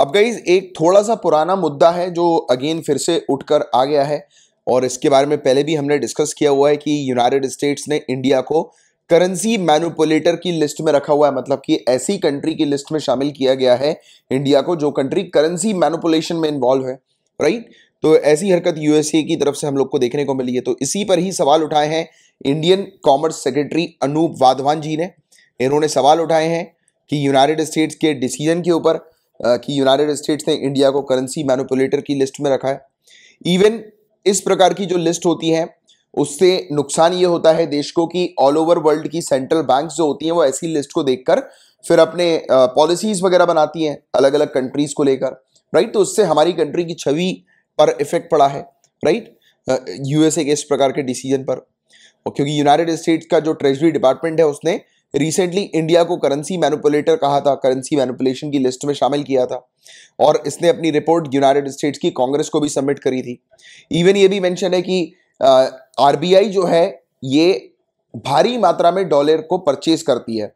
अब गई एक थोड़ा सा पुराना मुद्दा है जो अगेन फिर से उठकर आ गया है और इसके बारे में पहले भी हमने डिस्कस किया हुआ है कि यूनाइटेड स्टेट्स ने इंडिया को करेंसी मैनुपुलेटर की लिस्ट में रखा हुआ है मतलब कि ऐसी कंट्री की लिस्ट में शामिल किया गया है इंडिया को जो कंट्री करेंसी मैनुपुलेशन में इन्वॉल्व है राइट तो ऐसी हरकत यूएसए की तरफ से हम लोग को देखने को मिली है तो इसी पर ही सवाल उठाए हैं Indian commerce secretary Anup Wadhwan ji ने इन्होंने सवाल उठाए हैं कि यूनाइटेड स्टेट्स के डिसीजन के ऊपर कि यूनाइटेड स्टेट्स ने इंडिया को करेंसी मैनुपुलेटर की लिस्ट में रखा है इवन इस प्रकार की जो लिस्ट होती है उससे नुकसान ये होता है देश को कि ऑल ओवर वर्ल्ड की सेंट्रल बैंक्स जो होती हैं वो ऐसी लिस्ट को देखकर फिर अपने पॉलिसीज वगैरह बनाती हैं अलग अलग कंट्रीज को लेकर राइट तो उससे हमारी कंट्री की छवि पर इफेक्ट पड़ा है राइट यूएसए के इस प्रकार के डिसीजन पर क्योंकि यूनाइटेड स्टेट्स का जो ट्रेजरी डिपार्टमेंट है उसने रिसेंटली इंडिया को करेंसी मैनुपुलेटर कहा था करेंसी मैनुपुलेशन की लिस्ट में शामिल किया था और इसने अपनी रिपोर्ट यूनाइटेड स्टेट्स की कांग्रेस को भी सबमिट करी थी इवन ये भी मैंशन है कि आरबीआई जो है ये भारी मात्रा में डॉलर को परचेज करती है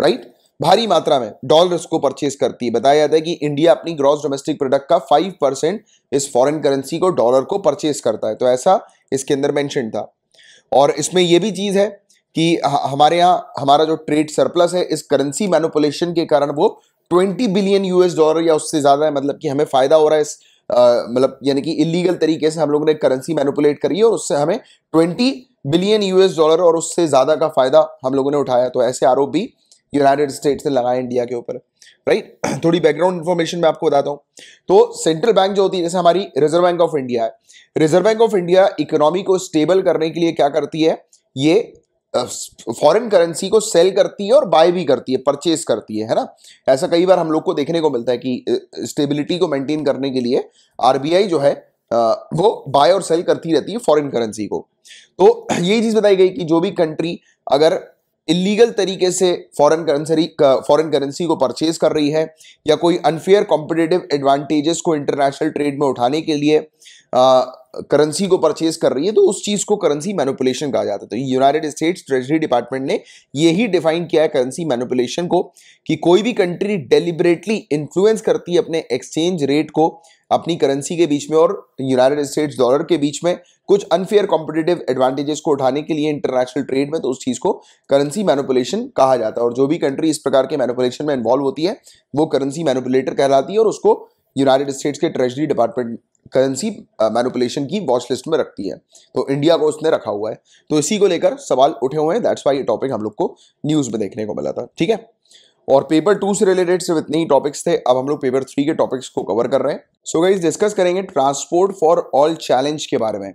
राइट भारी मात्रा में डॉलर्स को परचेज करती है बताया जाता है कि इंडिया अपनी ग्रॉस डोमेस्टिक प्रोडक्ट का फाइव परसेंट इस फॉरेन करेंसी को डॉलर को परचेज करता है तो ऐसा इसके अंदर मेंशन था और इसमें यह भी चीज़ है कि हमारे यहाँ हमारा जो ट्रेड सरप्लस है इस करेंसी मैनुपुलेशन के कारण वो ट्वेंटी बिलियन यूएस डॉलर या उससे ज़्यादा है मतलब कि हमें फ़ायदा हो रहा है इस मतलब यानी कि इलीगल तरीके से हम लोगों ने करेंसी मैनिपुलेट करी है और उससे हमें ट्वेंटी बिलियन यूएस डॉलर और उससे ज़्यादा का फ़ायदा हम लोगों ने उठाया तो ऐसे आरोप भी यूनाइटेड स्टेट्स ने लगाए इंडिया के ऊपर राइट थोड़ी बैकग्राउंड इन्फॉर्मेशन मैं आपको बताता हूँ तो सेंट्रल बैंक जो होती है जैसे हमारी रिजर्व बैंक ऑफ इंडिया है reserve bank of India economy को स्टेबल करने के लिए क्या करती है ये फॉरेन करेंसी को सेल करती है और बाय भी करती है परचेज करती है है ना ऐसा कई बार हम लोग को देखने को मिलता है कि स्टेबिलिटी को मेंटेन करने के लिए आरबीआई जो है वो बाय और सेल करती रहती है फॉरेन करेंसी को तो यही चीज़ बताई गई कि जो भी कंट्री अगर इलीगल तरीके से फॉरेन करेंसी फॉरेन करेंसी को परचेज कर रही है या कोई अनफेयर कॉम्पिटेटिव एडवांटेजेस को इंटरनेशनल ट्रेड में उठाने के लिए करेंसी को परचेज कर रही है तो उस चीज़ को करेंसी मैनुपुलेशन कहा जाता है तो यूनाइटेड स्टेट्स ट्रेजरी डिपार्टमेंट ने यही डिफाइन किया है करेंसी मैनुपुलेशन को कि कोई भी कंट्री डेलिबरेटली इन्फ्लुएंस करती है अपने एक्सचेंज रेट को अपनी करेंसी के बीच में और यूनाइटेड स्टेट्स डॉलर के बीच में कुछ अनफेयर कॉम्पिटेटिव एडवांटेजेस को उठाने के लिए इंटरनेशनल ट्रेड में तो उस चीज़ को करेंसी मैनुपुलेशन कहा जाता है और जो भी कंट्री इस प्रकार के मैनुपुलेशन में इन्वॉल्व होती है वो करेंसी मैनुपुलेटर कहलाती है और उसको यूनाइटेड स्टेट्स के treasury department currency manipulation uh, की वॉच लिस्ट में रखती है तो इंडिया को उसने रखा हुआ है तो इसी को लेकर सवाल उठे हुए हैं दैट्स वाई ये टॉपिक हम लोग को न्यूज़ में देखने को मिला था ठीक है और पेपर टू से रिलेटेड सिर्फ इतने ही टॉपिक्स थे अब हम लोग पेपर थ्री के टॉपिक्स को कवर कर रहे हैं सो गाइज डिस्कस करेंगे ट्रांसपोर्ट फॉर ऑल चैलेंज के बारे में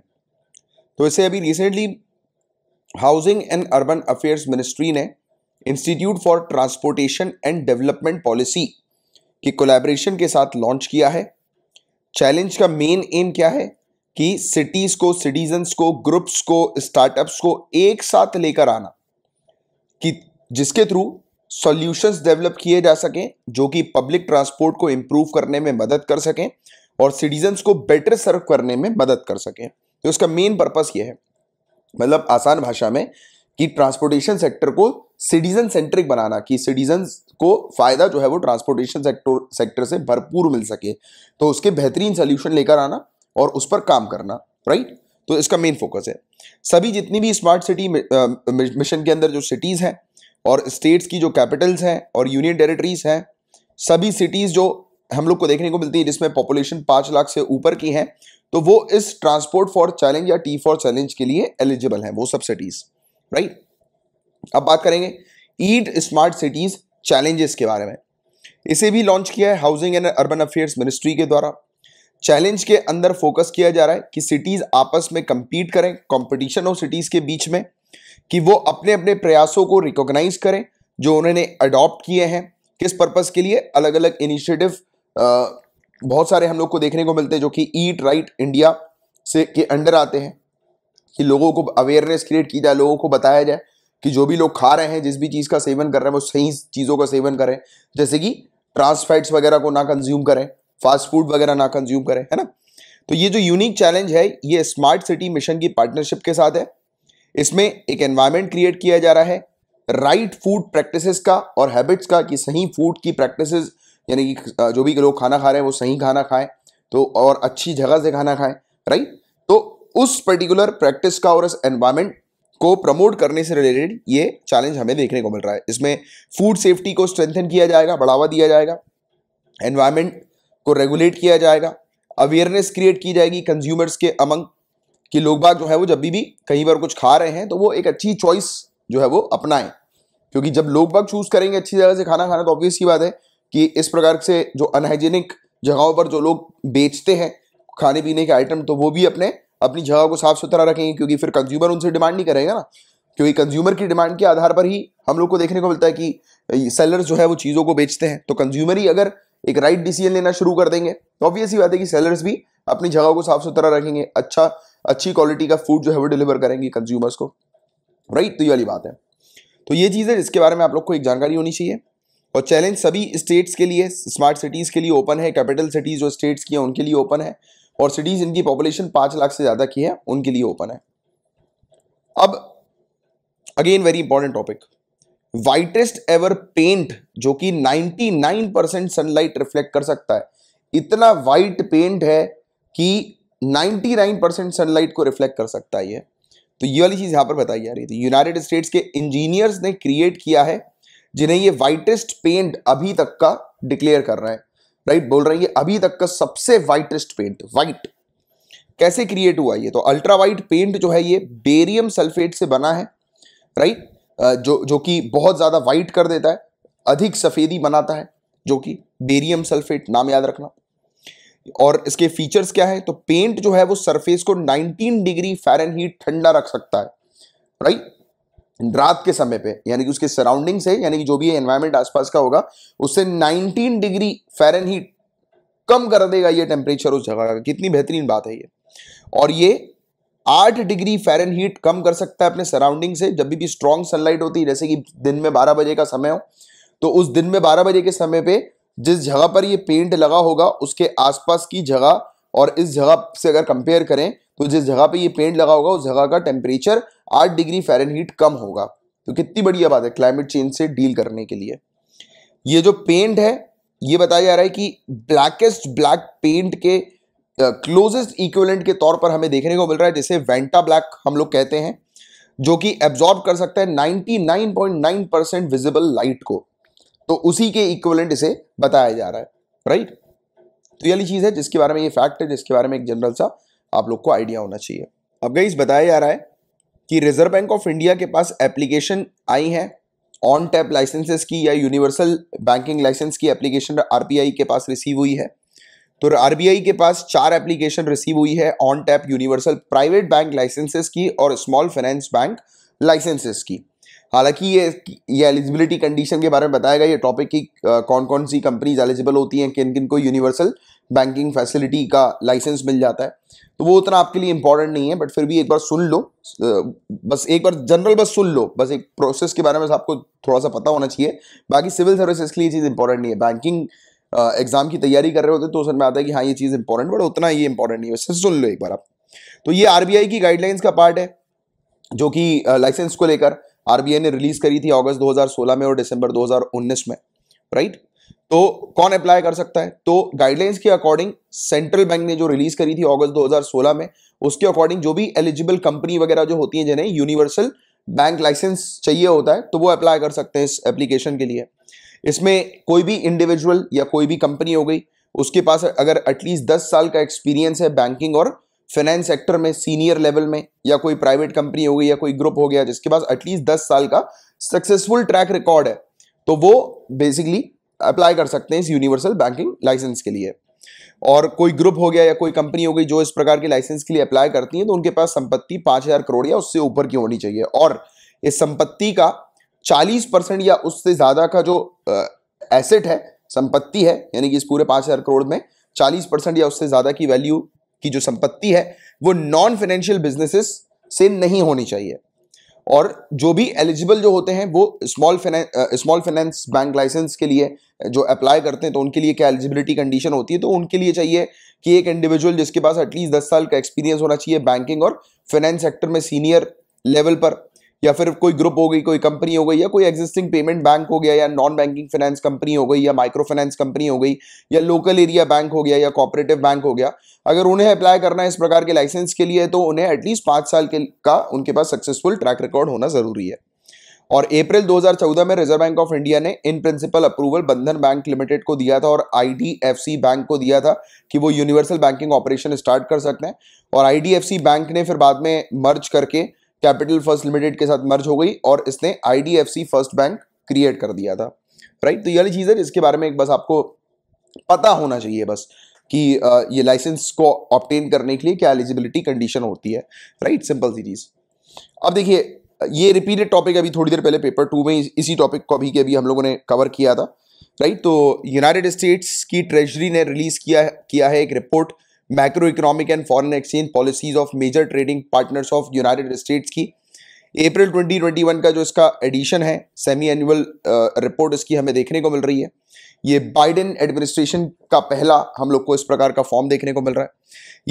तो इसे अभी recently housing and urban affairs ministry ने institute for transportation and development policy के कोलेब्रेशन के साथ लॉन्च किया है चैलेंज का मेन एम क्या है कि सिटीज को सिटीजन्स को ग्रुप्स को स्टार्टअप्स को एक साथ लेकर आना कि जिसके थ्रू सॉल्यूशंस डेवलप किए जा सकें जो कि पब्लिक ट्रांसपोर्ट को इम्प्रूव करने में मदद कर सकें और सिटीजन्स को बेटर सर्व करने में मदद कर सकें तो इसका मेन पर्पस ये है मतलब आसान भाषा में कि ट्रांसपोर्टेशन सेक्टर को सिटीजन सेंट्रिक बनाना कि सिटीजन को फ़ायदा जो है वो ट्रांसपोर्टेशन सेक्टर सेक्टर से भरपूर मिल सके तो उसके बेहतरीन सोल्यूशन लेकर आना और उस पर काम करना राइट तो इसका मेन फोकस है सभी जितनी भी स्मार्ट सिटी मिशन के अंदर जो सिटीज़ हैं और स्टेट्स की जो कैपिटल्स हैं और यूनियन टेरिटरीज हैं सभी सिटीज़ जो हम लोग को देखने को मिलती है जिसमें पॉपुलेशन पाँच लाख से ऊपर की है तो वो इस ट्रांसपोर्ट फॉर चैलेंज या टी फॉर चैलेंज के लिए एलिजिबल हैं वो सब सिटीज़ राइट अब बात करेंगे ईट स्मार्ट सिटीज़ चैलेंजेस के बारे में इसे भी लॉन्च किया है housing and urban affairs ministry के द्वारा चैलेंज के अंदर फोकस किया जा रहा है कि सिटीज़ आपस में कंपीट करें कंपटीशन हो सिटीज़ के बीच में कि वो अपने अपने प्रयासों को रिकॉग्नाइज करें जो उन्होंने अडॉप्ट किए हैं किस पर्पज़ के लिए अलग अलग इनिशिएटिव बहुत सारे हम लोग को देखने को मिलते हैं जो कि ईट राइट इंडिया से के अंडर आते हैं कि लोगों को अवेयरनेस क्रिएट की जाए लोगों को बताया जाए कि जो भी लोग खा रहे हैं जिस भी चीज़ का सेवन कर रहे हैं वो सही चीज़ों का सेवन करें जैसे कि ट्रांस वगैरह को ना कंज्यूम करें फास्ट फूड वगैरह ना कंज्यूम करें है ना तो ये जो यूनिक चैलेंज है ये स्मार्ट सिटी मिशन की पार्टनरशिप के साथ है इसमें एक एनवायरमेंट क्रिएट किया जा रहा है राइट फूड प्रैक्टिसेस का और हैबिट्स का कि सही फूड की प्रैक्टिसेस यानी कि जो भी लोग खाना खा रहे हैं वो सही खाना खाएं तो और अच्छी जगह से खाना खाएं राइट उस पर्टिकुलर प्रैक्टिस का और एनवायरमेंट को प्रमोट करने से रिलेटेड ये चैलेंज हमें देखने को मिल रहा है इसमें फूड सेफ्टी को स्ट्रेंथन किया जाएगा बढ़ावा दिया जाएगा एनवायरमेंट को रेगुलेट किया जाएगा अवेयरनेस क्रिएट की जाएगी कंज्यूमर्स के अमंग कि लोग बाग जो है वो जब भी कहीं पर कुछ खा रहे हैं तो वो एक अच्छी चॉइस जो है वो अपनाएं क्योंकि जब लोग बाग चूज़ करेंगे अच्छी जगह से खाना खाना तो ऑब्वियस की बात है कि इस प्रकार से जो अनहाइजेनिक जगहों पर जो लोग बेचते हैं खाने पीने के आइटम तो वो भी अपने अपनी जगह को साफ सुथरा रखेंगे क्योंकि फिर कंज्यूमर उनसे डिमांड नहीं करेगा ना क्योंकि कंज्यूमर की डिमांड के आधार पर ही हम लोग को देखने को मिलता है कि सेलर जो है वो चीज़ों को बेचते हैं तो कंज्यूमर ही अगर एक राइट डिसीजन लेना शुरू कर देंगे तो ऑब्वियस ही बात है कि सेलर्स भी अपनी जगह को साफ सुथरा रखेंगे अच्छा अच्छी क्वालिटी का फूड जो है वो डिलीवर करेंगे कंज्यूमर्स को राइट तो ये वाली बात है तो ये चीज़ है जिसके बारे में आप लोग को एक जानकारी होनी चाहिए और चैलेंज सभी स्टेट्स के लिए स्मार्ट सिटीज़ के लिए ओपन है कैपिटल सिटीज़ जो स्टेट्स की हैं उनके लिए ओपन है और सिटीज़ इनकी पॉपुलेशन पांच लाख से ज़्यादा की है उनके लिए ओपन है अब again very important topic whitest ever paint जो कि 99 परसेंट सनलाइट रिफ्लेक्ट कर सकता है इतना वाइट पेंट है कि 99 परसेंट सनलाइट को रिफ्लेक्ट कर सकता है ये तो ये वाली चीज़ यहां पर बताई जा रही थी यूनाइटेड स्टेट्स के इंजीनियर्स ने क्रिएट किया है जिन्हें ये वाइटेस्ट पेंट अभी तक का डिक्लेयर कर रहा है राइट बोल रहे हैं ये अभी तक का सबसे वाइटेस्ट पेंट वाइट कैसे क्रिएट हुआ ये तो अल्ट्रा वाइट पेंट जो है ये बेरियम सल्फेट से बना है राइट जो जो कि बहुत ज़्यादा वाइट कर देता है अधिक सफ़ेदी बनाता है जो कि बेरियम सल्फेट नाम याद रखना और इसके फीचर्स क्या है तो पेंट जो है वो सरफेस को 19 डिग्री फेरनहीट ठंडा रख सकता है राइट रात के समय पे यानी कि उसके सराउंडिंग से यानी कि जो भी एनवायरमेंट आसपास का होगा उससे 19 डिग्री फ़ारेन हीट कम कर देगा ये टेम्परेचर उस जगह का कितनी बेहतरीन बात है ये और ये आठ डिग्री फ़ारेन हीट कम कर सकता है अपने सराउंडिंग से जब भी स्ट्रॉन्ग सनलाइट होती है जैसे कि दिन में बारह बजे का समय हो तो उस दिन में बारह बजे के समय पर जिस जगह पर यह पेंट लगा होगा उसके आसपास की जगह और इस जगह से अगर कंपेयर करें तो जिस जगह पे ये पेंट लगा होगा उस जगह का टेम्परेचर आठ डिग्री हीट कम होगा तो कितनी बढ़िया बात है क्लाइमेट चेंज से डील करने के लिए ये जो पेंट है ये बताया जा रहा है कि ब्लैकेस्ट ब्लैक पेंट के क्लोजेस्ट uh, इक्विवेलेंट के तौर पर हमें देखने को मिल रहा है जैसे वेंटा ब्लैक हम लोग कहते हैं जो कि एब्जॉर्ब कर सकता है 99.9 परसेंट विजिबल लाइट को तो उसी के इक्विवेलेंट इसे बताया जा रहा है राइट तो ये चीज़ है जिसके बारे में ये फैक्ट है जिसके बारे में एक जनरल सा आप लोग को आइडिया होना चाहिए अब गई बताया जा रहा है कि रिजर्व बैंक ऑफ इंडिया के पास एप्लीकेशन आई है ऑन टैप लाइसेंसेस की या यूनिवर्सल बैंकिंग लाइसेंस की एप्लीकेशन आर के पास रिसीव हुई है तो आरबीआई के पास चार एप्लीकेशन रिसीव हुई है on tap universal private bank licenses की और स्मॉल फाइनेंस बैंक लाइसेंसेस की हालांकि ये ये एलिजिबिलिटी कंडीशन के बारे में बताया गया ये टॉपिक की कौन कौन सी कंपनीज एलिजिबल होती हैं किन किन को यूनिवर्सल बैंकिंग फैसिलिटी का लाइसेंस मिल जाता है तो वो उतना आपके लिए इंपॉर्टेंट नहीं है बट फिर भी एक बार सुन लो बस एक बार जनरल बस सुन लो बस एक प्रोसेस के बारे में आपको थोड़ा सा पता होना चाहिए बाकी सिविल सर्विसेज के लिए चीज़ इंपॉर्टेंट नहीं है बैंकिंग एग्जाम की तैयारी कर रहे होते तो उसमें में आता है कि हाँ ये चीज़ इंपॉर्टेंट बट उतना ये इंपॉर्टेंट नहीं है वैसे सुन लो एक बार आप तो ये आरबीआई की गाइडलाइंस का पार्ट है जो कि लाइसेंस को लेकर आर ने रिलीज़ करी थी अगस्त 2016 में और दिसंबर 2019 में राइट तो कौन अप्लाई कर सकता है तो गाइडलाइंस के अकॉर्डिंग सेंट्रल बैंक ने जो रिलीज करी थी अगस्त 2016 में उसके अकॉर्डिंग जो भी एलिजिबल कंपनी वगैरह जो होती है जिन्हें यूनिवर्सल बैंक लाइसेंस चाहिए होता है तो वो अप्लाई कर सकते हैं इस एप्लीकेशन के लिए इसमें कोई भी इंडिविजुअल या कोई भी कंपनी हो गई उसके पास अगर एटलीस्ट दस साल का एक्सपीरियंस है बैंकिंग और फाइनेंस सेक्टर में सीनियर लेवल में या कोई प्राइवेट कंपनी हो गई या कोई ग्रुप हो गया जिसके पास एटलीस्ट दस साल का सक्सेसफुल ट्रैक रिकॉर्ड है तो वो बेसिकली अप्लाई कर सकते हैं इस यूनिवर्सल बैंकिंग लाइसेंस के लिए और कोई ग्रुप हो गया या कोई कंपनी हो गई जो इस प्रकार के लाइसेंस के लिए अप्लाई करती है तो उनके पास संपत्ति पाँच हज़ार करोड़ या उससे ऊपर की होनी चाहिए और इस संपत्ति का चालीस परसेंट या उससे ज़्यादा का जो एसेट है संपत्ति है यानी कि इस पूरे पाँच हज़ार करोड़ में चालीस परसेंट या उससे ज़्यादा की वैल्यू की जो संपत्ति है वो नॉन फाइनेंशियल बिजनेसेस से नहीं होनी चाहिए और जो भी एलिजिबल जो होते हैं वो small small finance bank license के लिए जो अप्लाई करते हैं तो उनके लिए क्या एलिजिबिलिटी कंडीशन होती है तो उनके लिए चाहिए कि एक इंडिविजुअल जिसके पास एटलीस्ट दस साल का एक्सपीरियंस होना चाहिए बैंकिंग और फाइनेंस सेक्टर में सीनियर लेवल पर या फिर कोई ग्रुप हो गई कोई कंपनी हो गई या कोई एग्जिस्टिंग पेमेंट बैंक हो गया या नॉन बैंकिंग फाइनेंस कंपनी हो गई या माइक्रो फाइनेंस कंपनी हो गई या लोकल एरिया बैंक हो गया या कॉपरेटिव बैंक हो गया अगर उन्हें अप्लाई करना है इस प्रकार के लाइसेंस के लिए तो उन्हें एटलीस्ट पाँच साल के का उनके पास सक्सेसफुल ट्रैक रिकॉर्ड होना ज़रूरी है और अप्रैल 2014 में रिजर्व बैंक ऑफ इंडिया ने in principle approval Bandhan bank limited को दिया था और आईडीएफसी बैंक को दिया था कि वो यूनिवर्सल बैंकिंग ऑपरेशन स्टार्ट कर सकते हैं और आईडीएफसी बैंक ने फिर बाद में मर्ज करके कैपिटल फर्स्ट लिमिटेड के साथ मर्ज हो गई और इसने आई फर्स्ट बैंक क्रिएट कर दिया था राइट तो यही चीज़ है जिसके बारे में एक बस आपको पता होना चाहिए बस कि ये लाइसेंस को ऑप्टेन करने के लिए क्या एलिजिबिलिटी कंडीशन होती है राइट सिंपल सी चीज़ अब देखिए ये रिपीटेड टॉपिक अभी थोड़ी देर पहले पेपर टू में इसी टॉपिक को अभी के अभी हम लोगों ने कवर किया था राइट तो यूनाइटेड स्टेट्स की ट्रेजरी ने रिलीज़ किया किया है एक report macro economic and foreign exchange policies of major trading partners of United States की अप्रैल 2021 का जो इसका एडिशन है सेमी एनुअल रिपोर्ट इसकी हमें देखने को मिल रही है ये बाइडेन एडमिनिस्ट्रेशन का पहला हम लोग को इस प्रकार का फॉर्म देखने को मिल रहा है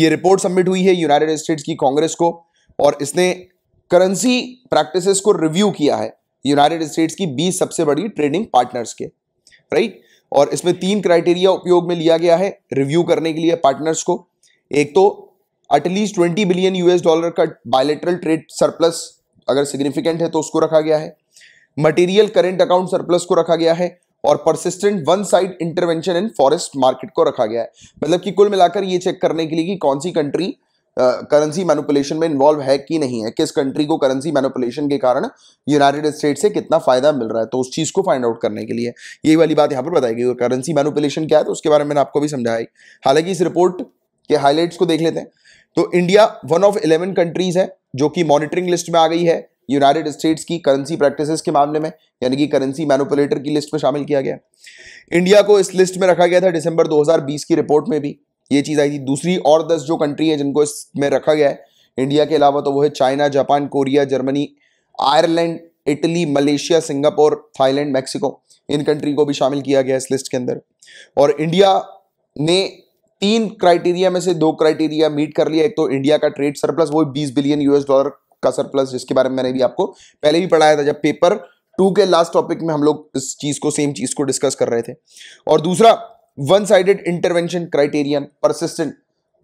ये रिपोर्ट सबमिट हुई है यूनाइटेड स्टेट्स की कांग्रेस को और इसने करेंसी प्रैक्टिसेस को रिव्यू किया है यूनाइटेड स्टेट्स की 20 सबसे बड़ी ट्रेडिंग पार्टनर्स के राइट और इसमें तीन क्राइटेरिया उपयोग में लिया गया है रिव्यू करने के लिए पार्टनर्स को एक तो at least twenty billion US dollar का बायोलेटरल ट्रेड सरप्लस अगर सिग्निफिकेंट है तो उसको रखा गया है मटेरियल करेंट अकाउंट सरप्लस को रखा गया है और persistent one side intervention in forex market को रखा गया है मतलब कि कुल मिलाकर ये चेक करने के लिए कि कौन सी कंट्री करेंसी uh, मैनुपुलेशन में इन्वॉल्व है कि नहीं है किस कंट्री को करेंसी मैनुपुलेशन के कारण यूनाइटेड स्टेट से कितना फायदा मिल रहा है तो उस चीज़ को फाइंड आउट करने के लिए ये वाली बात यहाँ पर बताई गई और करेंसी मैनुपुलेशन क्या है तो उसके बारे में आपको भी समझाई हालांकि इस रिपोर्ट के हाईलाइट्स को देख लेते हैं तो India one of eleven countries है जो कि मॉनिटरिंग लिस्ट में आ गई है यूनाइटेड स्टेट्स की करेंसी प्रैक्टिसेस के मामले में यानी कि करेंसी मैनुपुलेटर की लिस्ट में शामिल किया गया इंडिया को इस लिस्ट में रखा गया था दिसंबर 2020 की रिपोर्ट में भी ये चीज़ आई थी दूसरी और दस जो कंट्री है जिनको इसमें रखा गया है इंडिया के अलावा तो वो है China Japan Korea Germany Ireland Italy Malaysia Singapore Thailand Mexico इन कंट्री को भी शामिल किया गया इस लिस्ट के अंदर और इंडिया ने तीन क्राइटेरिया में से दो क्राइटेरिया मीट कर लिया एक तो इंडिया का ट्रेड सरप्लस वो 20 बिलियन यूएस डॉलर का सरप्लस जिसके बारे में मैंने भी आपको पहले भी पढ़ाया था जब पेपर टू के लास्ट टॉपिक में हम लोग इस चीज को सेम चीज को डिस्कस कर रहे थे और दूसरा one sided intervention criterion persistent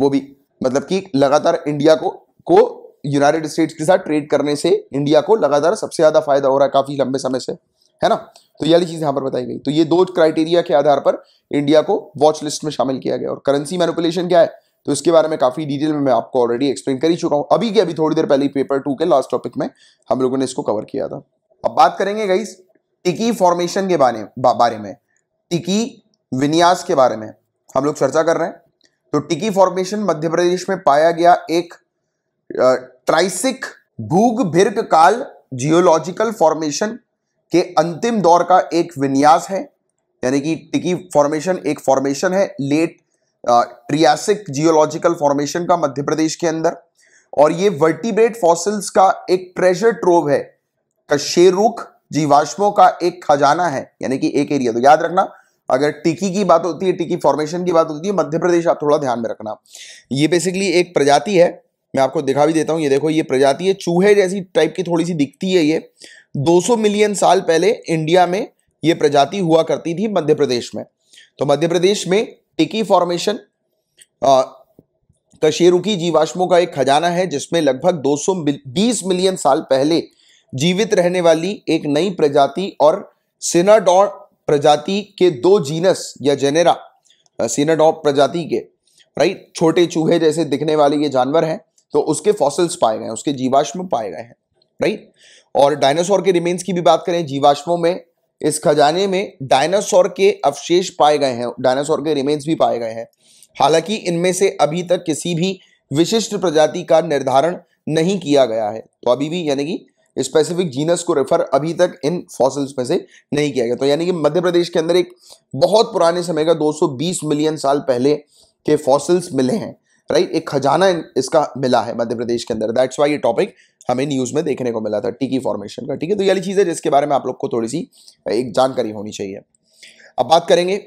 वो भी मतलब कि लगातार इंडिया को को यूनाइटेड स्टेट्स के साथ ट्रेड करने से इंडिया को लगातार सबसे ज्यादा फायदा हो रहा है काफी लंबे समय से है ना तो ये चीज यहां पर बताई गई तो ये दो क्राइटेरिया के आधार पर इंडिया को वॉच लिस्ट में शामिल किया गया और करेंसी मैनिपुलेशन क्या है तो इसके बारे में काफी डिटेल में मैं आपको ऑलरेडी एक्सप्लेन कर ही चुका हूं अभी के अभी थोड़ी देर पहले पेपर टू के लास्ट टॉपिक में हम लोगों ने इसको कवर किया था अब बात करेंगे गाइस टिकी फॉर्मेशन के बारे बा, बारे में टिकी विन्यास के बारे में हम लोग चर्चा कर रहे हैं तो टिकी फॉर्मेशन मध्य प्रदेश में पाया गया एक ट्राइसिक भूग भिर्क काल जियोलॉजिकल फॉर्मेशन के अंतिम दौर का एक विन्यास है यानी कि टिकी फॉर्मेशन एक फॉर्मेशन है लेट ट्रियासिक जियोलॉजिकल फॉर्मेशन का मध्य प्रदेश के अंदर और ये वर्टिब्रेट फॉसिल्स का एक ट्रेजर ट्रोव है कशेरुख जीवाश्मों का एक खजाना है यानी कि एक एरिया तो याद रखना अगर टिकी की बात होती है टिकी फॉर्मेशन की बात होती है मध्य प्रदेश आप थोड़ा ध्यान में रखना ये बेसिकली एक प्रजाति है मैं आपको दिखा भी देता हूँ ये देखो ये प्रजाति है चूहे जैसी टाइप की थोड़ी सी दिखती है ये 200 मिलियन साल पहले इंडिया में ये प्रजाति हुआ करती थी मध्य प्रदेश में तो मध्य प्रदेश में टिकी फॉर्मेशन कशेरुकी जीवाश्मों का एक खजाना है जिसमें लगभग 220 मिलियन साल पहले जीवित रहने वाली एक नई प्रजाति और सिनाडॉ प्रजाति के दो जीनस या जेनेरा सिनाडॉ प्रजाति के राइट छोटे चूहे जैसे दिखने वाले ये जानवर हैं तो उसके फॉसिल्स पाए गए हैं उसके जीवाश्म पाए गए हैं राइट और डायनासोर के रिमेन्स की भी बात करें जीवाश्मों में इस खजाने में डायनासोर के अवशेष पाए गए हैं डायनासोर के रिमेन्स भी पाए गए हैं हालांकि इनमें से अभी तक किसी भी विशिष्ट प्रजाति का निर्धारण नहीं किया गया है तो अभी भी यानी कि स्पेसिफिक जीनस को रेफर अभी तक इन फॉसिल्स में से नहीं किया गया तो यानी कि मध्य प्रदेश के अंदर एक बहुत पुराने समय का 220 मिलियन साल पहले के फॉसिल्स मिले हैं राइट एक खजाना इसका मिला है मध्य प्रदेश के अंदर दैट्स वाई ये टॉपिक हमें न्यूज़ में देखने को मिला था टीकी फॉर्मेशन का ठीक है तो यही चीज़ है जिसके बारे में आप लोग को थोड़ी सी एक जानकारी होनी चाहिए अब बात करेंगे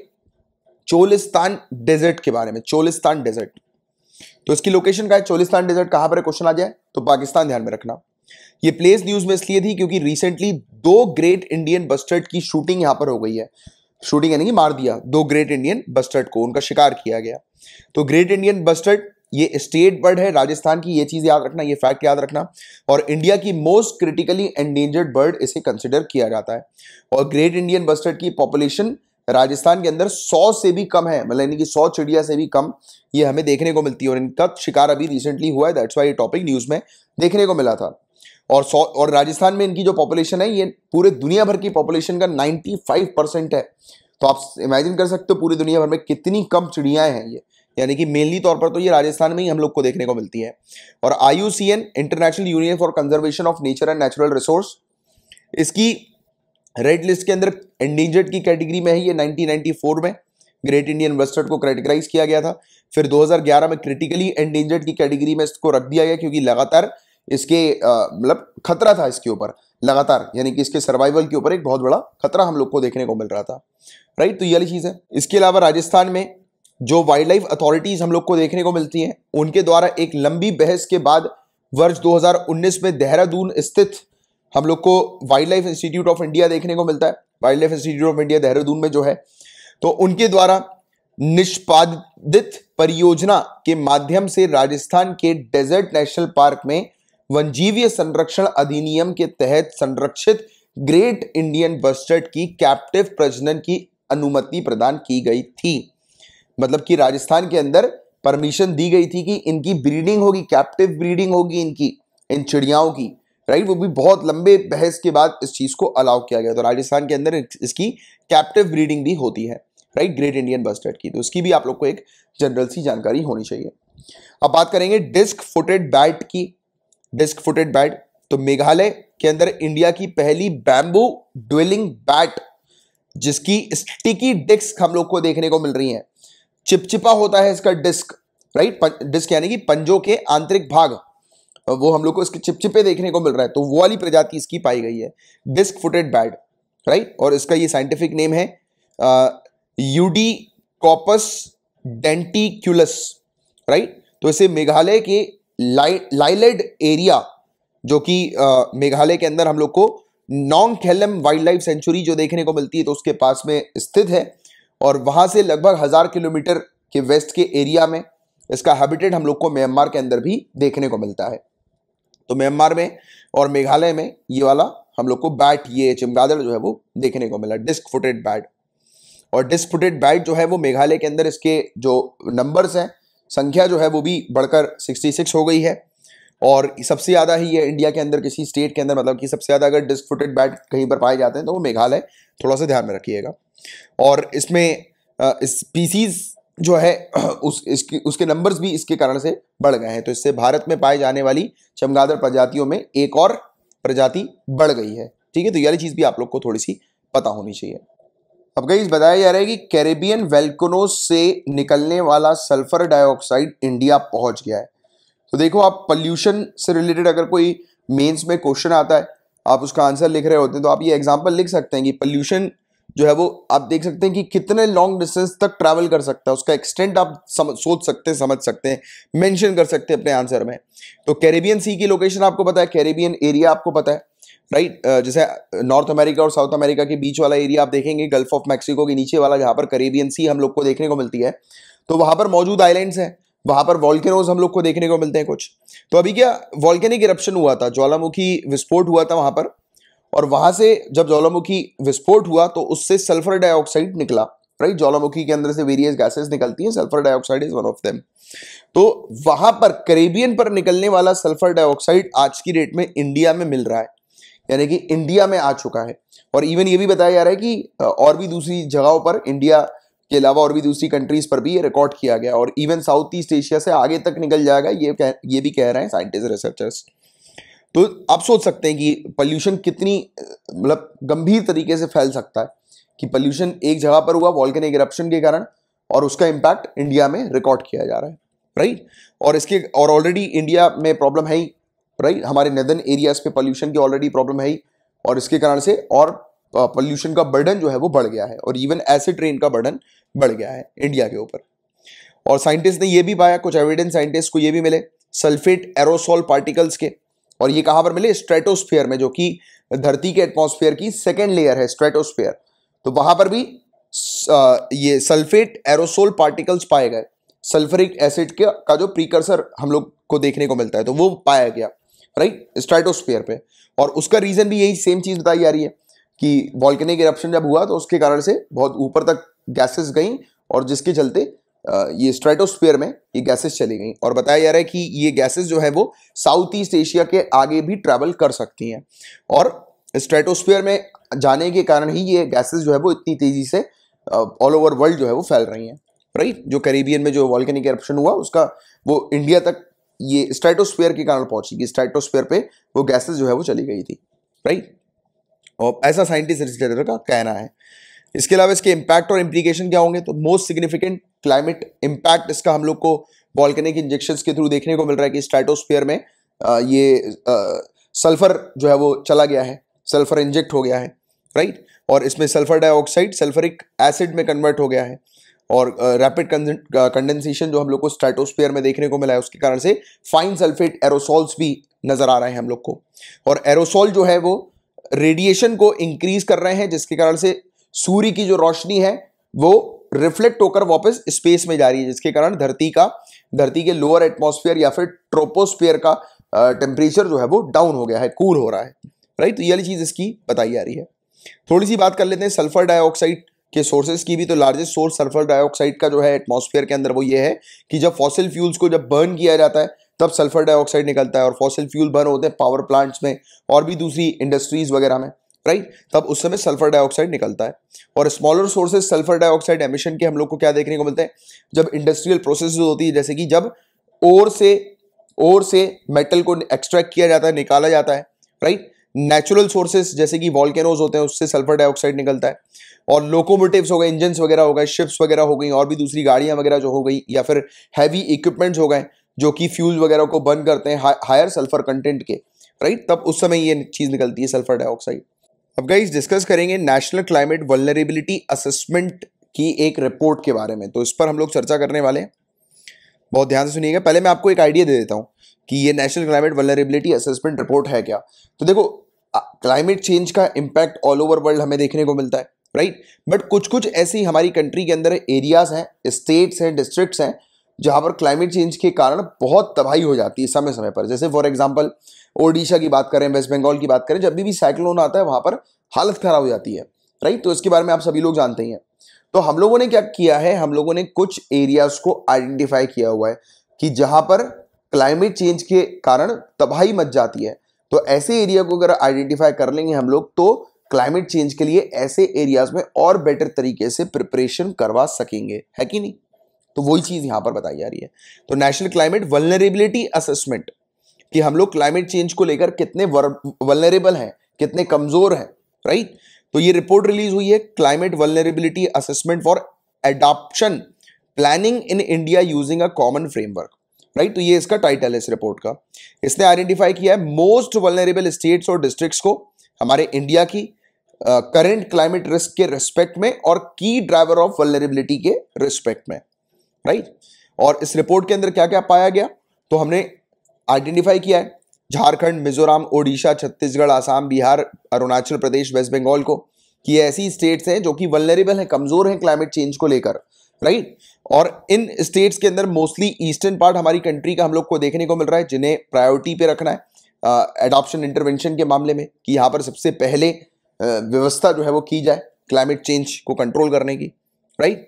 चोलिस्तान डेजर्ट के बारे में चोलिस्तान डेजर्ट तो इसकी लोकेशन का है चोलिस्तान डेजर्ट कहां पर क्वेश्चन आ जाए तो पाकिस्तान ध्यान में रखना यह प्लेस न्यूज में इसलिए थी क्योंकि रिसेंटली दो ग्रेट इंडियन बस्टर्ड की शूटिंग यहां पर हो गई है शूटिंग यानी कि मार दिया दो ग्रेट इंडियन बस्टर्ड को उनका शिकार किया गया तो ग्रेट इंडियन बस्टर्ड ये स्टेट बर्ड है राजस्थान की ये चीज याद रखना ये फैक्ट याद रखना और इंडिया की मोस्ट क्रिटिकली एंडेंजर्ड बर्ड इसे कंसिडर किया जाता है और ग्रेट इंडियन बस्टर्ड की पॉपुलेशन राजस्थान के अंदर 100 से भी कम है मतलब यानी कि 100 चिड़िया से भी कम ये हमें देखने को मिलती है और इनका शिकार अभी रिसेंटली हुआ है दैट्स वाई ये टॉपिक न्यूज़ में देखने को मिला था और सौ और राजस्थान में इनकी जो पॉपुलेशन है ये पूरे दुनिया भर की पॉपुलेशन का 95 परसेंट है तो आप इमेजिन कर सकते हो पूरी दुनिया भर में कितनी कम चिड़ियाँ हैं ये यानी कि मेनली तौर पर तो ये राजस्थान में ही हम लोग को देखने को मिलती है और I international union for conservation of nature and natural resource इसकी रेड लिस्ट के अंदर एंडेंजर्ड की कैटेगरी में है ये 1994 में ग्रेट इंडियन वेस्टर्ड को कैटेगराइज किया गया था फिर 2011 में क्रिटिकली एंडेंजर्ड की कैटेगरी में इसको रख दिया गया क्योंकि लगातार इसके मतलब खतरा था इसके ऊपर लगातार यानी कि इसके सर्वाइवल के ऊपर एक बहुत बड़ा खतरा हम लोग को देखने को मिल रहा था राइट तो ये वाली चीज़ है इसके अलावा राजस्थान में जो वाइल्ड लाइफ अथॉरिटीज़ हम लोग को देखने को मिलती हैं उनके द्वारा एक लंबी बहस के बाद वर्ष 2019 में देहरादून स्थित हम लोग को wild life institute of India देखने को मिलता है wild life institute of India Dehradun में जो है तो उनके द्वारा निष्पादित परियोजना के माध्यम से राजस्थान के डेजर्ट नेशनल पार्क में वनजीवी संरक्षण अधिनियम के तहत संरक्षित ग्रेट इंडियन बस्टर्ड की कैप्टिव प्रजनन की अनुमति प्रदान की गई थी मतलब कि राजस्थान के अंदर परमिशन दी गई थी कि इनकी ब्रीडिंग होगी कैप्टिव ब्रीडिंग होगी इनकी इन चिड़ियाओं की राइट वो भी बहुत लंबे बहस के बाद इस चीज़ को अलाउ किया गया तो राजस्थान के अंदर इसकी कैप्टिव ब्रीडिंग भी होती है राइट ग्रेट इंडियन बस्टर्ड की तो उसकी भी आप लोग को एक जनरल सी जानकारी होनी चाहिए अब बात करेंगे डिस्क फुटेड बैट की डिस्क फुटेड बैट तो मेघालय के अंदर इंडिया की पहली बैम्बू ड्वेलिंग बैट जिसकी स्टिकी डिस्क हम लोग को देखने को मिल रही है चिपचिपा होता है इसका डिस्क राइट डिस्क यानी कि पंजों के आंतरिक भाग वो हम लोग को इसके चिपचिपे देखने को मिल रहा है तो वो वाली प्रजाति इसकी पाई गई है डिस्क फुटेड बैट राइट और इसका ये साइंटिफिक नेम है यूडी कॉपस डेंटिक्यूलस राइट तो इसे मेघालय के लाइलेड एरिया जो कि मेघालय के अंदर हम लोग को Nongkhyllem wild life sanctuary जो देखने को मिलती है तो उसके पास में स्थित है और वहाँ से लगभग हज़ार किलोमीटर के वेस्ट के एरिया में इसका हैबिटेट हम लोग को म्यांमार के अंदर भी देखने को मिलता है तो म्यांमार में और मेघालय में ये वाला हम लोग को बैट ये चिमगादड़ जो है वो देखने को मिला डिस्क फुटेड बैट और डिस्क फुटेड बैट जो है वो मेघालय के अंदर इसके जो नंबर्स हैं संख्या जो है वो भी बढ़कर 66 हो गई है और सबसे ज़्यादा ही ये इंडिया के अंदर किसी स्टेट के अंदर मतलब कि सबसे ज़्यादा अगर डिस्क फुटेड बैट कहीं पर पाए जाते हैं तो वो मेघालय थोड़ा सा ध्यान में रखिएगा और इसमें स्पीसीज जो है उस इसकी उसके नंबर्स भी इसके कारण से बढ़ गए हैं तो इससे भारत में पाए जाने वाली चमगादड़ प्रजातियों में एक और प्रजाति बढ़ गई है ठीक है तो यही चीज़ भी आप लोग को थोड़ी सी पता होनी चाहिए अब गई बताया जा रहा है कि कैरेबियन वेल्कोनोज से निकलने वाला सल्फर डाइऑक्साइड इंडिया पहुंच गया है तो देखो आप पल्यूशन से रिलेटेड अगर कोई मेंस में क्वेश्चन आता है आप उसका आंसर लिख रहे होते हैं तो आप ये एग्जांपल लिख सकते हैं कि पल्यूशन जो है वो आप देख सकते हैं कि कितने लॉन्ग डिस्टेंस तक ट्रैवल कर सकता है उसका एक्सटेंट आप समझ सोच सकते हैं समझ सकते हैं मेंशन कर सकते हैं अपने आंसर में तो कैरेबियन सी की लोकेशन आपको पता है कैरेबियन एरिया आपको पता है राइट right? Uh, जैसे नॉर्थ uh, अमेरिका और साउथ अमेरिका के बीच वाला एरिया आप देखेंगे गल्फ ऑफ मेक्सिको के नीचे वाला जहाँ पर करेबियन सी हम लोग को देखने को मिलती है तो वहाँ पर मौजूद आइलैंड्स हैं वहाँ पर वॉल्केनोज हम लोग को देखने को मिलते हैं कुछ तो अभी क्या वॉल्केनिक इरप्शन हुआ था ज्वालामुखी विस्फोट हुआ था वहाँ पर और वहाँ से जब ज्वालामुखी विस्फोट हुआ तो उससे सल्फर डाइऑक्साइड निकला राइट ज्वालामुखी के अंदर से वेरियस गैसेज निकलती हैं sulphur dioxide is one of them तो वहाँ पर करेबियन पर निकलने वाला सल्फर डाइऑक्साइड आज की डेट में इंडिया में मिल रहा है यानी कि इंडिया में आ चुका है और इवन ये भी बताया जा रहा है कि और भी दूसरी जगहों पर इंडिया के अलावा और भी दूसरी कंट्रीज पर भी ये रिकॉर्ड किया गया और इवन साउथ ईस्ट एशिया से आगे तक निकल जाएगा ये कह, ये भी कह रहे हैं साइंटिस्ट रिसर्चर्स तो आप सोच सकते हैं कि पॉल्यूशन कितनी मतलब गंभीर तरीके से फैल सकता है कि पॉल्यूशन एक जगह पर हुआ वॉल्कन इरप्शन के कारण और उसका इम्पैक्ट इंडिया में रिकॉर्ड किया जा रहा है राइट और इसके और ऑलरेडी इंडिया में प्रॉब्लम है ही राइट हमारे नदन एरियाज पे पॉल्यूशन की ऑलरेडी प्रॉब्लम है ही और इसके कारण से और पॉल्यूशन का बर्डन जो है वो बढ़ गया है और इवन ऐसे ट्रेन का बर्डन बढ़ गया है इंडिया के ऊपर और साइंटिस्ट ने ये भी पाया कुछ एविडेंस साइंटिस्ट को ये भी मिले सल्फेट एरोसोल पार्टिकल्स के और ये कहाँ पर मिले स्ट्रेटोस्फेयर में जो कि धरती के एटमोसफेयर की सेकेंड लेयर है स्ट्रेटोस्फेयर तो वहाँ पर भी ये सल्फेट एरोसोल पार्टिकल्स पाए गए सल्फरिक एसिड के का जो प्रीकर्सर हम लोग को देखने को मिलता है तो वो पाया गया राइट स्ट्राइटोस्फेयर पे और उसका रीजन भी यही सेम चीज बताई जा रही है कि वॉल्केनिक इरप्शन जब हुआ तो उसके कारण से बहुत ऊपर तक गैसेस गई और जिसके चलते ये स्ट्रेटोस्फीयर में ये गैसेस चली गई और बताया जा रहा है कि ये गैसेस जो है वो साउथ ईस्ट एशिया के आगे भी ट्रैवल कर सकती हैं और स्ट्रेटोस्फीयर में जाने के कारण ही ये गैसेस जो है वो इतनी तेजी से ऑल ओवर वर्ल्ड जो है वो फैल रही हैं राइट जो कैरेबियन में जो वॉल्केनिक एरप्शन हुआ उसका वो इंडिया तक ये स्ट्राइटोस्फेयर के कारण पहुंची कि स्ट्राइटोस्फेयर पे वो गैसेस जो है वो चली गई थी राइट और ऐसा साइंटिस्ट रिसर्चर का कहना है इसके अलावा इसके इम्पैक्ट और इम्प्लीकेशन क्या होंगे तो मोस्ट सिग्निफिकेंट क्लाइमेट इम्पैक्ट इसका हम लोग को बॉल्कनिक इंजेक्शन के थ्रू देखने को मिल रहा है कि स्ट्राइटोस्फेयर में आ, ये आ, सल्फर जो है वो चला गया है सल्फर इंजेक्ट हो गया है राइट और इसमें सल्फर डाइऑक्साइड सल्फरिक एसिड में कन्वर्ट हो गया है और रैपिड कंडेंसेशन जो हम लोग को स्ट्रेटोस्फेयर में देखने को मिला है उसके कारण से फाइन सल्फेट एरोसॉल्स भी नज़र आ रहे हैं हम लोग को और एरोसॉल जो है वो रेडिएशन को इंक्रीज कर रहे हैं जिसके कारण से सूर्य की जो रोशनी है वो रिफ्लेक्ट होकर वापस स्पेस में जा रही है जिसके कारण धरती का धरती के लोअर एटमोस्फेयर या फिर ट्रोपोस्फेयर का टेम्परेचर जो है वो डाउन हो गया है कूल हो रहा है राइट तो ये चीज़ इसकी बताई जा रही है थोड़ी सी बात कर लेते हैं सल्फर डाइऑक्साइड के सोर्सेज की भी तो लार्जेस्ट सोर्स सल्फर डाइऑक्साइड का जो है एटमॉस्फेयर के अंदर वो ये है कि जब फॉसिल फ्यूल्स को जब बर्न किया जाता है तब सल्फर डाइऑक्साइड निकलता है और फॉसिल फ्यूल बर्न होते हैं पावर प्लांट्स में और भी दूसरी इंडस्ट्रीज वगैरह में राइट तब उस समय सल्फर डाइऑक्साइड निकलता है और smaller sources sulphur dioxide emission के हम लोग को क्या देखने को मिलते हैं जब इंडस्ट्रियल प्रोसेस होती है जैसे कि जब ओर से ओर से मेटल को एक्सट्रैक्ट किया जाता है निकाला जाता है राइट नेचुरल सोर्सेज जैसे कि वॉल्केनोज होते हैं उससे सल्फर डाइऑक्साइड निकलता है और लोकोमोटिव्स हो गए इंजन्स वगैरह हो गए शिप्स वगैरह हो गई और भी दूसरी गाड़ियां वगैरह जो हो गई या फिर हैवी इक्विपमेंट्स हो गए जो कि फ्यूल वगैरह को बर्न करते हैं हायर सल्फर कंटेंट के राइट तब उस समय ये चीज़ निकलती है सल्फर डाइऑक्साइड अब गाइज डिस्कस करेंगे नेशनल क्लाइमेट वलनरेबिलिटी असेसमेंट की एक रिपोर्ट के बारे में तो इस पर हम लोग चर्चा करने वाले हैं बहुत ध्यान से सुनिएगा पहले मैं आपको एक आइडिया दे देता हूँ कि ये national climate vulnerability assessment report है क्या तो देखो क्लाइमेट चेंज का इम्पैक्ट ऑल ओवर वर्ल्ड हमें देखने को मिलता है राइट बट कुछ कुछ ऐसी हमारी कंट्री के अंदर एरियाज हैं स्टेट्स हैं डिस्ट्रिक्ट्स हैं जहाँ पर क्लाइमेट चेंज के कारण बहुत तबाही हो जाती है समय समय पर जैसे फॉर एग्जाम्पल ओडिशा की बात करें वेस्ट बंगाल की बात करें जब भी भी साइक्लोन आता है वहाँ पर हालत खराब हो जाती है राइट तो इसके बारे में आप सभी लोग जानते ही हैं तो हम लोगों ने क्या किया है हम लोगों ने कुछ एरियाज को आइडेंटिफाई किया हुआ है कि जहाँ पर क्लाइमेट चेंज के कारण तबाही मच जाती है तो ऐसे एरिया को अगर आइडेंटिफाई कर लेंगे हम लोग तो क्लाइमेट चेंज के लिए ऐसे एरियाज में और बेटर तरीके से प्रिपरेशन करवा सकेंगे है कि नहीं तो वही चीज़ यहां पर बताई जा रही है तो नेशनल क्लाइमेट वलनरेबिलिटी असेसमेंट कि हम लोग क्लाइमेट चेंज को लेकर कितने वलनरेबल हैं कितने कमज़ोर हैं राइट तो ये रिपोर्ट रिलीज हुई है climate vulnerability assessment for adoption planning in India using a common framework right तो ये इसका टाइटल है इस रिपोर्ट का इसने आइडेंटिफाई किया है मोस्ट वलनरेबल स्टेट्स और डिस्ट्रिक्ट को हमारे इंडिया की करेंट क्लाइमेट रिस्क के रिस्पेक्ट में और की ड्राइवर ऑफ वलनरेबिलिटी के रिस्पेक्ट में राइट right? और इस रिपोर्ट के अंदर क्या क्या पाया गया तो हमने आइडेंटिफाई किया है झारखंड मिजोरम ओडिशा छत्तीसगढ़ आसाम बिहार अरुणाचल प्रदेश वेस्ट बंगाल को कि ऐसी स्टेट्स हैं जो कि वलनरेबल हैं कमज़ोर हैं क्लाइमेट चेंज को लेकर राइट और इन स्टेट्स के अंदर मोस्टली ईस्टर्न पार्ट हमारी कंट्री का हम लोग को देखने को मिल रहा है जिन्हें प्रायोरिटी पे रखना है एडॉप्शन इंटरवेंशन के मामले में कि यहाँ पर सबसे पहले व्यवस्था जो है वो की जाए क्लाइमेट चेंज को कंट्रोल करने की राइट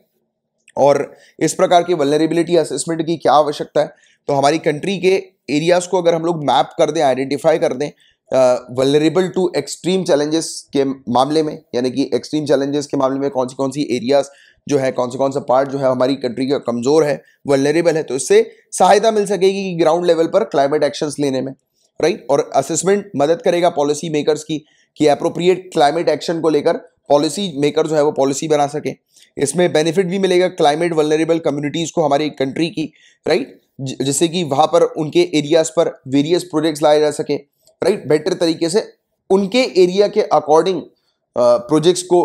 और इस प्रकार की वलरेबिलिटी असेसमेंट की क्या आवश्यकता है तो हमारी कंट्री के एरियाज़ को अगर हम लोग मैप कर दें आइडेंटिफाई कर दें वलरेबल टू एक्सट्रीम चैलेंजेस के मामले में यानी कि एक्सट्रीम चैलेंजेस के मामले में कौन सी कौन सी एरियाज़ जो है कौन सा कौन सा पार्ट जो है हमारी कंट्री का कमज़ोर है वलरेबल है तो इससे सहायता मिल सकेगी कि ग्राउंड लेवल पर क्लाइमेट एक्शंस लेने में राइट और असेसमेंट मदद करेगा पॉलिसी मेकर्स की कि अप्रोप्रिएट क्लाइमेट एक्शन को लेकर पॉलिसी मेकर जो है वो पॉलिसी बना सके इसमें बेनिफिट भी मिलेगा क्लाइमेट वलरेबल कम्युनिटीज़ को हमारी कंट्री की राइट जैसे कि वहाँ पर उनके एरियाज़ पर वेरियस प्रोजेक्ट्स लाए जा सके राइट बेटर तरीके से उनके एरिया के अकॉर्डिंग प्रोजेक्ट्स को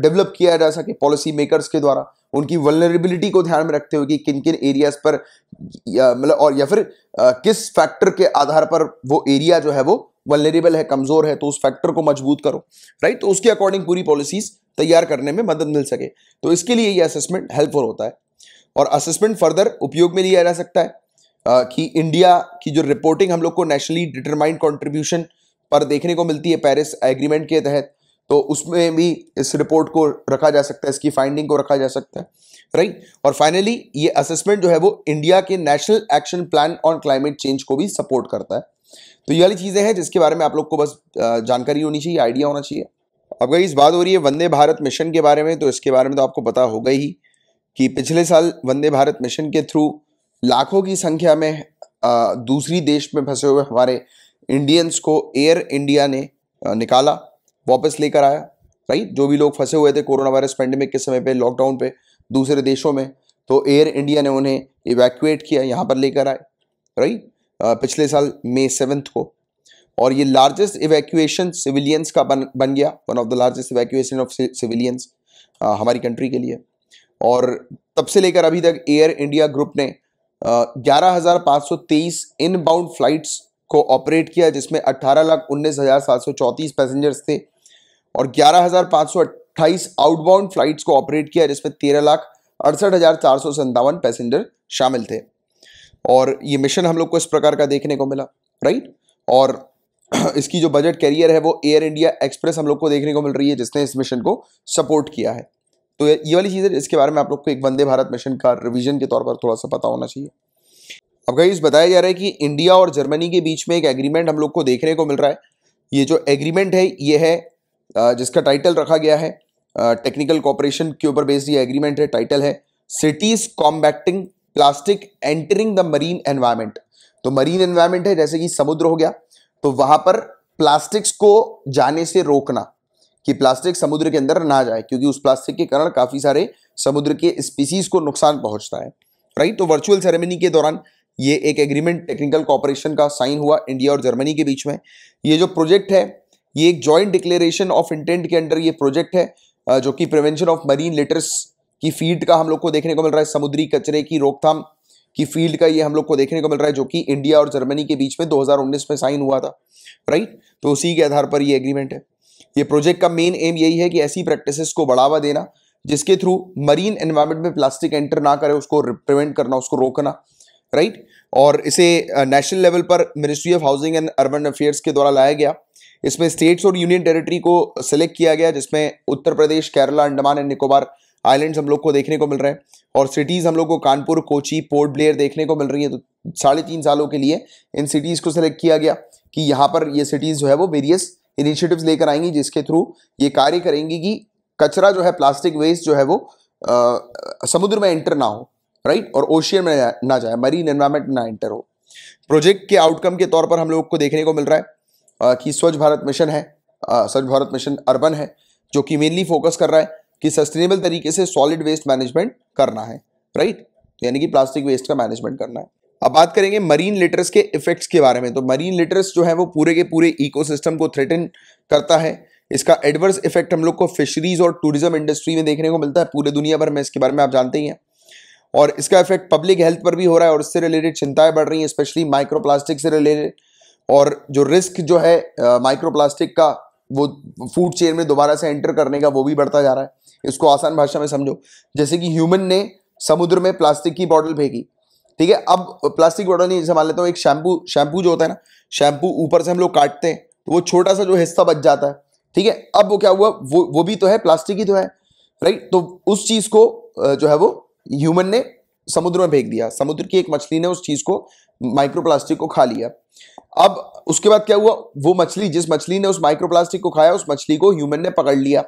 डेवलप किया जा सके पॉलिसी मेकर्स के द्वारा उनकी वलनरेबिलिटी को ध्यान में रखते हुए कि किन किन एरियाज पर मतलब और या फिर आ, किस फैक्टर के आधार पर वो एरिया जो है वो वलनरेबल है कमज़ोर है तो उस फैक्टर को मजबूत करो राइट तो उसके अकॉर्डिंग पूरी पॉलिसीज़ तैयार करने में मदद मिल सके तो इसके लिए ये असेसमेंट हेल्पफुल होता है और असेसमेंट फर्दर उपयोग में लिया जा सकता है आ, कि इंडिया की जो रिपोर्टिंग हम लोग को नेशनली डिटरमाइंड कॉन्ट्रीब्यूशन पर देखने को मिलती है पेरिस एग्रीमेंट के तहत तो उसमें भी इस रिपोर्ट को रखा जा सकता है इसकी फाइंडिंग को रखा जा सकता है राइट right? और फाइनली ये असेसमेंट जो है वो इंडिया के national action plan on climate change को भी सपोर्ट करता है तो ये वाली चीज़ें हैं जिसके बारे में आप लोग को बस जानकारी होनी चाहिए आइडिया होना चाहिए अब अगर इस बात हो रही है वंदे भारत मिशन के बारे में तो इसके बारे में तो आपको पता होगा ही कि पिछले साल वंदे भारत मिशन के थ्रू लाखों की संख्या में दूसरी देश में फंसे हुए हमारे इंडियंस को एयर इंडिया ने निकाला वापस लेकर आया राइट जो भी लोग फंसे हुए थे कोरोना वायरस पेंडेमिक के समय पे लॉकडाउन पे दूसरे देशों में तो एयर इंडिया ने उन्हें इवैक्यूएट किया यहाँ पर लेकर आए राइट पिछले साल मई सेवन्थ को और ये लार्जेस्ट इवैक्यूएशन सिविलियंस का बन बन गया one of the largest evacuation of civilians हमारी कंट्री के लिए और तब से लेकर अभी तक एयर इंडिया ग्रुप ने ग्यारह हज़ार पाँच सौ तेईस फ्लाइट्स को ऑपरेट किया जिसमें अट्ठारह लाख उन्नीस हज़ार सात सौ चौंतीस पैसेंजर्स थे और ग्यारह हज़ार पांच सौ अट्ठाईस आउटबाउंड फ्लाइट्स को ऑपरेट किया जिसमें तेरह लाख अड़सठ हज़ार चार सौ संतावन पैसेंजर शामिल थे और ये मिशन हम लोग को इस प्रकार का देखने को मिला राइट और इसकी जो बजट कैरियर है वो एयर इंडिया एक्सप्रेस हम लोग को देखने को मिल रही है जिसने इस मिशन को सपोर्ट किया है तो ये वाली चीज है इसके बारे में आप लोग को एक वंदे भारत मिशन का रिविजन के तौर पर थोड़ा सा पता होना चाहिए अब गाइस बताया जा रहा है कि इंडिया और जर्मनी के बीच में एक एग्रीमेंट हम लोग को देखने को मिल रहा है ये जो एग्रीमेंट है ये है जिसका टाइटल रखा गया है टेक्निकल कॉपरेशन के ऊपर बेस्ड ये एग्रीमेंट है टाइटल है cities combating plastic entering the marine environment तो मरीन एनवायरमेंट है जैसे कि समुद्र हो गया तो वहां पर प्लास्टिक्स को जाने से रोकना कि प्लास्टिक समुद्र के अंदर ना जाए क्योंकि उस प्लास्टिक के कारण काफ़ी सारे समुद्र के स्पीसीज को नुकसान पहुंचता है राइट तो वर्चुअल सेरेमनी के दौरान ये एक एग्रीमेंट टेक्निकल कॉपरेशन का साइन हुआ इंडिया और जर्मनी के बीच में ये जो प्रोजेक्ट है ये एक जॉइंट डिक्लेरेशन ऑफ इंटेंट के अंडर ये प्रोजेक्ट है जो कि प्रिवेंशन ऑफ मरीन लेटर्स की फील्ड का हम लोग को देखने को मिल रहा है समुद्री कचरे की रोकथाम की फील्ड का ये हम लोग को देखने को मिल रहा है जो कि इंडिया और जर्मनी के बीच में 2019 में साइन हुआ था राइट तो उसी के आधार पर ये एग्रीमेंट है ये प्रोजेक्ट का मेन एम यही है कि ऐसी प्रैक्टिसेस को बढ़ावा देना जिसके थ्रू मरीन एनवायरमेंट में प्लास्टिक एंटर ना करे उसको प्रिवेंट करना उसको रोकना राइट और इसे नेशनल लेवल पर ministry of housing and urban affairs के द्वारा लाया गया इसमें स्टेट्स और यूनियन टेरिटरी को सिलेक्ट किया गया जिसमें उत्तर प्रदेश केरला अंडमान एंड निकोबार आइलैंड्स हम लोग को देखने को मिल रहे हैं और सिटीज़ हम लोग को कानपुर कोची पोर्ट ब्लेयर देखने को मिल रही है तो साढ़े तीन सालों के लिए इन सिटीज़ को सिलेक्ट किया गया कि यहाँ पर ये सिटीज़ जो है वो वेरियस इनिशिएटिव्स लेकर आएंगी जिसके थ्रू ये कार्य करेंगी कि कचरा जो है प्लास्टिक वेस्ट जो है वो आ, समुद्र में एंटर ना हो राइट और ओशियन में ना जाए मरीन एनवायरमेंट ना एंटर हो प्रोजेक्ट के आउटकम के तौर पर हम लोग को देखने को मिल रहा है कि स्वच्छ भारत मिशन है स्वच्छ भारत मिशन अर्बन है जो कि मेनली फोकस कर रहा है कि सस्टेनेबल तरीके से सॉलिड वेस्ट मैनेजमेंट करना है राइट तो यानी कि प्लास्टिक वेस्ट का मैनेजमेंट करना है अब बात करेंगे मरीन लिटरस के इफेक्ट्स के बारे में तो मरीन लिटरस जो है वो पूरे के पूरे इकोसिस्टम को थ्रेटन करता है इसका एडवर्स इफेक्ट हम लोग को फिशरीज और टूरिज्म इंडस्ट्री में देखने को मिलता है पूरे दुनिया भर में इसके बारे में आप जानते ही हैं और इसका इफेक्ट पब्लिक हेल्थ पर भी हो रहा है और इससे रिलेटेड चिंताएं बढ़ रही हैं स्पेशली माइक्रोप्लास्टिक से रिलेटेड और जो रिस्क जो है माइक्रोप्लास्टिक का वो फूड चेन में दोबारा से एंटर करने का वो भी बढ़ता जा रहा है इसको आसान भाषा में समझो जैसे कि ह्यूमन ने समुद्र में प्लास्टिक की बॉटल फेंकी ठीक है अब प्लास्टिक बॉटल नहीं जैसे मान लेता हूँ एक शैम्पू शैम्पू जो होता है ना शैम्पू ऊपर से हम लोग काटते हैं तो वो छोटा सा जो हिस्सा बच जाता है ठीक है अब वो क्या हुआ वो वो भी तो है प्लास्टिक ही तो है राइट तो उस चीज़ को जो है वो ह्यूमन ने समुद्र में फेंक दिया समुद्र की एक मछली ने उस चीज़ को माइक्रोप्लास्टिक को खा लिया अब उसके बाद क्या हुआ वो मछली जिस मछली ने उस माइक्रोप्लास्टिक को खाया उस मछली को ह्यूमन ने पकड़ लिया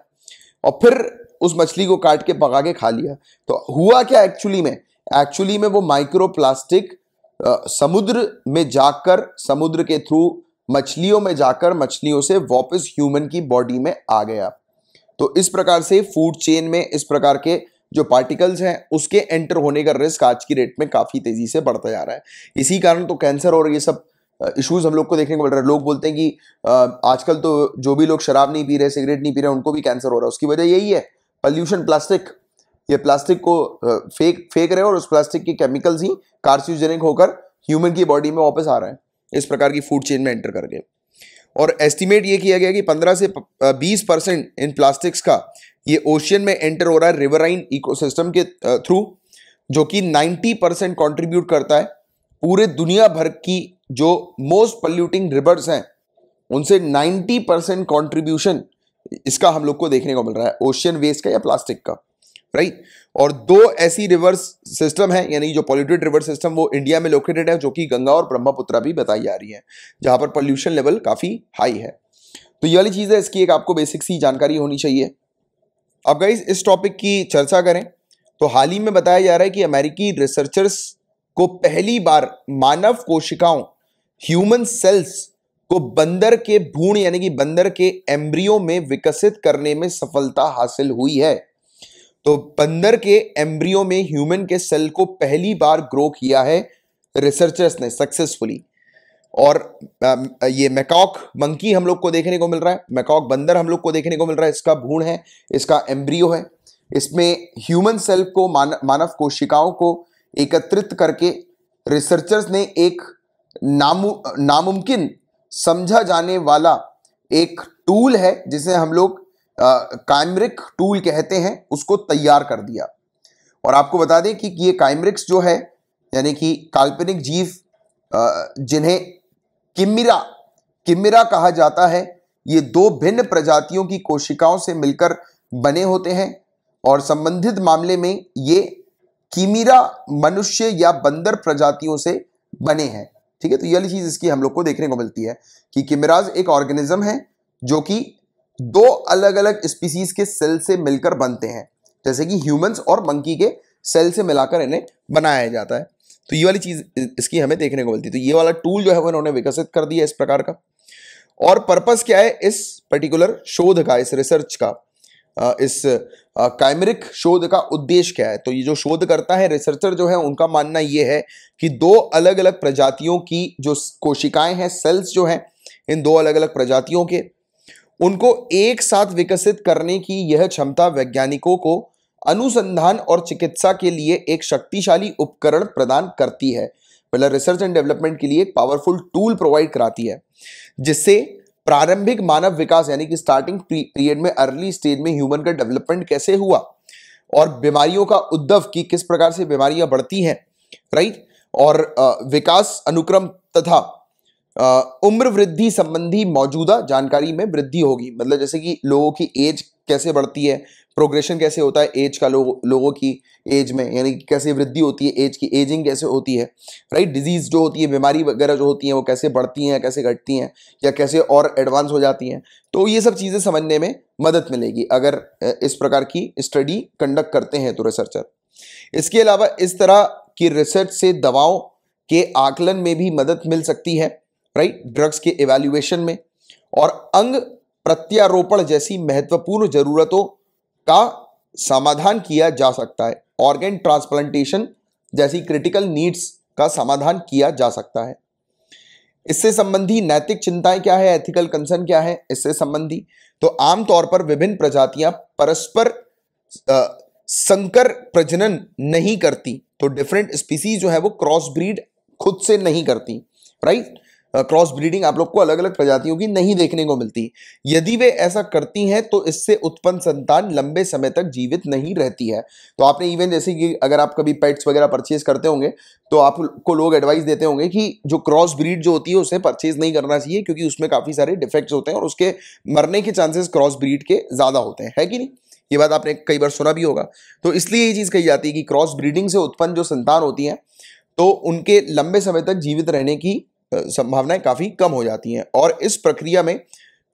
और फिर उस मछली को काट के पका के खा लिया तो हुआ क्या एक्चुअली में एक्चुअली में वो माइक्रोप्लास्टिक समुद्र में जाकर समुद्र के थ्रू मछलियों में जाकर मछलियों से वापस ह्यूमन की बॉडी में आ गया तो इस प्रकार से फूड चेन में इस प्रकार के जो पार्टिकल्स हैं उसके एंटर होने का रिस्क आज की डेट में काफ़ी तेज़ी से बढ़ता जा रहा है इसी कारण तो कैंसर और ये सब इश्यूज हम लोग को देखने को मिल रहा है लोग बोलते हैं कि आजकल तो जो भी लोग शराब नहीं पी रहे सिगरेट नहीं पी रहे उनको भी कैंसर हो रहा है उसकी वजह यही है पॉल्यूशन प्लास्टिक ये प्लास्टिक को फेंक फेंक रहे हैं और उस प्लास्टिक के केमिकल्स ही कार्सियोजेनिक होकर ह्यूमन की बॉडी में वापस आ रहे हैं इस प्रकार की फूड चेन में एंटर करके और एस्टिमेट ये किया गया कि 15 से 20 परसेंट इन प्लास्टिक्स का ये ओशियन में एंटर हो रहा है रिवराइन इकोसिस्टम के थ्रू uh, जो कि 90 परसेंट कॉन्ट्रीब्यूट करता है पूरे दुनिया भर की जो मोस्ट पल्यूटिंग रिवर्स हैं उनसे 90 परसेंट कॉन्ट्रीब्यूशन इसका हम लोग को देखने को मिल रहा है ओशियन वेस्ट का या प्लास्टिक का राइट और दो ऐसी रिवर्स सिस्टम है यानी जो पॉल्यूटेड रिवर सिस्टम वो इंडिया में लोकेटेड है जो कि गंगा और ब्रह्मपुत्रा भी बताई जा रही है जहां पर पॉल्यूशन लेवल काफ़ी हाई है तो ये वाली चीज़ है इसकी एक आपको बेसिक सी जानकारी होनी चाहिए अब गाइज इस टॉपिक की चर्चा करें तो हाल ही में बताया जा रहा है कि अमेरिकी रिसर्चर्स को पहली बार मानव कोशिकाओं ह्यूमन सेल्स को बंदर के भूण यानी कि बंदर के एम्ब्रियो में विकसित करने में सफलता हासिल हुई है तो बंदर के एम्ब्रियो में ह्यूमन के सेल को पहली बार ग्रो किया है रिसर्चर्स ने सक्सेसफुली और ये मैकॉक मंकी हम लोग को देखने को मिल रहा है मैकॉक बंदर हम लोग को देखने को मिल रहा है इसका भूण है इसका एम्ब्रियो है इसमें ह्यूमन सेल को मान, मानव कोशिकाओं को एकत्रित करके रिसर्चर्स ने एक नामु नामुमकिन समझा जाने वाला एक टूल है जिसे हम लोग कायमरिक टूल कहते हैं उसको तैयार कर दिया और आपको बता दें कि ये काइमरिक्स जो है यानी कि काल्पनिक जीव जिन्हें किमिरा किमिरा कहा जाता है ये दो भिन्न प्रजातियों की कोशिकाओं से मिलकर बने होते हैं और संबंधित मामले में ये किमिरा मनुष्य या बंदर प्रजातियों से बने हैं ठीक है तो यही चीज इसकी हम लोग को देखने को मिलती है कि किमिराज एक ऑर्गेनिज्म है जो कि दो अलग अलग स्पीसीज के सेल से मिलकर बनते हैं जैसे कि ह्यूमंस और मंकी के सेल से मिलाकर इन्हें बनाया जाता है तो ये वाली चीज़ इसकी हमें देखने को मिलती है तो ये वाला टूल जो है वो इन्होंने विकसित कर दिया इस प्रकार का और पर्पस क्या है इस पर्टिकुलर शोध का इस रिसर्च का इस काइमरिक शोध का उद्देश्य क्या है तो ये जो शोध करता है रिसर्चर जो है उनका मानना ये है कि दो अलग अलग प्रजातियों की जो कोशिकाएं हैं सेल्स जो हैं इन दो अलग अलग प्रजातियों के उनको एक साथ विकसित करने की यह क्षमता वैज्ञानिकों को अनुसंधान और चिकित्सा के लिए एक शक्तिशाली उपकरण प्रदान करती है मतलब रिसर्च एंड डेवलपमेंट के लिए एक पावरफुल टूल प्रोवाइड कराती है जिससे प्रारंभिक मानव विकास यानी कि स्टार्टिंग पीरियड में अर्ली स्टेज में ह्यूमन का डेवलपमेंट कैसे हुआ और बीमारियों का उद्धव की किस प्रकार से बीमारियां बढ़ती हैं राइट और विकास अनुक्रम तथा उम्र वृद्धि संबंधी मौजूदा जानकारी में वृद्धि होगी मतलब जैसे कि लोगों की एज कैसे बढ़ती है प्रोग्रेशन कैसे होता है एज का लो, लोगों की एज में यानी कैसे वृद्धि होती है एज की एजिंग कैसे होती है राइट डिजीज़ जो होती है बीमारी वगैरह जो होती हैं वो कैसे बढ़ती हैं कैसे घटती हैं या कैसे और एडवांस हो जाती हैं तो ये सब चीज़ें समझने में मदद मिलेगी अगर इस प्रकार की स्टडी कंडक्ट करते हैं तो रिसर्चर इसके अलावा इस तरह की रिसर्च से दवाओं के आकलन में भी मदद मिल सकती है राइट ड्रग्स के एवेल्यूएशन में और अंग प्रत्यारोपण जैसी महत्वपूर्ण जरूरतों का समाधान किया जा सकता है ऑर्गेन ट्रांसप्लांटेशन जैसी क्रिटिकल नीड्स का समाधान किया जा सकता है इससे संबंधी नैतिक चिंताएं क्या है एथिकल कंसर्न क्या है इससे संबंधी तो आमतौर पर विभिन्न प्रजातियां परस्पर आ, संकर प्रजनन नहीं करती तो डिफरेंट स्पीसीज जो है वो क्रॉस ब्रीड खुद से नहीं करती राइट क्रॉस ब्रीडिंग आप लोग को अलग अलग प्रजातियों की नहीं देखने को मिलती यदि वे ऐसा करती हैं तो इससे उत्पन्न संतान लंबे समय तक जीवित नहीं रहती है तो आपने इवन जैसे कि अगर आप कभी पेट्स वगैरह परचेज करते होंगे तो आपको लोग एडवाइस देते होंगे कि जो क्रॉस ब्रीड जो होती है उसे परचेज नहीं करना चाहिए क्योंकि उसमें काफ़ी सारे डिफेक्ट्स होते हैं और उसके मरने के चांसेस क्रॉस ब्रीड के ज़्यादा होते हैं है कि नहीं ये बात आपने कई बार सुना भी होगा तो इसलिए ये चीज़ कही जाती है कि क्रॉस ब्रीडिंग से उत्पन्न जो संतान होती हैं तो उनके लंबे समय तक जीवित रहने की संभावनाएं काफ़ी कम हो जाती हैं और इस प्रक्रिया में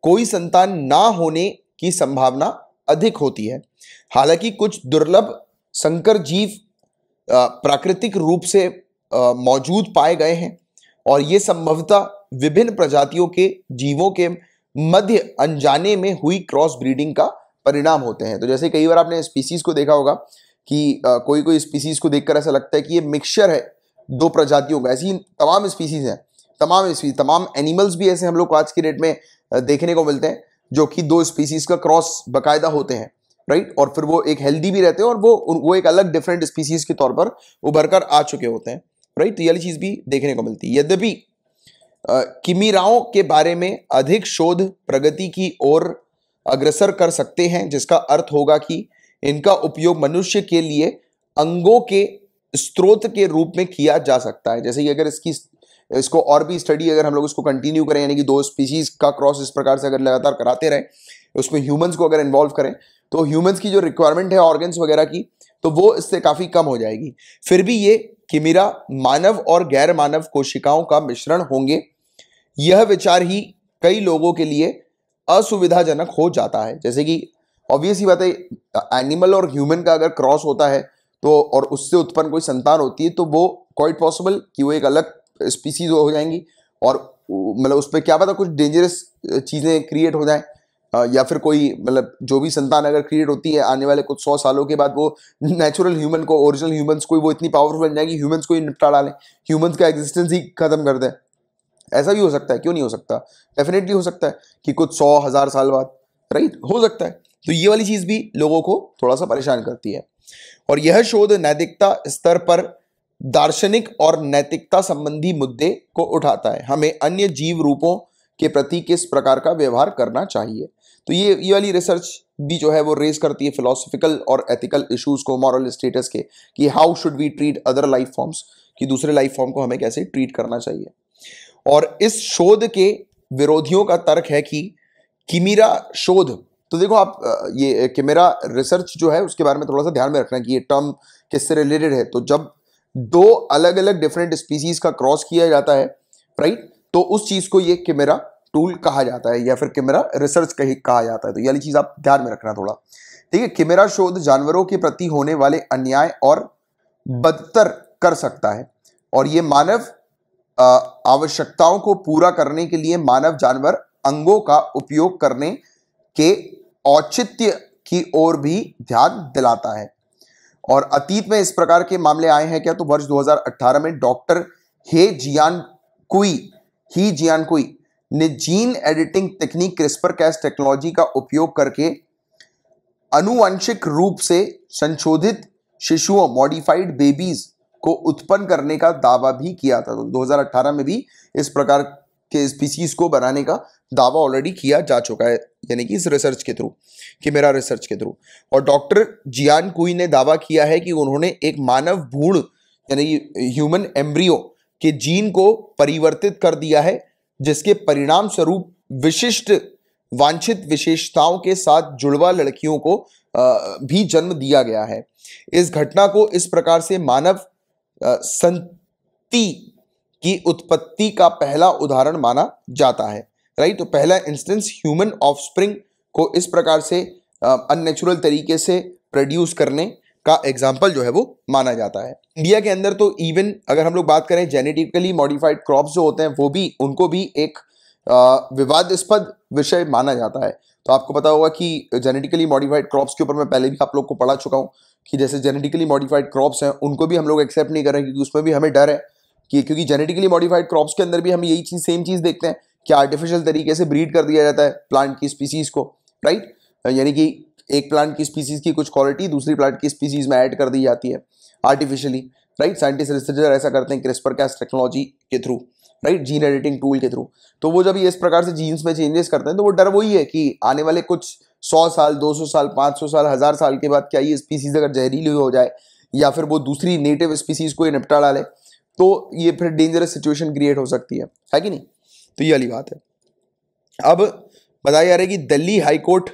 कोई संतान ना होने की संभावना अधिक होती है हालांकि कुछ दुर्लभ संकर जीव प्राकृतिक रूप से मौजूद पाए गए हैं और ये संभवतः विभिन्न प्रजातियों के जीवों के मध्य अनजाने में हुई क्रॉस ब्रीडिंग का परिणाम होते हैं तो जैसे कई बार आपने स्पीसीज को देखा होगा कि कोई कोई स्पीसीज को देखकर ऐसा लगता है कि ये मिक्सचर है दो प्रजातियों का ऐसी तमाम स्पीसीज हैं तमाम स्पीसी तमाम एनिमल्स भी ऐसे हम लोग को आज की डेट में देखने को मिलते हैं जो कि दो स्पीसीज का क्रॉस बाकायदा होते हैं राइट और फिर वो एक हेल्दी भी रहते हैं और वो वो एक अलग डिफरेंट स्पीसीज के तौर पर उभर कर आ चुके होते हैं राइट तो ये वाली चीज़ भी देखने को मिलती है यद्यपि किमीराओं के बारे में अधिक शोध प्रगति की ओर अग्रसर कर सकते हैं जिसका अर्थ होगा कि इनका उपयोग मनुष्य के लिए अंगों के स्रोत के रूप में किया जा सकता है जैसे कि अगर इसकी इसको और भी स्टडी अगर हम लोग इसको कंटिन्यू करें यानी कि दो स्पीसीज का क्रॉस इस प्रकार से अगर लगातार कराते रहें उसमें ह्यूमन्स को अगर इन्वॉल्व करें तो ह्यूमन्स की जो रिक्वायरमेंट है ऑर्गन्स वगैरह की तो वो इससे काफ़ी कम हो जाएगी फिर भी ये किमिरा मानव और गैर मानव कोशिकाओं का मिश्रण होंगे यह विचार ही कई लोगों के लिए असुविधाजनक हो जाता है जैसे कि ऑब्वियस ही बात है एनिमल और ह्यूमन का अगर क्रॉस होता है तो और उससे उत्पन्न कोई संतान होती है तो वो क्वाइट पॉसिबल कि वो एक अलग स्पीसीज हो जाएंगी और मतलब उस पर क्या पता कुछ डेंजरस चीज़ें क्रिएट हो जाएँ या फिर कोई मतलब जो भी संतान अगर क्रिएट होती है आने वाले कुछ सौ सालों के बाद वो नेचुरल ह्यूमन को ओरिजिनल ह्यूमंस को वो इतनी पावरफुल बन जाएगी ह्यूमंस को ही निपटा डालें ह्यूमंस का एग्जिस्टेंस ही खत्म कर दें ऐसा भी हो सकता है क्यों नहीं हो सकता डेफिनेटली हो सकता है कि कुछ सौ हज़ार साल बाद राइट हो सकता है तो ये वाली चीज़ भी लोगों को थोड़ा सा परेशान करती है और यह शोध नैतिकता स्तर पर दार्शनिक और नैतिकता संबंधी मुद्दे को उठाता है हमें अन्य जीव रूपों के प्रति किस प्रकार का व्यवहार करना चाहिए तो ये ये वाली रिसर्च भी जो है वो रेज करती है फिलोसफिकल और एथिकल इश्यूज को मॉरल स्टेटस के कि how should we treat other life forms कि दूसरे लाइफ फॉर्म को हमें कैसे ट्रीट करना चाहिए और इस शोध के विरोधियों का तर्क है कि किमीरा शोध तो देखो आप ये किमेरा रिसर्च जो है उसके बारे में थोड़ा सा ध्यान में रखना कि ये टर्म किससे रिलेटेड है तो जब दो अलग अलग डिफरेंट स्पीसीज का क्रॉस किया जाता है राइट तो उस चीज को ये किमेरा टूल कहा जाता है या फिर किमेरा रिसर्च कहा जाता है तो यही चीज आप ध्यान में रखना थोड़ा ठीक है किमेरा शोध जानवरों के प्रति होने वाले अन्याय और हम्म। बदतर कर सकता है और ये मानव आवश्यकताओं को पूरा करने के लिए मानव जानवर अंगों का उपयोग करने के औचित्य की ओर भी ध्यान दिलाता है और अतीत में इस प्रकार के मामले आए हैं क्या तो वर्ष 2018 में डॉक्टर हे जियान कुई ही जियान कुई ने जीन एडिटिंग तकनीक क्रिस्पर कैस टेक्नोलॉजी का उपयोग करके अनुवंशिक रूप से संशोधित शिशुओं मॉडिफाइड बेबीज को उत्पन्न करने का दावा भी किया था तो 2018 में भी इस प्रकार के स्पीसीज को बनाने का दावा ऑलरेडी किया जा चुका है यानी कि इस रिसर्च के थ्रू कि मेरा रिसर्च के थ्रू और डॉक्टर जियान कुई ने दावा किया है कि उन्होंने एक मानव भूण यानी ह्यूमन एम्ब्रियो के जीन को परिवर्तित कर दिया है जिसके परिणाम स्वरूप विशिष्ट वांछित विशेषताओं के साथ जुड़वा लड़कियों को भी जन्म दिया गया है इस घटना को इस प्रकार से मानव संति की उत्पत्ति का पहला उदाहरण माना जाता है राइट तो पहला इंस्टेंस ह्यूमन ऑफस्प्रिंग को इस प्रकार से अननेचुरल तरीके से प्रोड्यूस करने का एग्जाम्पल जो है वो माना जाता है इंडिया के अंदर तो इवन अगर हम लोग बात करें जेनेटिकली मॉडिफाइड क्रॉप्स जो होते हैं वो भी उनको भी एक विवादस्पद विषय माना जाता है तो आपको पता होगा कि जेनेटिकली मॉडिफाइड क्रॉप्स के ऊपर मैं पहले भी आप लोग को पढ़ा चुका हूँ कि जैसे जेनेटिकली मॉडिफाइड क्रॉप्स हैं उनको भी हम लोग एक्सेप्ट नहीं कर रहे क्योंकि उसमें भी हमें डर है कि क्योंकि जेनेटिकली मॉडिफाइड क्रॉप्स के अंदर भी हम यही चीज़ सेम चीज़ देखते हैं क्या आर्टिफिशियल तरीके से ब्रीड कर दिया जाता है प्लांट की स्पीसीज़ को राइट यानी कि एक प्लांट की स्पीसीज़ की कुछ क्वालिटी दूसरी प्लांट की स्पीसीज़ में ऐड कर दी जाती है आर्टिफिशियली राइट साइंटिस्ट रिसर्चर ऐसा करते हैं क्रिस्पर कैस टेक्नोलॉजी के through right gene editing tool के थ्रू तो वो जब इस प्रकार से जीन्स में चेंजेस करते हैं तो वो डर वही है कि आने वाले कुछ सौ साल दो सौ साल पाँच सौ साल हज़ार साल के बाद क्या ये स्पीसीज़ अगर जहरीली हो जाए या फिर वो दूसरी नेटिव स्पीसीज़ को निपटा डाले तो ये फिर डेंजरस सिचुएशन क्रिएट हो सकती है है कि नहीं तो ये वाली बात है अब बताया जा रहा है कि दिल्ली हाईकोर्ट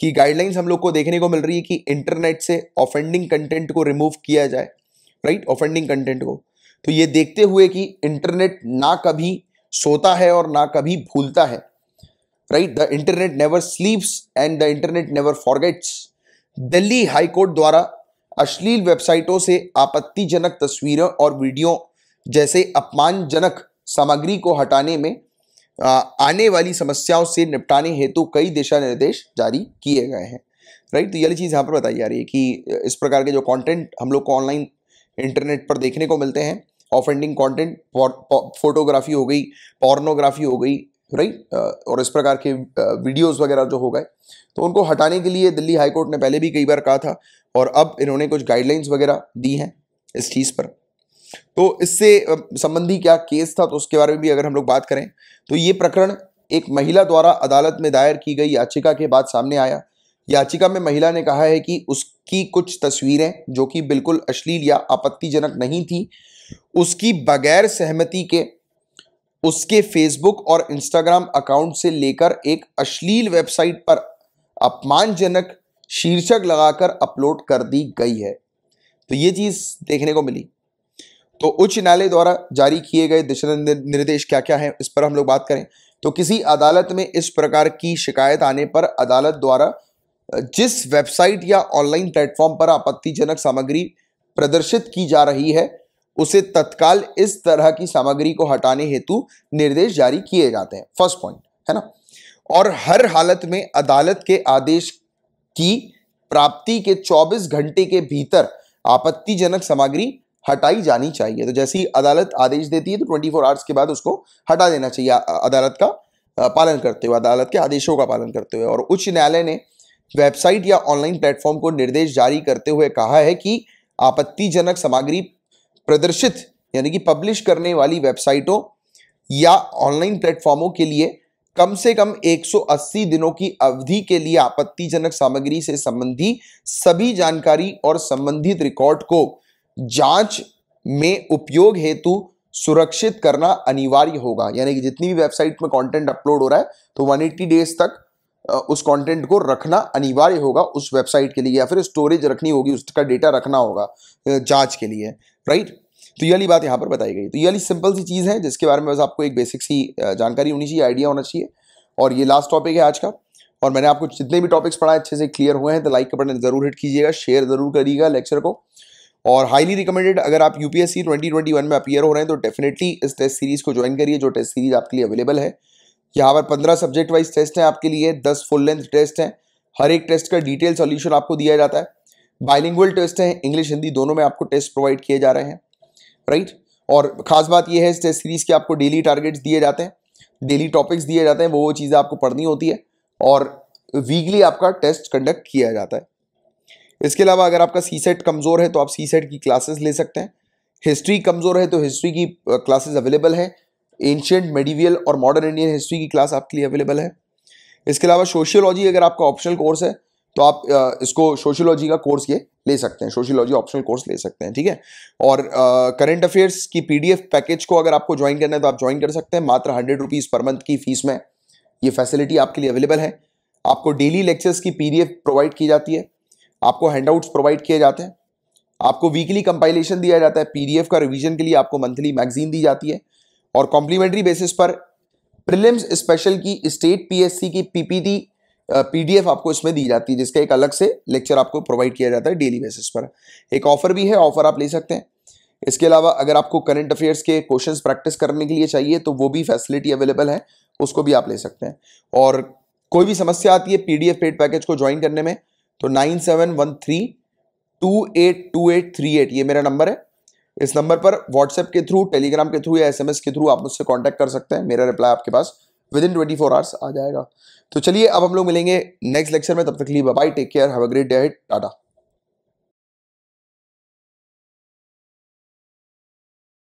की गाइडलाइंस हम लोग को देखने को मिल रही है कि इंटरनेट से ऑफेंडिंग कंटेंट को रिमूव किया जाए राइट ऑफेंडिंग कंटेंट को तो ये देखते हुए कि इंटरनेट ना कभी सोता है और ना कभी भूलता है right the internet never sleeps and the internet never forgets Delhi high court द्वारा अश्लील वेबसाइटों से आपत्तिजनक तस्वीरों और वीडियो जैसे अपमानजनक सामग्री को हटाने में आने वाली समस्याओं से निपटाने हेतु तो कई दिशा निर्देश जारी किए गए हैं राइट तो ये चीज़ यहाँ पर बताई जा रही है कि इस प्रकार के जो कंटेंट हम लोग को ऑनलाइन इंटरनेट पर देखने को मिलते हैं ऑफेंडिंग कंटेंट फोटोग्राफी हो गई पॉर्नोग्राफी हो गई राइट और इस प्रकार के वीडियोस वगैरह जो हो गए तो उनको हटाने के लिए दिल्ली हाईकोर्ट ने पहले भी कई बार कहा था और अब इन्होंने कुछ गाइडलाइंस वगैरह दी हैं इस चीज़ पर तो इससे संबंधी क्या केस था तो उसके बारे में भी अगर हम लोग बात करें तो ये प्रकरण एक महिला द्वारा अदालत में दायर की गई याचिका के बाद सामने आया याचिका में महिला ने कहा है कि उसकी कुछ तस्वीरें जो कि बिल्कुल अश्लील या आपत्तिजनक नहीं थी उसकी बगैर सहमति के उसके फेसबुक और इंस्टाग्राम अकाउंट से लेकर एक अश्लील वेबसाइट पर अपमानजनक शीर्षक लगाकर अपलोड कर दी गई है तो ये चीज़ देखने को मिली तो उच्च न्यायालय द्वारा जारी किए गए दिशा निर्देश क्या क्या हैं इस पर हम लोग बात करें तो किसी अदालत में इस प्रकार की शिकायत आने पर अदालत द्वारा जिस वेबसाइट या ऑनलाइन प्लेटफॉर्म पर आपत्तिजनक सामग्री प्रदर्शित की जा रही है उसे तत्काल इस तरह की सामग्री को हटाने हेतु निर्देश जारी किए जाते हैं फर्स्ट पॉइंट है ना और हर हालत में अदालत के आदेश की प्राप्ति के 24 घंटे के भीतर आपत्तिजनक सामग्री हटाई जानी चाहिए तो जैसी अदालत आदेश देती है तो ट्वेंटी फोर आवर्स के बाद उसको हटा देना चाहिए अदालत का पालन करते हुए अदालत के आदेशों का पालन करते हुए और उच्च न्यायालय ने वेबसाइट या ऑनलाइन प्लेटफॉर्म को निर्देश जारी करते हुए कहा है कि आपत्तिजनक सामग्री प्रदर्शित यानी कि पब्लिश करने वाली वेबसाइटों या ऑनलाइन प्लेटफॉर्मों के लिए कम से कम 180 दिनों की अवधि के लिए आपत्तिजनक सामग्री से संबंधी सभी जानकारी और संबंधित रिकॉर्ड को जांच में उपयोग हेतु सुरक्षित करना अनिवार्य होगा यानी कि जितनी भी वेबसाइट में कंटेंट अपलोड हो रहा है तो 180 डेज तक उस कंटेंट को रखना अनिवार्य होगा उस वेबसाइट के लिए या फिर स्टोरेज रखनी होगी उसका डेटा रखना होगा जांच के लिए राइट तो ये वाली बात यहाँ पर बताई गई तो ये वाली सिंपल सी चीज़ है जिसके बारे में बस आपको एक बेसिक सी जानकारी होनी चाहिए आइडिया होना चाहिए और ये लास्ट टॉपिक है आज का और मैंने आपको जितने भी टॉपिक्स पढ़ाए अच्छे से क्लियर हुए हैं तो लाइक का बटन ज़रूर हिट कीजिएगा शेयर ज़रूर करिएगा लेक्चर को और हाईली रिकमेंडेड अगर आप यूपीएससी 2021 में अपियर हो रहे हैं तो डेफिनेटली इस टेस्ट सीरीज़ को ज्वाइन करिए जो टेस्ट सीरीज़ आपके लिए अवेलेबल है यहाँ पर पंद्रह सब्जेक्ट वाइज टेस्ट हैं आपके लिए दस फुल लेंथ टेस्ट हैं हर एक टेस्ट का डिटेल सॉल्यूशन आपको दिया जाता है बाइलिंगुअल टेस्ट हैं इंग्लिश हिंदी दोनों में आपको टेस्ट प्रोवाइड किए जा रहे हैं राइट और ख़ास बात यह है इस टेस्ट सीरीज़ के आपको डेली टारगेट्स दिए जाते हैं डेली टॉपिक्स दिए जाते हैं वो वो चीज़ें आपको पढ़नी होती है और वीकली आपका टेस्ट कंडक्ट किया जाता है इसके अलावा अगर आपका सी सेट कमज़ोर है तो आप सी सेट की क्लासेस ले सकते हैं हिस्ट्री कमज़ोर है तो हिस्ट्री की क्लासेस अवेलेबल है एंशियट मेडिवियल और मॉडर्न इंडियन हिस्ट्री की क्लास आपके लिए अवेलेबल है इसके अलावा सोशियोलॉजी अगर आपका ऑप्शनल कोर्स है तो आप इसको सोशियोलॉजी का कोर्स ये ले सकते हैं सोशियोलॉजी ऑप्शनल कोर्स ले सकते हैं ठीक है और करंट अफेयर्स की पीडीएफ पैकेज को अगर आपको ज्वाइन करना है तो आप ज्वाइन कर सकते हैं मात्र हंड्रेड रुपीज़ पर मंथ की फीस में ये फैसिलिटी आपके लिए अवेलेबल है आपको डेली लेक्चर्स की पीडीएफ प्रोवाइड की जाती है आपको हैंडआउट्स प्रोवाइड किए जाते हैं आपको वीकली कंपाइलेशन दिया जाता है पीडीएफ का रिवीजन के लिए आपको मंथली मैगजीन दी जाती है और कॉम्प्लीमेंट्री बेसिस पर प्रिलिम्स स्पेशल की स्टेट पीएससी की पीपीटी पीडीएफ आपको इसमें दी जाती है जिसका एक अलग से लेक्चर आपको प्रोवाइड किया जाता है डेली बेसिस पर एक ऑफर भी है ऑफर आप ले सकते हैं इसके अलावा अगर आपको करंट अफेयर्स के क्वेश्चन प्रैक्टिस करने के लिए चाहिए तो वो भी फैसिलिटी अवेलेबल है उसको भी आप ले सकते हैं और कोई भी समस्या आती है पीडीएफ पेड पैकेज को ज्वाइन करने में तो nine seven one three two eight two eight three eight ये मेरा नंबर है इस नंबर पर व्हाट्सएप के थ्रू टेलीग्राम के थ्रू या एसएमएस के थ्रू आप मुझसे कांटेक्ट कर सकते हैं मेरा रिप्लाई आपके पास within twenty four hours आ जाएगा तो चलिए अब हम लोग मिलेंगे नेक्स्ट लेक्चर में तब तक लिए bye take care have a great day Tata